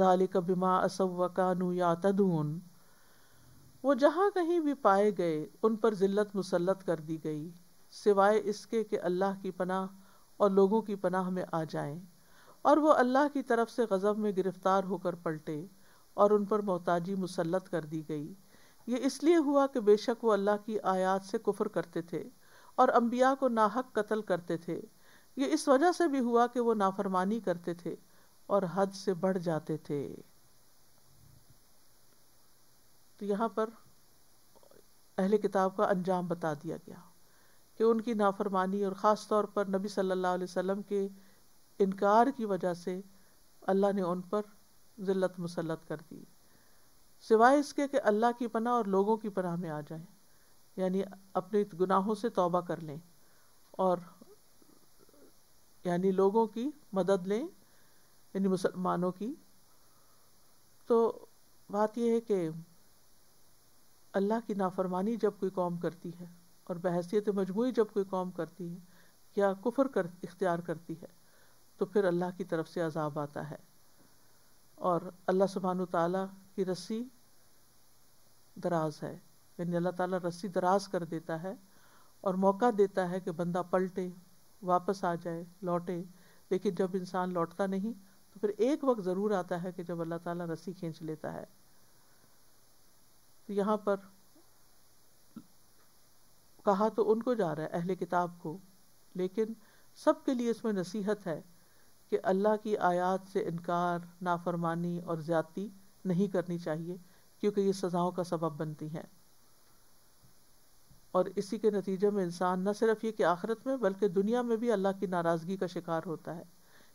ज़ालिक बिमा असव कानू यातदून वो जहाँ कहीं भी पाए गए उन पर ज़िल्लत मुसलत कर दी गई सिवाय इसके कि अल्लाह की पनाह और लोगों की पनाह में आ जाएं और वो अल्लाह की तरफ से गज़ब में गिरफ़्तार होकर पलटे और उन पर मोहताजी मुसलत कर दी गई ये इसलिए हुआ कि बेशक वो अल्लाह की आयात से कुफर करते थे और अम्बिया को नाहक कत्ल करते थे ये इस वजह से भी हुआ कि वो नाफरमानी करते थे और हद से बढ़ जाते थे तो यहाँ पर अहले किताब का अंजाम बता दिया गया कि उनकी नाफरमानी और ख़ास तौर पर नबी सल्लल्लाहु अलैहि वसल्लम के इनकार की वजह से अल्लाह ने उन पर ज़िल्लत मुसलत कर दी सिवाय इसके कि अल्लाह की पनाह और लोगों की पनाह में आ जाए यानी अपने गुनाहों से तौबा कर लें और यानी लोगों की मदद लें यानी मुसलमानों की तो बात यह है कि अल्लाह की नाफरमानी जब कोई कौम करती है और बहसीत मजमू जब कोई कौम करती है या कुफर कर इख्तियार करती है तो फिर अल्लाह की तरफ से अजाब आता है और अल्लाह सुबहान ताली की रस्सी दराज है यानी अल्लाह ताला रस्सी दराज कर देता है और मौका देता है कि बंदा पलटे वापस आ जाए लौटे लेकिन जब इंसान लौटता नहीं तो फिर एक वक्त ज़रूर आता है कि जब अल्लाह ताला रस्सी खींच लेता है तो यहाँ पर कहा तो उनको जा रहा है अहले किताब को लेकिन सबके लिए इसमें नसीहत है कि अल्लाह की आयत से इनकार नाफरमानी और ज़्यादती नहीं करनी चाहिए क्योंकि ये सज़ाओं का सबब बनती हैं और इसी के नतीजे में इंसान न सिर्फ ये कि आखिरत में बल्कि दुनिया में भी अल्लाह की नाराज़गी का शिकार होता है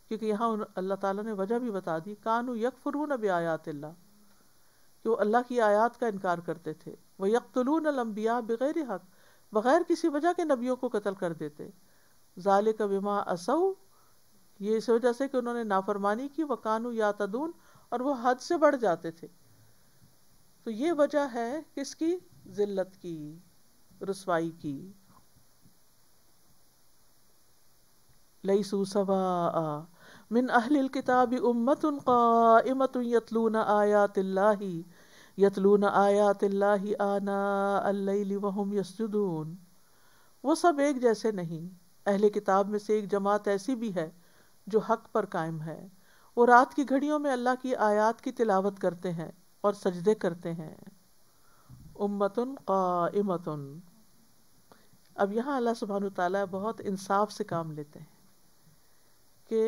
क्योंकि यहाँ अल्लाह ताला ने वजह भी बता दी कानू यकफरून अब आयात अल्लाह कि वो अल्लाह की आयात का इनकार करते थे वह यकतलून अलम्बिया बग़ैर हक बग़ैर किसी वजह के नबियों को कत्ल कर देते ज़ाल कबिमा असऊ ये इस वजह से कि उन्होंने नाफरमानी की वकानु या तदून और वो हद से बढ़ जाते थे तो ये वजह है किसकी जिल्लत की रसवाई की लई सूसवा मिन अहल किताब उम्मत का इमत यतलून आयातिल्लाही यतलून आयातिल्लाही आना अल्लैल वहुम वो सब एक जैसे नहीं अहले किताब में से एक जमात ऐसी भी है जो हक पर कायम है वो रात की घड़ियों में अल्लाह की आयात की तिलावत करते हैं और सजदे करते हैं उम्मतन कामतन अब यहाँ अल्लाह सुबहान ताली बहुत इंसाफ से काम लेते हैं कि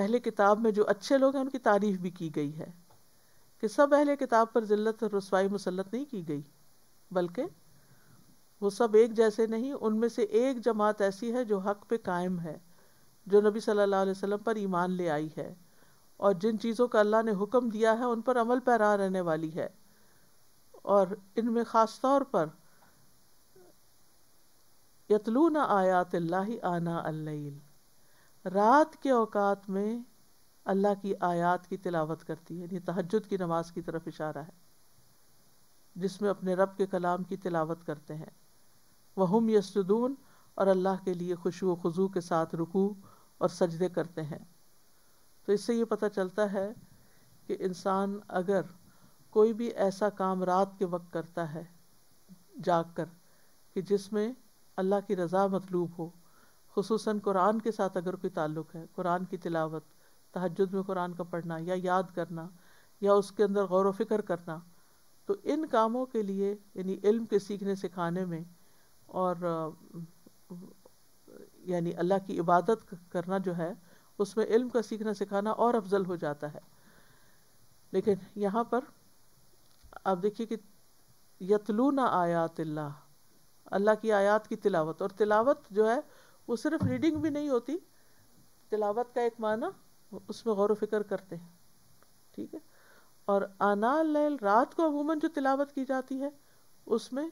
अहले किताब में जो अच्छे लोग हैं उनकी तारीफ भी की गई है कि सब अहले किताब पर ज़िल्लत और रसवाई मुसलत नहीं की गई बल्कि वो सब एक जैसे नहीं उनमें से एक जमात ऐसी है जो हक पे कायम है जो नबी सल्लल्लाहु अलैहि वसल्लम पर ईमान ले आई है और जिन चीज़ों का अल्लाह ने हुक्म दिया है उन पर अमल पैरा रहने वाली है और इनमें ख़ास तौर पर न आयात आना अल्लैल रात के औकात में अल्लाह की आयात की तिलावत करती है यानी तहजद की नमाज की तरफ इशारा है जिसमें अपने रब के कलाम की तिलावत करते हैं वहम यसदून और अल्लाह के लिए खुशू खजू के साथ रुकू और सजदे करते हैं तो इससे ये पता चलता है कि इंसान अगर कोई भी ऐसा काम रात के वक्त करता है जाग कर कि जिसमें अल्लाह की रज़ा मतलूब हो खूस कुरान के साथ अगर कोई ताल्लुक है कुरान की तिलावत तहजद में कुरान का पढ़ना या याद करना या उसके अंदर गौर वफ़िक्र करना तो इन कामों के लिए यानी इल्म के सीखने सिखाने में और यानी अल्लाह की इबादत करना जो है उसमें इल्म का सीखना सिखाना और अफजल हो जाता है लेकिन यहाँ पर आप देखिए कि यतलूना आयात अल्लाह अल्लाह की आयात की तिलावत और तिलावत जो है वो सिर्फ रीडिंग भी नहीं होती तिलावत का एक माना उसमें गौर फिक्र करते हैं ठीक है और आना लैल रात को अमूमन जो तिलावत की जाती है उसमें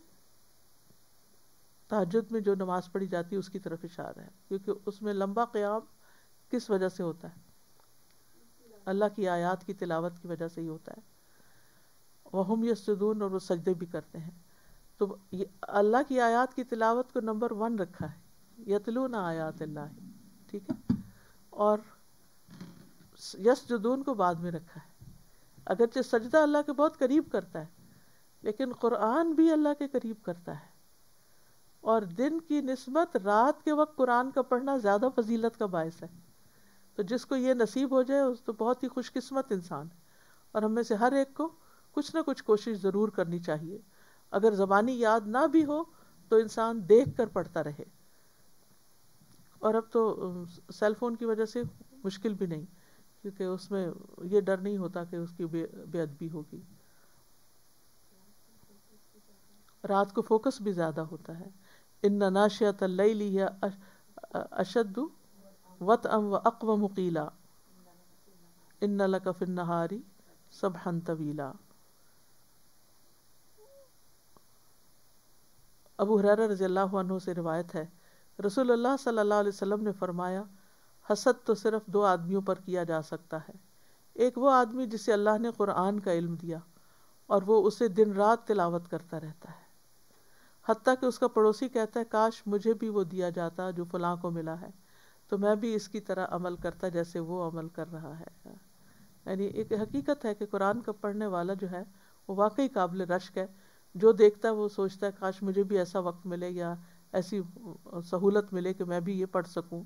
तहजद में जो नमाज़ पढ़ी जाती है उसकी तरफ इशारा है क्योंकि उसमें लंबा क़्याम किस वजह से होता है अल्लाह की आयात की तिलावत की वजह से ही होता है वह वहम यसदून और वह सजदे भी करते हैं तो ये अल्लाह की आयात की तिलावत को नंबर वन रखा है यतलू ना आयात अल्लाह ठीक है और यसजदून को बाद में रखा है अगरचे सजदा अल्लाह के बहुत करीब करता है लेकिन क़ुरान भी अल्लाह के करीब करता है और दिन की नस्बत रात के वक्त कुरान का पढ़ना ज़्यादा फजीलत का बायस है तो जिसको ये नसीब हो जाए उस तो बहुत ही खुशकस्मत इंसान है और हमें से हर एक को कुछ ना कुछ कोशिश ज़रूर करनी चाहिए अगर ज़बानी याद ना भी हो तो इंसान देख कर पढ़ता रहे और अब तो सेल फ़ोन की वजह से मुश्किल भी नहीं क्योंकि उसमें ये डर नहीं होता कि उसकी बेअदबी होगी रात को फोकस भी ज़्यादा होता है इन नाशियत लिया अशद वत अम व मुकीला इन लकफिन नहारी सबहन तवीला अबू हरारा रजी अल्लाह से रिवायत है रसूलुल्लाह सल्लल्लाहु अलैहि वसल्लम ने फरमाया हसद तो सिर्फ दो आदमियों पर किया जा सकता है एक वो आदमी जिसे अल्लाह ने कुरान का इल्म दिया और वो उसे दिन रात तिलावत करता रहता है हती कि उसका पड़ोसी कहता है काश मुझे भी वो दिया जाता जो फलां को मिला है तो मैं भी इसकी तरह अमल करता जैसे वो अमल कर रहा है यानी एक हकीकत है कि कुरान का पढ़ने वाला जो है वो वाकई काबिल रश्क है जो देखता है वो सोचता है काश मुझे भी ऐसा वक्त मिले या ऐसी सहूलत मिले कि मैं भी ये पढ़ सकूँ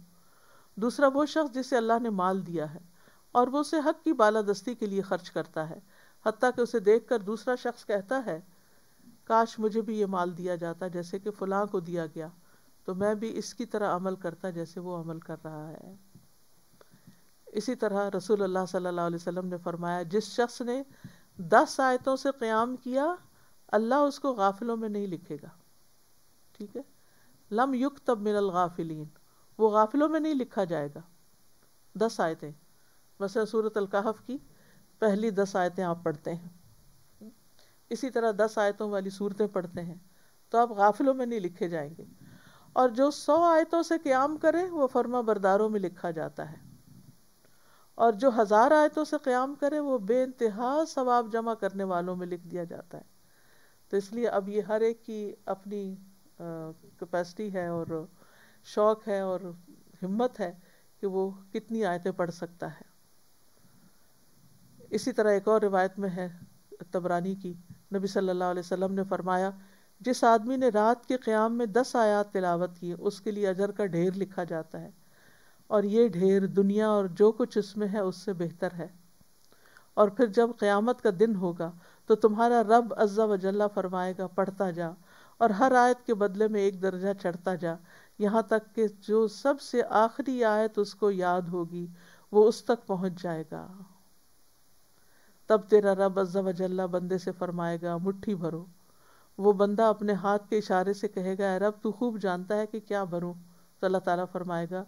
दूसरा वो शख्स जिसे अल्लाह ने माल दिया है और वो उसे हक की बालादस्ती के लिए खर्च करता है हती कि उसे देख कर दूसरा शख्स कहता है काश मुझे भी ये माल दिया जाता जैसे कि फलां को दिया गया तो मैं भी इसकी तरह अमल करता जैसे वो अमल कर रहा है इसी तरह रसूल अल्लाह सल्लल्लाहु अलैहि वसल्लम ने फरमाया जिस शख्स ने दस आयतों से क़्याम किया अल्लाह उसको गाफिलों में नहीं लिखेगा ठीक है लम युक्त तब मिनल गाफिलीन वो गाफिलों में नहीं लिखा जाएगा दस आयतें वैसे सूरत अलकाहफ़ की पहली दस आयतें आप पढ़ते हैं इसी तरह दस आयतों वाली सूरतें पढ़ते हैं तो आप गाफिलों में नहीं लिखे जाएंगे और जो सौ आयतों से क्याम करे वो फर्मा बरदारों में लिखा जाता है और जो हज़ार आयतों से क़्याम करे वो बे सवाब जमा करने वालों में लिख दिया जाता है तो इसलिए अब ये हर एक की अपनी कैपेसिटी है और शौक़ है और हिम्मत है कि वो कितनी आयतें पढ़ सकता है इसी तरह एक और रिवायत में है तबरानी की नबी सल्लल्लाहु अलैहि वसल्लम ने फरमाया जिस आदमी ने रात के क़्याम में दस आयात तिलावत की उसके लिए अजर का ढेर लिखा जाता है और ये ढेर दुनिया और जो कुछ इसमें है उससे बेहतर है और फिर जब क़्यामत का दिन होगा तो तुम्हारा रब अज्जा वजल्ला फरमाएगा पढ़ता जा और हर आयत के बदले में एक दर्जा चढ़ता जा यहाँ तक कि जो सबसे आखिरी आयत उसको याद होगी वो उस तक पहुँच जाएगा तब तेरा रब अज्जा वजल्ला बंदे से फरमाएगा मुट्ठी भरो वो बंदा अपने हाथ के इशारे से कहेगा रब तू खूब जानता है कि क्या भरूँ तो अल्लाह ताला फरमाएगा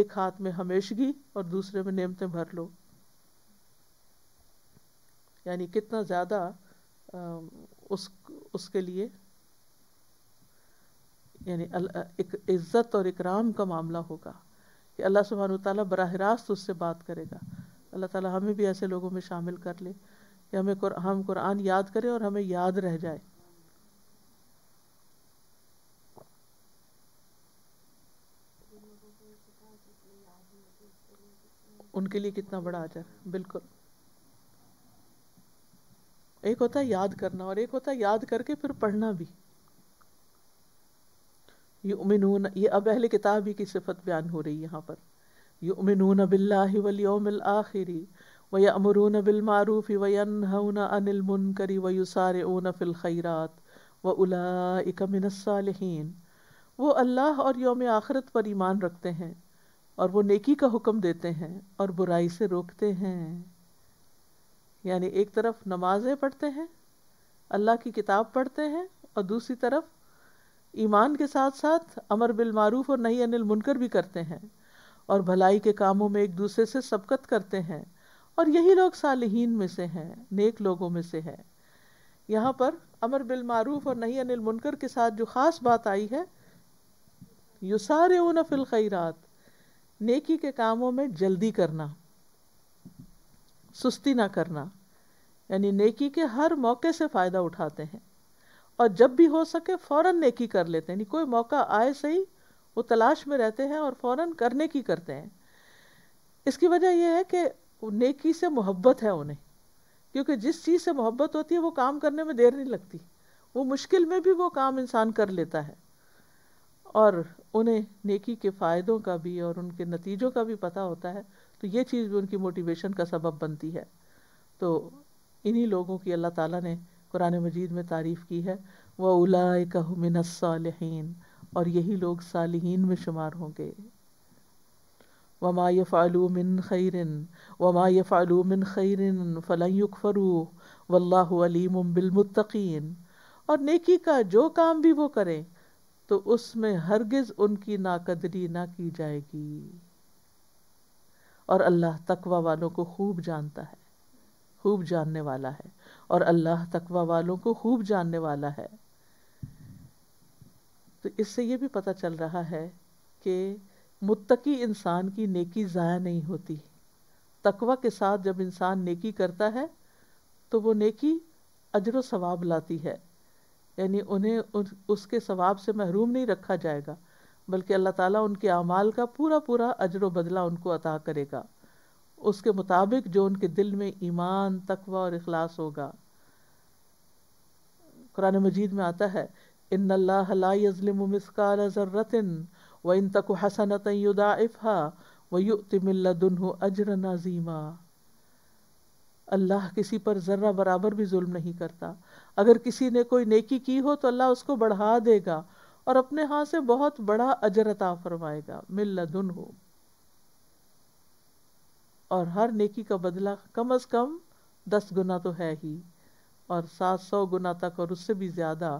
एक हाथ में हमेशगी और दूसरे में नेमतें भर लो यानी कितना ज़्यादा उस उसके लिए यानी एक इज़्ज़त और इकराम का मामला होगा कि अल्लाह सुबहान तरह रास्त उससे बात करेगा अल्लाह ताला हमें भी ऐसे लोगों में शामिल कर ले कि हमें कुर, हम कुरान याद करें और हमें याद रह जाए उनके लिए कितना बड़ा आचर बिल्कुल एक होता है याद करना और एक होता है याद करके फिर पढ़ना भी ये उमिनून ये अब अहले किताब ही की सिफत बयान हो रही है यहाँ पर युमिनून बिल्लाहि वल आखिरी वयमरून बिलमारूफ़ वयनहउन अनिल मुनकरी वयुसार ऊन फ़िल खैरात व उलाकमिनसालहीन वो अल्लाह और योम आखरत पर ईमान रखते हैं और वो नेकी का हुक्म देते हैं और बुराई से रोकते हैं यानी एक तरफ नमाज़ें पढ़ते हैं अल्लाह की किताब पढ़ते हैं और दूसरी तरफ ईमान के साथ साथ अमर बिलमारूफ़ और नहीं अनिल मुनकर भी करते हैं और भलाई के कामों में एक दूसरे से सबकत करते हैं और यही लोग सालहीन में से हैं नेक लोगों में से हैं यहाँ पर अमर बिल मारूफ और नहीं अनिल मुनकर के साथ जो ख़ास बात आई है युसारे उन फिल खैरात नेकी के कामों में जल्दी करना सुस्ती ना करना यानी नेकी के हर मौके से फ़ायदा उठाते हैं और जब भी हो सके फ़ौरन नेकी कर लेते हैं यानी कोई मौका आए सही वो तलाश में रहते हैं और फ़ौर करने की करते हैं इसकी वजह यह है कि नेकी से मोहब्बत है उन्हें क्योंकि जिस चीज़ से मोहब्बत होती है वो काम करने में देर नहीं लगती वो मुश्किल में भी वो काम इंसान कर लेता है और उन्हें नेकी के फ़ायदों का भी और उनके नतीजों का भी पता होता है तो ये चीज़ भी उनकी मोटिवेशन का सबब बनती है तो इन्हीं लोगों की अल्लाह ताला ने कुरान मजीद में तारीफ़ की है वह उलाय कहमिनसालहन और यही लोग सालहीन में शुमार होंगे वमा यफ़ालू मिन खैरिन वमा यफ़ालू मिन खैरिन फ़लयुकफ़रू वल्लाह अलीम बिलमुत्तकीन और नेकी का जो काम भी वो करें तो उसमें हरगिज़ उनकी नाकदरी ना की जाएगी और अल्लाह तकवा वालों को खूब जानता है खूब जानने वाला है और अल्लाह तकवा वालों को खूब जानने वाला है तो इससे ये भी पता चल रहा है कि मुत्तकी इंसान की नेकी ज़ाया नहीं होती तकवा के साथ जब इंसान नेकी करता है तो वो नेकी अजर सवाब लाती है यानी उन्हें उस, उसके सवाब से महरूम नहीं रखा जाएगा बल्कि अल्लाह ताला उनके अमाल का पूरा पूरा अजर बदला उनको अता करेगा उसके मुताबिक जो उनके दिल में ईमान तकवा और अखलास होगा कुरान मजीद में आता है अल्लाह किसी पर ज़र्रा बराबर भी जुल्म नहीं करता अगर किसी ने कोई नेकी की हो तो अल्लाह उसको बढ़ा देगा और अपने हाथ से बहुत बड़ा अजरता फरमाएगा मिल्लदुन हो और हर नेकी का बदला कम अज़ कम दस गुना तो है ही और सात सौ गुना तक और उससे भी ज़्यादा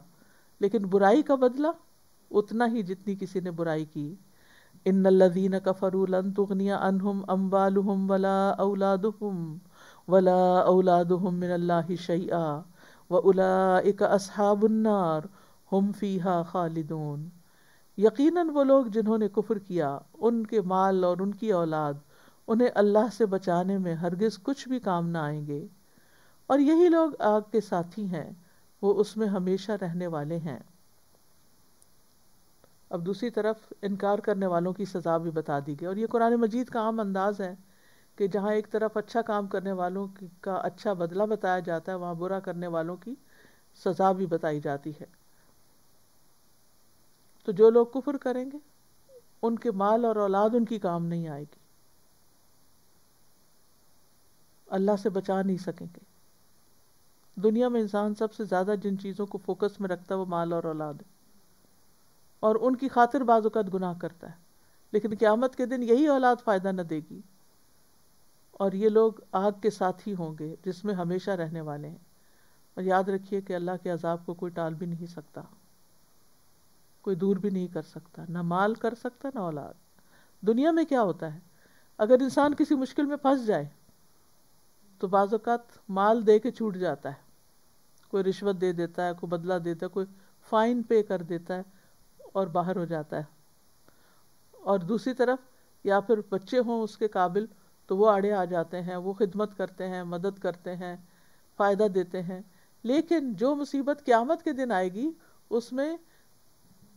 लेकिन बुराई का बदला उतना ही जितनी किसी ने बुराई की इन लदीन कफरूल तुगनिया अनहुम अम्बालुम वला औलादुम वला औलादुम मिनल्ला शैया व उला एक असहाबुन्नार हम फ़ीहा खालिदून यकीनन वो लोग जिन्होंने कुफर किया उनके माल और उनकी औलाद उन्हें अल्लाह से बचाने में हरगिज़ कुछ भी काम ना आएंगे और यही लोग आग के साथी हैं वो उसमें हमेशा रहने वाले हैं अब दूसरी तरफ इनकार करने वालों की सज़ा भी बता दी गई और ये कुरान मजीद का आम अंदाज़ है कि जहाँ एक तरफ अच्छा काम करने वालों का अच्छा बदला बताया जाता है वहाँ बुरा करने वालों की सज़ा भी बताई जाती है तो जो लोग कुफर करेंगे उनके माल और औलाद उनकी काम नहीं आएगी अल्लाह से बचा नहीं सकेंगे दुनिया में इंसान सबसे ज़्यादा जिन चीज़ों को फोकस में रखता है वो माल और औलाद और उनकी खातिर बाज़ात गुनाह करता है लेकिन क़्यामत के दिन यही औलाद फ़ायदा न देगी और ये लोग आग के साथ ही होंगे जिसमें हमेशा रहने वाले हैं और याद रखिए कि अल्लाह के अजाब को कोई टाल भी नहीं सकता कोई दूर भी नहीं कर सकता ना माल कर सकता ना औलाद दुनिया में क्या होता है अगर इंसान किसी मुश्किल में फंस जाए तो बाज़ात माल दे के छूट जाता है कोई रिश्वत दे देता है कोई बदला देता है कोई फ़ाइन पे कर देता है और बाहर हो जाता है और दूसरी तरफ या फिर बच्चे हों उसके काबिल तो वो आड़े आ जाते हैं वो खिदमत करते हैं मदद करते हैं फ़ायदा देते हैं लेकिन जो मुसीबत क़्यामत के दिन आएगी उसमें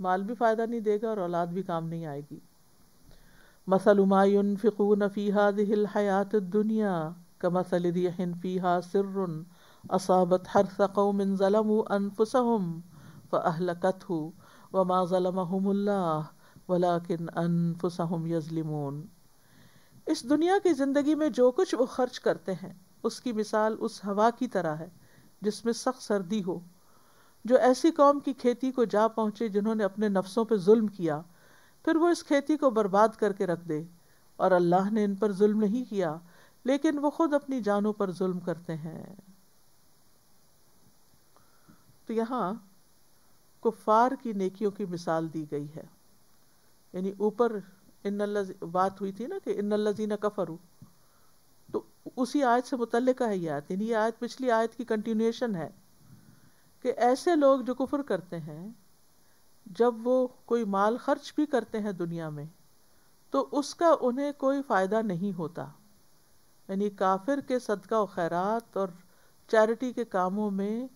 माल भी फ़ायदा नहीं देगा और औलाद भी काम नहीं आएगी मसलमायन फ़िकून फ़ीहा दिल हयात दुनिया का मसलदिन फ़ीहा सर असाबत हर कौम ज़लमु अनफुसहम व अहलकत हो वमा ज़लमहमुल्ला वलाकिन अनफुसहम यजलिमून इस दुनिया की ज़िंदगी में जो कुछ वो खर्च करते हैं उसकी मिसाल उस हवा की तरह है जिसमें सख्त सर्दी हो जो ऐसी कौम की खेती को जा पहुँचे जिन्होंने अपने नफ्सों पर जुल्म किया फिर वो इस खेती को बर्बाद करके रख दे और अल्लाह ने इन पर जुल्म नहीं किया लेकिन वो खुद अपनी जानों पर जुल्म करते हैं तो यहाँ कुफ़ार की नेकियों की मिसाल दी गई है यानी ऊपर इन बात हुई थी ना कि इन लजीना कफरू तो उसी आयत से मुतल है ये आयत यानी ये आयत पिछली आयत की कंटिन्यूएशन है कि ऐसे लोग जो कुफर करते हैं जब वो कोई माल खर्च भी करते हैं दुनिया में तो उसका उन्हें कोई फ़ायदा नहीं होता यानी काफिर के सदका व खैरात और चैरिटी के कामों में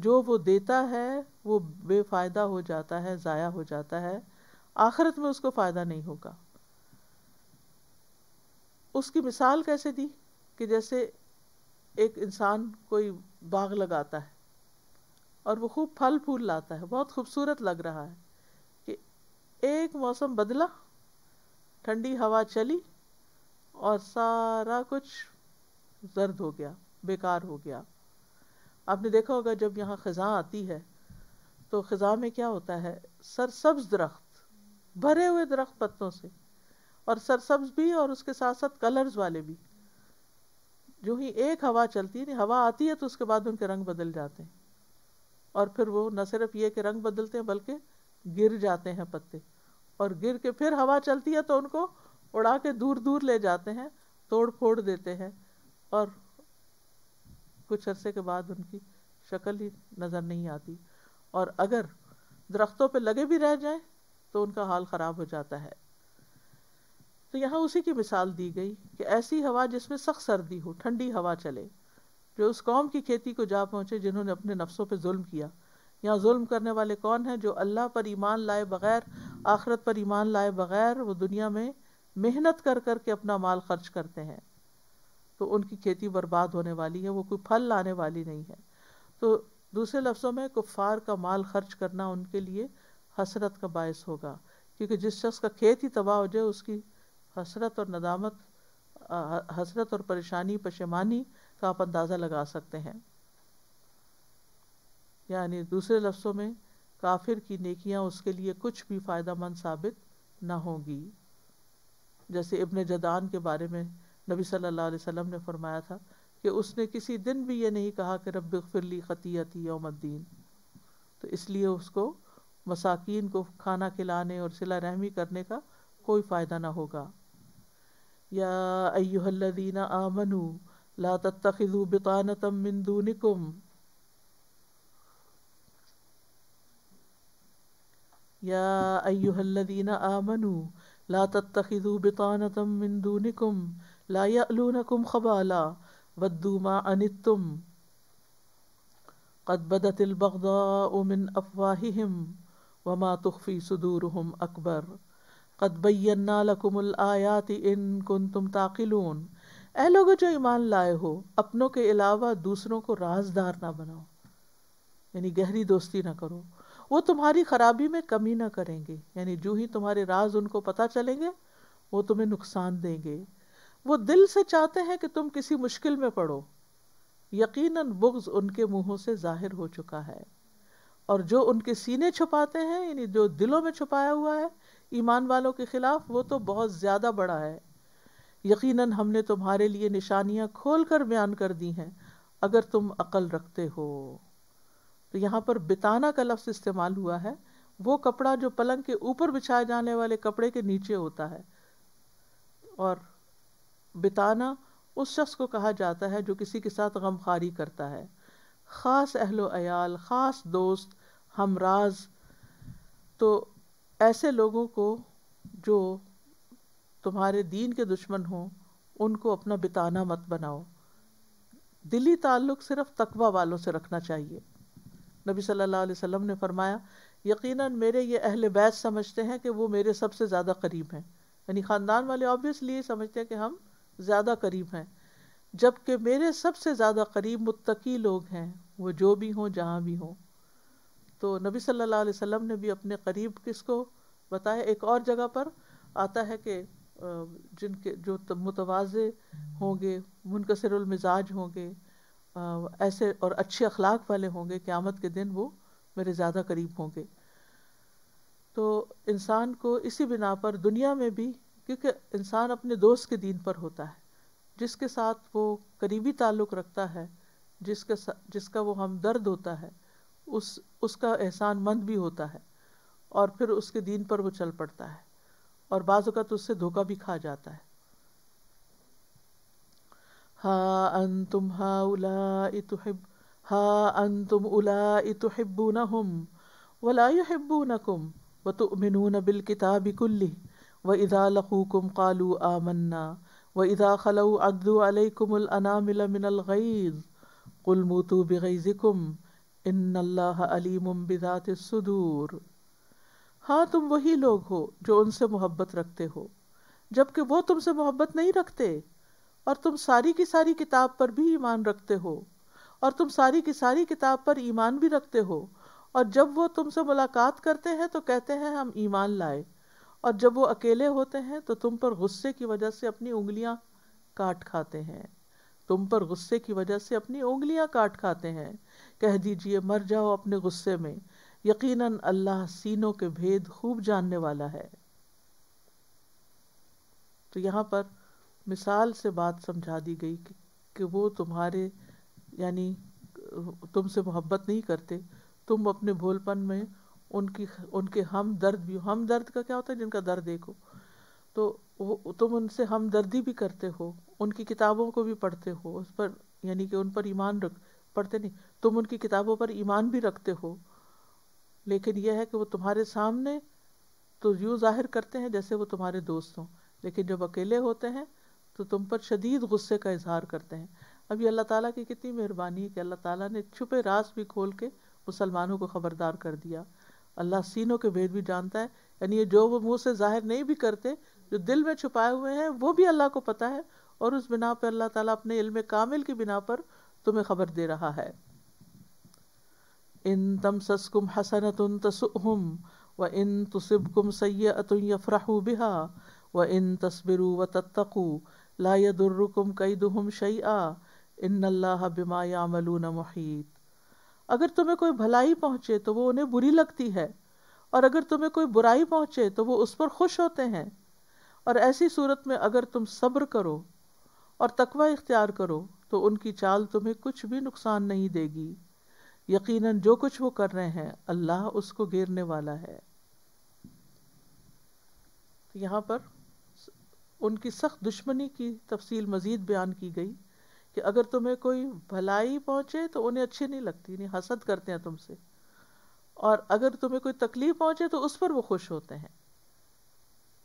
जो वो देता है वो बेफ़ायदा हो जाता है ज़ाया हो जाता है आखिरत में उसको फ़ायदा नहीं होगा उसकी मिसाल कैसे दी कि जैसे एक इंसान कोई बाग लगाता है और वो खूब फल फूल लाता है बहुत खूबसूरत लग रहा है कि एक मौसम बदला ठंडी हवा चली और सारा कुछ जर्द हो गया बेकार हो गया आपने देखा होगा जब यहाँ ख़ज़ा आती है तो ख़ज़ा में क्या होता है सरसब्ज दरख्त भरे हुए दरख्त पत्तों से और सरसब्ज भी और उसके साथ साथ कलर्स वाले भी जो ही एक हवा चलती है हवा आती है तो उसके बाद उनके रंग बदल जाते हैं और फिर वो न सिर्फ ये कि रंग बदलते हैं बल्कि गिर जाते हैं पत्ते और गिर के फिर हवा चलती है तो उनको उड़ा के दूर दूर ले जाते हैं तोड़ फोड़ देते हैं और कुछ अरसे के बाद उनकी शक्ल ही नज़र नहीं आती और अगर दरख्तों पर लगे भी रह जाए तो उनका हाल ख़राब हो जाता है तो यहाँ उसी की मिसाल दी गई कि ऐसी हवा जिसमें सख्त सर्दी हो ठंडी हवा चले जो उस कौम की खेती को जा पहुँचे जिन्होंने अपने नफ्सों पर जुल्म किया यहाँ जुल्म करने वाले कौन हैं जो अल्लाह पर ईमान लाए बगैर आखरत पर ईमान लाए बगैर वो दुनिया में मेहनत कर कर के अपना माल खर्च करते हैं तो उनकी खेती बर्बाद होने वाली है वो कोई फल लाने वाली नहीं है तो दूसरे लफ्ज़ों में कुफ़ार का माल खर्च करना उनके लिए हसरत का बायस होगा क्योंकि जिस शख्स का खेत ही तबाह हो जाए उसकी हसरत और नदामत हसरत और परेशानी पशेमानी का आप अंदाज़ा लगा सकते हैं यानी दूसरे लफ्ज़ों में काफिर की नेकियां उसके लिए कुछ भी फ़ायदा मंद साबित ना होंगी जैसे इब्ने जदान के बारे में नबी सल्लल्लाहु अलैहि वसल्लम ने फरमाया था कि उसने किसी दिन भी ये नहीं कहा कि रब फिरली ख़तियती यौमद्दीन तो इसलिए उसको मसाकिन को खाना खिलाने और सिला रहमी करने का कोई फ़ायदा ना होगा या अयुहल्लदीना आमनु ला तत्तखिजू बितानतम मिन दूनिकुम या अयुहल्लदीना आमनु ला तत्तखिजू बितानतम मिन दूनिकुम जो ईमान लाए हो अपनों के अलावा दूसरों को राजदार ना बनाओ यानी गहरी दोस्ती ना करो वो तुम्हारी खराबी में कमी ना करेंगे यानी जो ही तुम्हारे राज उनको पता चलेंगे वो तुम्हें नुकसान देंगे वो दिल से चाहते हैं कि तुम किसी मुश्किल में पड़ो यकीनन बुग्ज उनके मुंहों से जाहिर हो चुका है और जो उनके सीने छुपाते हैं यानी जो दिलों में छुपाया हुआ है ईमान वालों के खिलाफ वो तो बहुत ज़्यादा बड़ा है यकीनन हमने तुम्हारे लिए निशानियां खोल कर बयान कर दी हैं अगर तुम अकल रखते हो तो यहाँ पर बिताना का लफ्ज़ इस्तेमाल हुआ है वो कपड़ा जो पलंग के ऊपर बिछाए जाने वाले कपड़े के नीचे होता है और बिताना उस शख्स को कहा जाता है जो किसी के साथ गमखारी करता है ख़ास अहलो अयाल ख़ास दोस्त हमराज तो ऐसे लोगों को जो तुम्हारे दीन के दुश्मन हों उनको अपना बिताना मत बनाओ दिली ताल्लुक़ सिर्फ तकवा वालों से रखना चाहिए नबी सल्लल्लाहु अलैहि वसल्लम ने फरमाया यकीनन मेरे ये अहल बैत समझते हैं कि वो मेरे सबसे ज़्यादा करीब हैं यानी ख़ानदान वाले ऑब्वियसली समझते हैं कि हम ज़्यादा करीब हैं जबकि मेरे सबसे ज़्यादा करीब मुत्तकी लोग हैं वो जो भी हों जहाँ भी हों तो नबी सल्लल्लाहु अलैहि वसल्लम ने भी अपने करीब किसको बताया एक और जगह पर आता है कि जिनके जो मुतवाजे होंगे मुनकसरमिजाज होंगे ऐसे और अच्छे अखलाक वाले होंगे क़्यामत के दिन वो मेरे ज़्यादा करीब होंगे तो इंसान को इसी बिना पर दुनिया में भी क्योंकि इंसान अपने दोस्त के दीन पर होता है जिसके साथ वो करीबी ताल्लुक़ रखता है जिसके जिसका वो हम दर्द होता है उस उसका एहसान मंद भी होता है और फिर उसके दीन पर वो चल पड़ता है और बाज़ उससे धोखा भी खा जाता है हा अन तुम हा उला इतुहिब हा अन तुम उला इतु हिब्बू न हम वला युहिब्बू न कुम व तो मिनून बिल किताबिकुल्ली व इदा लखूकुम कालू आमन्ना व इदा खलऊ अद्दू अलकुमनामिल मिनलगैज़ कुलमूतु बगैज़िकुम इन अलीम बिदात सुदूर हाँ तुम वही लोग हो जो उनसे मोहब्बत रखते हो जबकि वो तुमसे मोहब्बत नहीं रखते और तुम सारी की सारी किताब पर भी ईमान रखते हो और तुम सारी की सारी किताब पर ईमान भी रखते हो और जब वो तुमसे मुलाकात करते हैं तो कहते हैं हम ईमान लाए और जब वो अकेले होते हैं तो तुम पर गुस्से की वजह से अपनी उंगलियां काट खाते हैं तुम पर गुस्से की वजह से अपनी उंगलियां काट खाते हैं कह दीजिए मर जाओ अपने गुस्से में यकीनन अल्लाह सीनों के भेद खूब जानने वाला है तो यहाँ पर मिसाल से बात समझा दी गई कि, कि वो तुम्हारे यानी तुमसे मोहब्बत नहीं करते तुम अपने भोलपन में उनकी उनके हम दर्द भी हम दर्द का क्या होता है जिनका दर्द देखो तो वो तुम उनसे हमदर्दी भी करते हो उनकी किताबों को भी पढ़ते हो उस पर यानी कि उन पर ईमान रख पढ़ते नहीं तुम उनकी किताबों पर ईमान भी रखते हो लेकिन यह है कि वो तुम्हारे सामने तो यूँ जाहिर करते हैं जैसे वो तुम्हारे दोस्त हों लेकिन जब अकेले होते हैं तो तुम पर शदीद गुस्से का इजहार करते हैं अब ये अल्लाह ताला की कितनी मेहरबानी है कि अल्लाह ताला ने छुपे रास भी खोल के मुसलमानों को ख़बरदार कर दिया अल्लाह सीनों के भेद भी जानता है यानी ये जो वो मुंह से जाहिर नहीं भी करते जो दिल में छुपाए हुए हैं वो भी अल्लाह को पता है और उस बिना पर अल्लाह ताला अपने इल्म कामिल की बिना पर तुम्हें खबर दे रहा है इन तम सस्कुम तुन तसुहम व इन तुसिबकुम सैयतुन यफरहू बिहा व इन तस्बिरु व तत्तकु ला यदुर्रुकुम कैदुहुम शैआ इन अल्लाह बिमा यामलून मुहीत अगर तुम्हें कोई भलाई पहुंचे तो वो उन्हें बुरी लगती है और अगर तुम्हें कोई बुराई पहुंचे तो वो उस पर खुश होते हैं और ऐसी सूरत में अगर तुम सब्र करो और तकवा इख्तियार करो तो उनकी चाल तुम्हें कुछ भी नुकसान नहीं देगी यकीनन जो कुछ वो कर रहे हैं अल्लाह उसको घेरने वाला है तो यहाँ पर उनकी सख्त दुश्मनी की तफसील मज़ीद बयान की गई कि अगर तुम्हें कोई भलाई पहुंचे तो उन्हें अच्छी नहीं लगती नहीं हसद करते हैं तुमसे और अगर तुम्हें कोई तकलीफ पहुंचे तो उस पर वो खुश होते हैं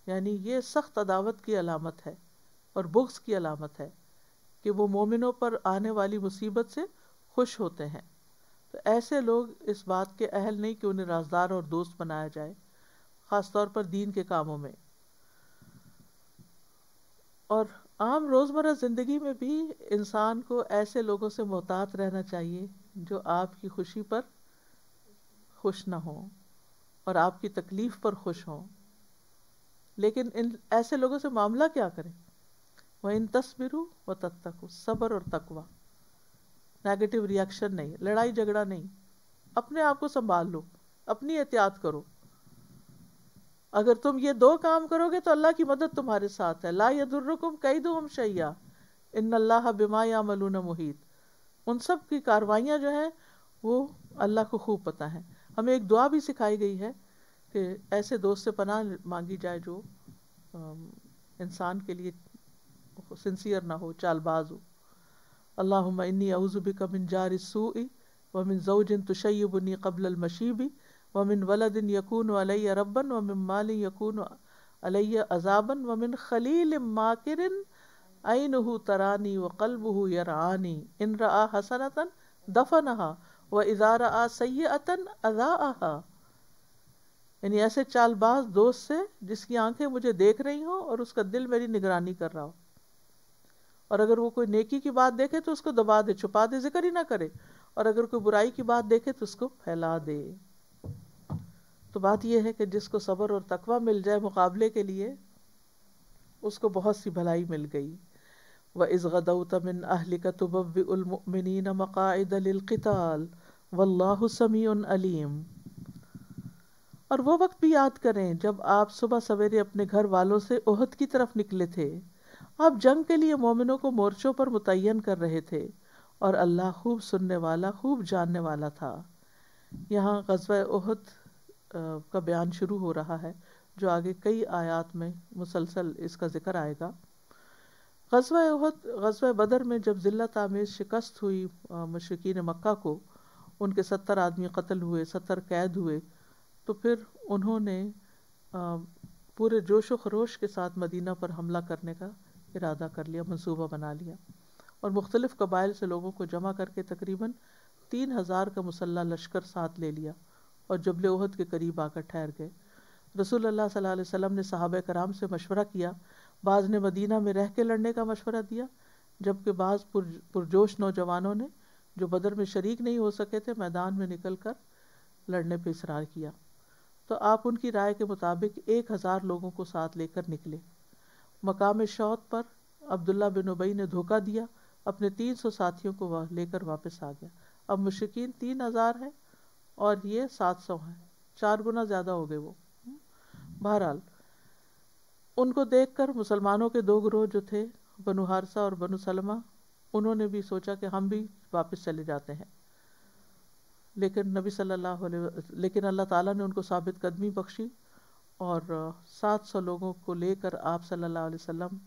यानी ये सख्त अदावत की अलामत है और बुक्स की अलामत है कि वो मोमिनों पर आने वाली मुसीबत से खुश होते हैं तो ऐसे लोग इस बात के अहल नहीं कि उन्हें राजदार और दोस्त बनाया जाए ख़ास तौर पर दीन के कामों में और आम रोज़मर ज़िंदगी में भी इंसान को ऐसे लोगों से मोहतात रहना चाहिए जो आपकी खुशी पर खुश ना हो और आपकी तकलीफ़ पर खुश हों लेकिन इन ऐसे लोगों से मामला क्या करें वह इन तस्बिरू व तत्तको सब्र और तकवा नेगेटिव रिएक्शन नहीं लड़ाई झगड़ा नहीं अपने आप को संभाल लो अपनी एहतियात करो अगर तुम ये दो काम करोगे तो अल्लाह की मदद तुम्हारे साथ है ला यदुर्रकुम कई दो शैया इन अल्लाह बिमा या मलून मुहित उन सब की कार्रवाइयाँ जो हैं वो अल्लाह को खूब पता है हमें एक दुआ भी सिखाई गई है कि ऐसे दोस्त से पनाह मांगी जाए जो इंसान के लिए सिंसियर ना हो चालबाज हो अल्लाह इन्नी अउज़ुबिका मिन जारसू व मिन जौजिन तुशैबनी कबल मशीबी वमिन वलदिन यकून अलैया रब्बन वमिन माल यकून अलैया अजाबन वमिन खलील माकिरिन ऐनहु तरानी व यरानी इन रआ हसनतन दफनहा व इदारा आ सैतन अजाहा यानी ऐसे चालबाज दोस्त से जिसकी आंखें मुझे देख रही हो और उसका दिल मेरी निगरानी कर रहा हो और अगर वो कोई नेकी की बात देखे तो उसको दबा दे छुपा दे जिक्र ही ना करे और अगर कोई बुराई की बात देखे तो उसको फैला दे तो बात यह है कि जिसको सब्र और तकवा मिल जाए मुकाबले के लिए उसको बहुत सी भलाई मिल गई व इज़गदमिन अहल मक़ादलकताल वल्लासमी अलीम और वो वक्त भी याद करें जब आप सुबह सवेरे अपने घर वालों से ओहद की तरफ निकले थे आप जंग के लिए मोमिनों को मोर्चों पर मुतन कर रहे थे और अल्लाह खूब सुनने वाला खूब जानने वाला था यहाँ गजवा ओहद का बयान शुरू हो रहा है जो आगे कई आयात में मुसलसल इसका जिक्र आएगा गजवा अहद गजवा बदर में जब ज़िल्ला आमेज़ शिकस्त हुई मशरकिन मक्का को उनके सत्तर आदमी कत्ल हुए सत्तर कैद हुए तो फिर उन्होंने पूरे जोश व खरोश के साथ मदीना पर हमला करने का इरादा कर लिया मंसूबा बना लिया और मुख्तलिफ़ कबाइल से लोगों को जमा करके तकरीबन तीन हज़ार का मुसल्ला लश्कर साथ ले लिया और जबल उहद के करीब आकर ठहर गए रसूल अल्लाह सल्लल्लाहु अलैहि वसल्लम ने साहब कराम से मशवरा किया बाज़ ने मदीना में रह के लड़ने का मशवरा दिया जबकि बाज़ पुर पुरजोश नौजवानों ने जो बदर में शरीक नहीं हो सके थे मैदान में निकल कर लड़ने पर इसरार किया तो आप उनकी राय के मुताबिक एक हज़ार लोगों को साथ लेकर निकले मकाम शौत पर अब्दुल्ला बिन उबई ने धोखा दिया अपने तीन सौ साथियों को लेकर वापस आ गया अब मुश्किन तीन हज़ार हैं और ये सात सौ हैं चार गुना ज़्यादा हो गए वो बहरहाल उनको देखकर मुसलमानों के दो ग्रोह जो थे बनु हारसा और बनु सलमा उन्होंने भी सोचा कि हम भी वापस चले जाते हैं लेकिन नबी सल्लल्लाहु अलैहि लेकिन अल्लाह ताला ने उनको साबित कदमी बख्शी और सात सौ लोगों को लेकर आप सल्लल्लाहु अलैहि वसल्लम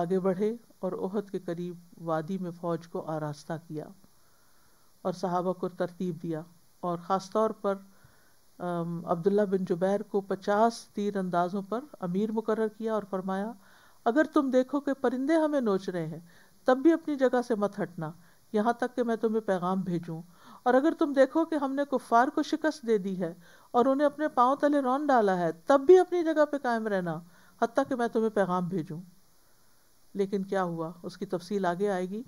आगे बढ़े और ओहद के करीब वादी में फ़ौज को आरास्ता किया और सहाबा को तरतीब दिया और ख़ास तौर पर अब्दुल्ला बिन जुबैर को पचास तीर अंदाज़ों पर अमीर मुकर किया और फरमाया अगर तुम देखो कि परिंदे हमें नोच रहे हैं तब भी अपनी जगह से मत हटना यहाँ तक कि मैं तुम्हें पैगाम भेजूँ और अगर तुम देखो कि हमने कुफ़ार को शिकस्त दे दी है और उन्हें अपने पाँव तले रौन डाला है तब भी अपनी जगह पर कायम रहना हती कि मैं तुम्हें पैगाम भेजूँ लेकिन क्या हुआ उसकी तफसील आगे आएगी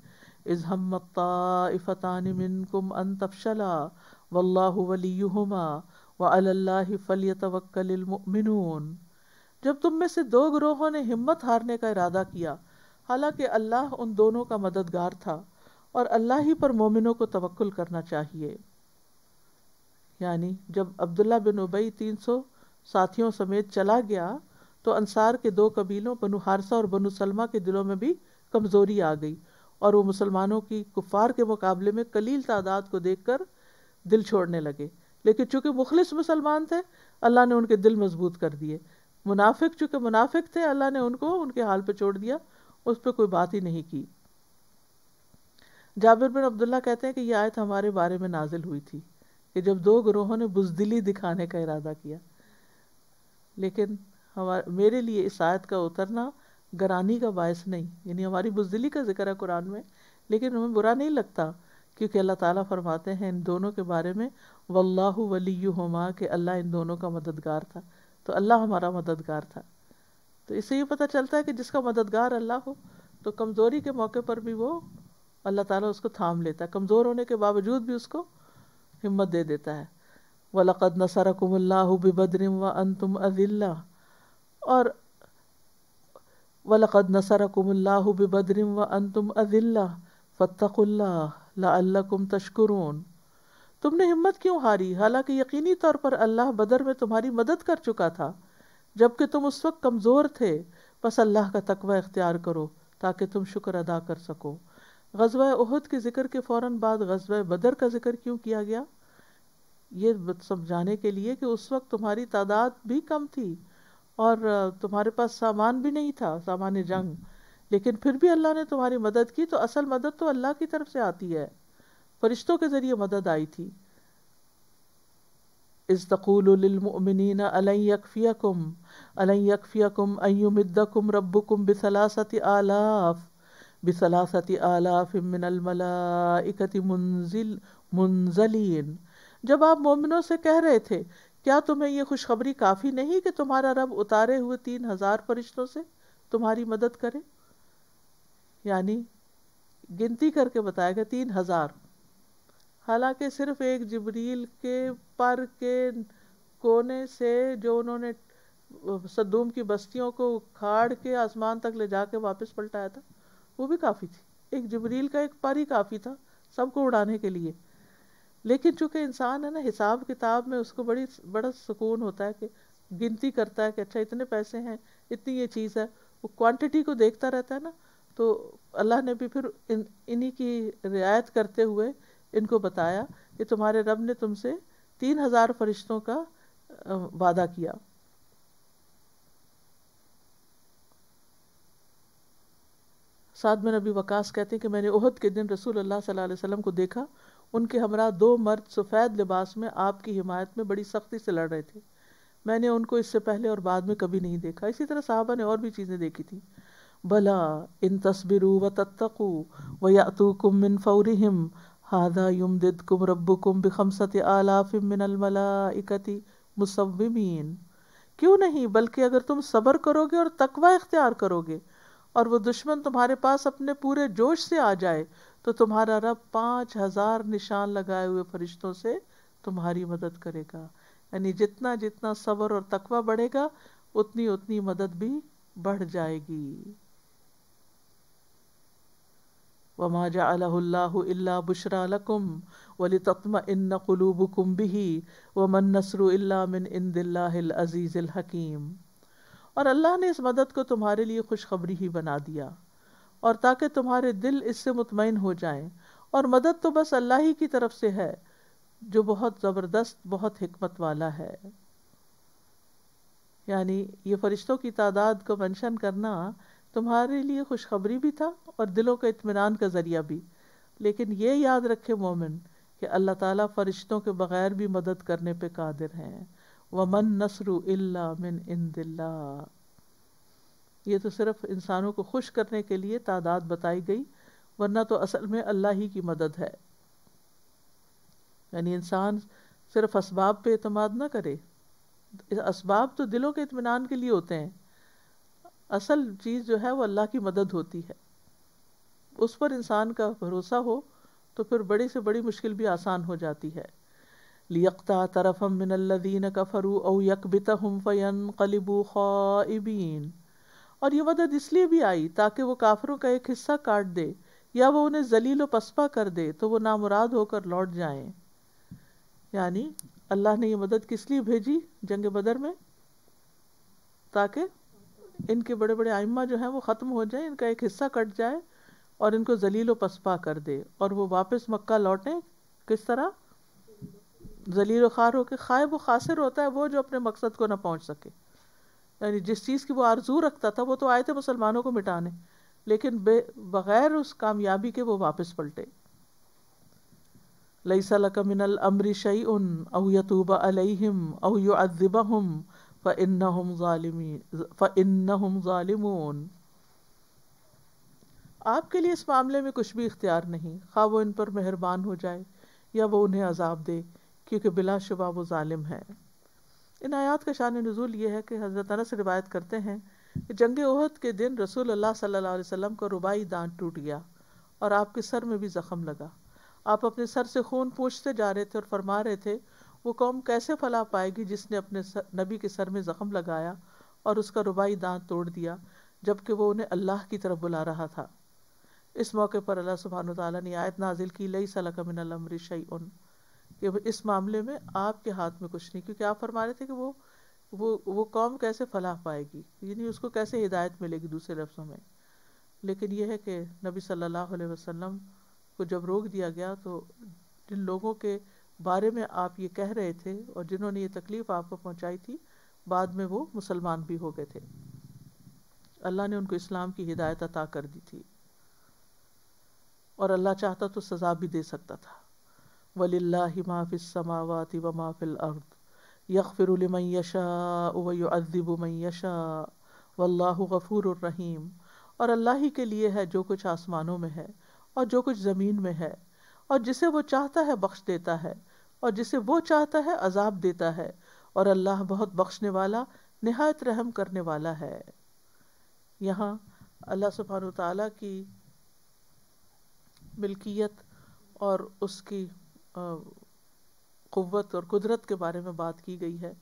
इज़ हम मत्ता इफ़तानी मिन कुम अन तफशला वल्लाह वलीयुमा व अल्लाह फ़लियतवक्कलमिनून जब तुम में से दो ग्रोहों ने हिम्मत हारने का इरादा किया हालांकि अल्लाह उन दोनों का मददगार था और अल्लाह ही पर मोमिनों को तवक्ल करना चाहिए यानी जब अब्दुल्ला बिन उबई तीन सौ साथियों समेत चला गया तो अंसार के दो कबीलों बनु हारसा और बनु सलमा के दिलों में भी कमज़ोरी आ गई और वो मुसलमानों की कुफार के मुकाबले में कलील तादाद को देखकर दिल छोड़ने लगे लेकिन चूंकि मुखलिस मुसलमान थे अल्लाह ने उनके दिल मजबूत कर दिए मुनाफिक चूंकि मुनाफिक थे अल्लाह ने उनको उनके हाल पे छोड़ दिया उस पर कोई बात ही नहीं की जाबिर बिन अब्दुल्ला कहते हैं कि यह आयत हमारे बारे में नाजिल हुई थी कि जब दो ग्रोहों ने बुजदिली दिखाने का इरादा किया लेकिन हमारे मेरे लिए इस आयत का उतरना गरानी का बायस नहीं यानी हमारी बुजदिली का जिक्र है कुरान में लेकिन हमें बुरा नहीं लगता क्योंकि अल्लाह ताला फरमाते हैं इन दोनों के बारे में वल्लाहु वली हमा के अल्लाह इन दोनों का मददगार था तो अल्लाह हमारा मददगार था तो इससे ये पता चलता है कि जिसका मददगार अल्लाह हो तो कमज़ोरी के मौके पर भी वो अल्लाह ताला उसको थाम लेता है कमज़ोर होने के बावजूद भी उसको हिम्मत दे देता है वलक़द नसरकुमल्लाह बिबद्रिम व अन तुम अज़िल्ला और वलक़द नसरकुमल्लाह बिबद्रिम व अन तुम अज़िल्ला फ़तकुल्ला लाकुम तशकुरून तुमने हिम्मत क्यों हारी हालांकि यकीनी तौर पर अल्लाह बदर में तुम्हारी मदद कर चुका था जबकि तुम उस वक्त कमज़ोर थे बस अल्लाह का तकवा इख्तियार करो ताकि तुम शुक्र अदा कर सको गजवा उहद के ज़िक्र के फ़ौर बाद गजवा बदर का ज़िक्र क्यों किया गया ये समझाने के लिए कि उस वक्त तुम्हारी तादाद भी कम थी और तुम्हारे पास सामान भी नहीं था सामान जंग लेकिन फिर भी अल्लाह ने तुम्हारी मदद की तो असल मदद तो अल्लाह की तरफ से आती है फरिश्तों के ज़रिए मदद आई थी इस्तकूलमिन अलयकफ़ियकुम अलयकफ़ियकुम आलाफ़ मुंजिल मुंजलिन जब आप मोमिनों से कह रहे थे क्या तुम्हें यह खुशखबरी काफ़ी नहीं कि तुम्हारा रब उतारे हुए तीन हज़ार फरिश्तों से तुम्हारी मदद करें यानी गिनती करके बताया गया तीन हज़ार हालांकि सिर्फ एक जबरील के पर के कोने से जो उन्होंने सद्दूम की बस्तियों को उखाड़ के आसमान तक ले जाके वापस पलटाया था वो भी काफ़ी थी एक जबरील का एक पर ही काफ़ी था सबको उड़ाने के लिए लेकिन चूंकि इंसान है ना हिसाब किताब में उसको बड़ी बड़ा सुकून होता है कि गिनती करता है कि अच्छा इतने पैसे हैं इतनी ये चीज़ है वो क्वांटिटी को देखता रहता है ना तो अल्लाह ने भी फिर इन इन्हीं की रियायत करते हुए इनको बताया कि तुम्हारे रब ने तुमसे तीन हजार फरिश्तों का वादा किया साद में नबी वकास कहते हैं कि मैंने उहद के दिन रसूल अल्लाह सल्लल्लाहु अलैहि वसल्लम को देखा उनके हमरा दो मर्द सफ़ेद लिबास में आपकी हिमायत में बड़ी सख्ती से लड़ रहे थे मैंने उनको इससे पहले और बाद में कभी नहीं देखा इसी तरह साहबा ने और भी चीज़ें देखी थी बला इन तस्बिरु व तत्तकु व कुम मिन फौरिहिम हादा युमदिदकुम रब्बुकुम बिखमसत आलाफिम मिन इकति मुसविमीन क्यों नहीं बल्कि अगर तुम सब्र करोगे और तकवा इख्तियार करोगे और वो दुश्मन तुम्हारे पास अपने पूरे जोश से आ जाए तो तुम्हारा रब पाँच हजार निशान लगाए हुए फरिश्तों से तुम्हारी मदद करेगा यानी जितना जितना सब्र और तकवा बढ़ेगा उतनी उतनी मदद भी बढ़ जाएगी वमा जल्ला बुशरा लकुम वली तत्म इन कलूबुकुम बिही वमन नसर मिन इन दिल्लाज़ीज़िल हकीम और अल्लाह ने इस मदद को तुम्हारे लिए खुशखबरी ही बना दिया और ताकि तुम्हारे दिल इससे मुतमिन हो जाए और मदद तो बस अल्लाह ही की तरफ से है जो बहुत ज़बरदस्त बहुत हिकमत वाला है यानी ये फ़रिश्तों की तादाद को मेंशन करना तुम्हारे लिए खुशखबरी भी था और दिलों के इत्मीनान का ज़रिया भी लेकिन ये याद रखे मोमिन कि अल्लाह ताला फरिश्तों के बग़ैर भी मदद करने पे कादिर हैं व मन नसरू इल्ला मिन इंदिल्ला ये तो सिर्फ इंसानों को खुश करने के लिए तादाद बताई गई वरना तो असल में अल्लाह ही की मदद है यानी इंसान सिर्फ इसबाब पे अतमाद ना करे इसबाब तो दिलों के इतमान के लिए होते हैं असल चीज़ जो है वो अल्लाह की मदद होती है उस पर इंसान का भरोसा हो तो फिर बड़ी से बड़ी मुश्किल भी आसान हो जाती है लियकता तरफ हम मिनल्लिन कफरू ओ यकबित हम फ़यन कलिबू और ये मदद इसलिए भी आई ताकि वो काफरों का एक हिस्सा काट दे या वो उन्हें जलील व पसपा कर दे तो वो नामुराद होकर लौट जाएं यानी अल्लाह ने यह मदद किस लिए भेजी जंग बदर में ताकि इनके बड़े बड़े आइम्मा जो हैं वो ख़त्म हो जाए इनका एक हिस्सा कट जाए और इनको जलील व पसपा कर दे और वो वापस मक्का लौटें किस तरह जलील ख़ार होकर खायब व खासिर होता है वो जो अपने मकसद को ना पहुंच सके यानी जिस चीज़ की वो आरजू रखता था वो तो आए थे मुसलमानों को मिटाने लेकिन बे बगैर उस कामयाबी के वो वापस पलटे लईसा लकमिनल अमरी शई उन अवयतूबा अलहिम अवयदिबा हम फ़न्नहुम ालिमीन आपके लिए इस मामले में कुछ भी इख्तियार नहीं खा वो इन पर मेहरबान हो जाए या वो उन्हें अजाब दे क्योंकि बिलाशुबा वो ालिम है इन आयात का शान नज़ुल यह है कि हज़रत अनस रिवायत करते हैं कि जंग ओहद के दिन रसूल अल्लाह सल्लल्लाहु अलैहि का रुबाई दान टूट गया और आपके सर में भी ज़ख़म लगा आप अपने सर से खून पूछते जा रहे थे और फरमा रहे थे वो कौम कैसे फला पाएगी जिसने अपने सर, नबी के सर में ज़ख्म लगाया और उसका रुबाई दांत तोड़ दिया जबकि वो उन्हें अल्लाह की तरफ बुला रहा था इस मौके पर अल्लाह सुबहान ताली ने आयत नाजिल की लई सलाक उन कि इस मामले में आपके हाथ में कुछ नहीं क्योंकि आप फरमा रहे थे कि वो वो वो कौम कैसे फलाह पाएगी यानी उसको कैसे हिदायत मिलेगी दूसरे लफ्ज़ों में लेकिन यह है कि नबी सल्लल्लाहु अलैहि वसल्लम को जब रोक दिया गया तो जिन लोगों के बारे में आप ये कह रहे थे और जिन्होंने ये तकलीफ़ आपको पहुंचाई थी बाद में वो मुसलमान भी हो गए थे अल्लाह ने उनको इस्लाम की हिदायत अता कर दी थी और अल्लाह चाहता तो सज़ा भी दे सकता था वलिल्ला माफिस समावाति व माफिल अर्द यकफ़िरमन यशा वयदिब मन यशा वल्लाह गफ़ूर रहीम और अल्लाह ही के लिए है जो कुछ आसमानों में है और जो कुछ ज़मीन में है और जिसे वो चाहता है बख्श देता है और जिसे वो चाहता है अजाब देता है और अल्लाह बहुत बख्शने वाला नहायत रहम करने वाला है यहाँ अल्लाह सुबहान तला की मिल्कियत और उसकी क़वत और कुदरत के बारे में बात की गई है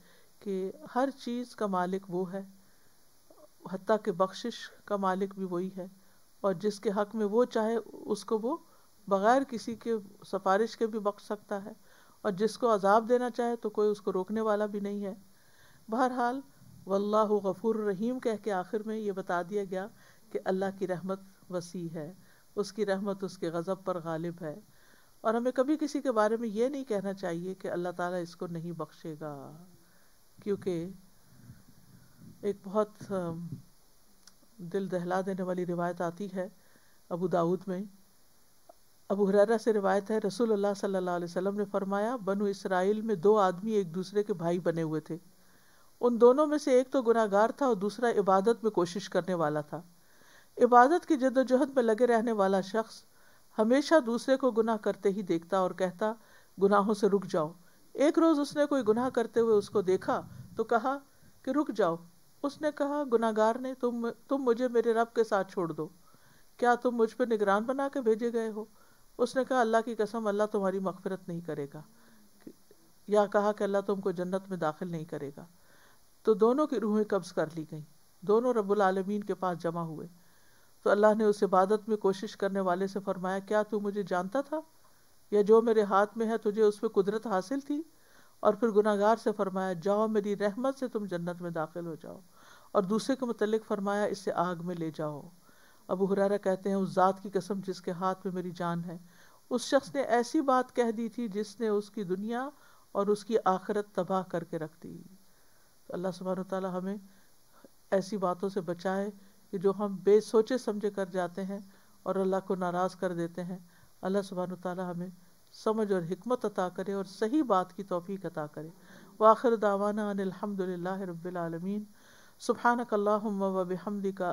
कि हर चीज़ का मालिक वो है हती के बख्शिश का मालिक भी वही है और जिसके हक में वो चाहे उसको वो बग़ैर किसी के सफारिश के भी बख्श सकता है और जिसको अजाब देना चाहे तो कोई उसको रोकने वाला भी नहीं है बहरहाल वल्लाह गफूर रहीम कह के आखिर में ये बता दिया गया कि अल्लाह की रहमत वसी है उसकी रहमत उसके गज़ब पर गालिब है और हमें कभी किसी के बारे में ये नहीं कहना चाहिए कि अल्लाह ताला इसको नहीं बख्शेगा क्योंकि एक बहुत दिल दहला देने वाली रिवायत आती है अबू दाऊद में अबू हुरैरा से रिवायत है रसूल सल्लल्लाहु अलैहि वसल्लम ने फरमाया बनु इसराइल में दो आदमी एक दूसरे के भाई बने हुए थे उन दोनों में से एक तो गुनाहगार था और दूसरा इबादत में कोशिश करने वाला था इबादत की जद्दोजहद में लगे रहने वाला शख्स हमेशा दूसरे को गुनाह करते ही देखता और कहता गुनाहों से रुक जाओ एक रोज़ उसने कोई गुनाह करते हुए उसको देखा तो कहा कि रुक जाओ उसने कहा गुनागार ने तुम तुम मुझे मेरे रब के साथ छोड़ दो क्या तुम मुझ पर निगरान बना के भेजे गए हो उसने कहा अल्लाह की कसम अल्लाह तुम्हारी मगफरत नहीं करेगा या कहा कि अल्लाह तुमको जन्नत में दाखिल नहीं करेगा तो दोनों की रूहें कब्ज कर ली गईं दोनों रब्बुल आलमीन के पास जमा हुए तो अल्लाह ने उस इबादत में कोशिश करने वाले से फरमाया क्या तू मुझे जानता था या जो मेरे हाथ में है तुझे उस पर कुदरत हासिल थी और फिर गुनागार से फरमाया जाओ मेरी रहमत से तुम जन्नत में दाखिल हो जाओ और दूसरे के मतलब फरमाया इसे आग में ले जाओ अबू हुरारा कहते हैं उस ज़ात की कसम जिसके हाथ में मेरी जान है उस शख्स ने ऐसी बात कह दी थी जिसने उसकी दुनिया और उसकी आखिरत तबाह करके रख दी तो अल्लाह सुबहान ताली हमें ऐसी बातों से बचाए कि जो हम बेसोचे समझे कर जाते हैं और अल्लाह को नाराज़ कर देते हैं अल्लाह सुबहान ताली हमें समझ और हमत अता करे और सही बात की तोफ़ी अता करे व आखिर दावाना अनिलहमदिल्ला रबालमीन सुबहानकल्ला वबहमदी का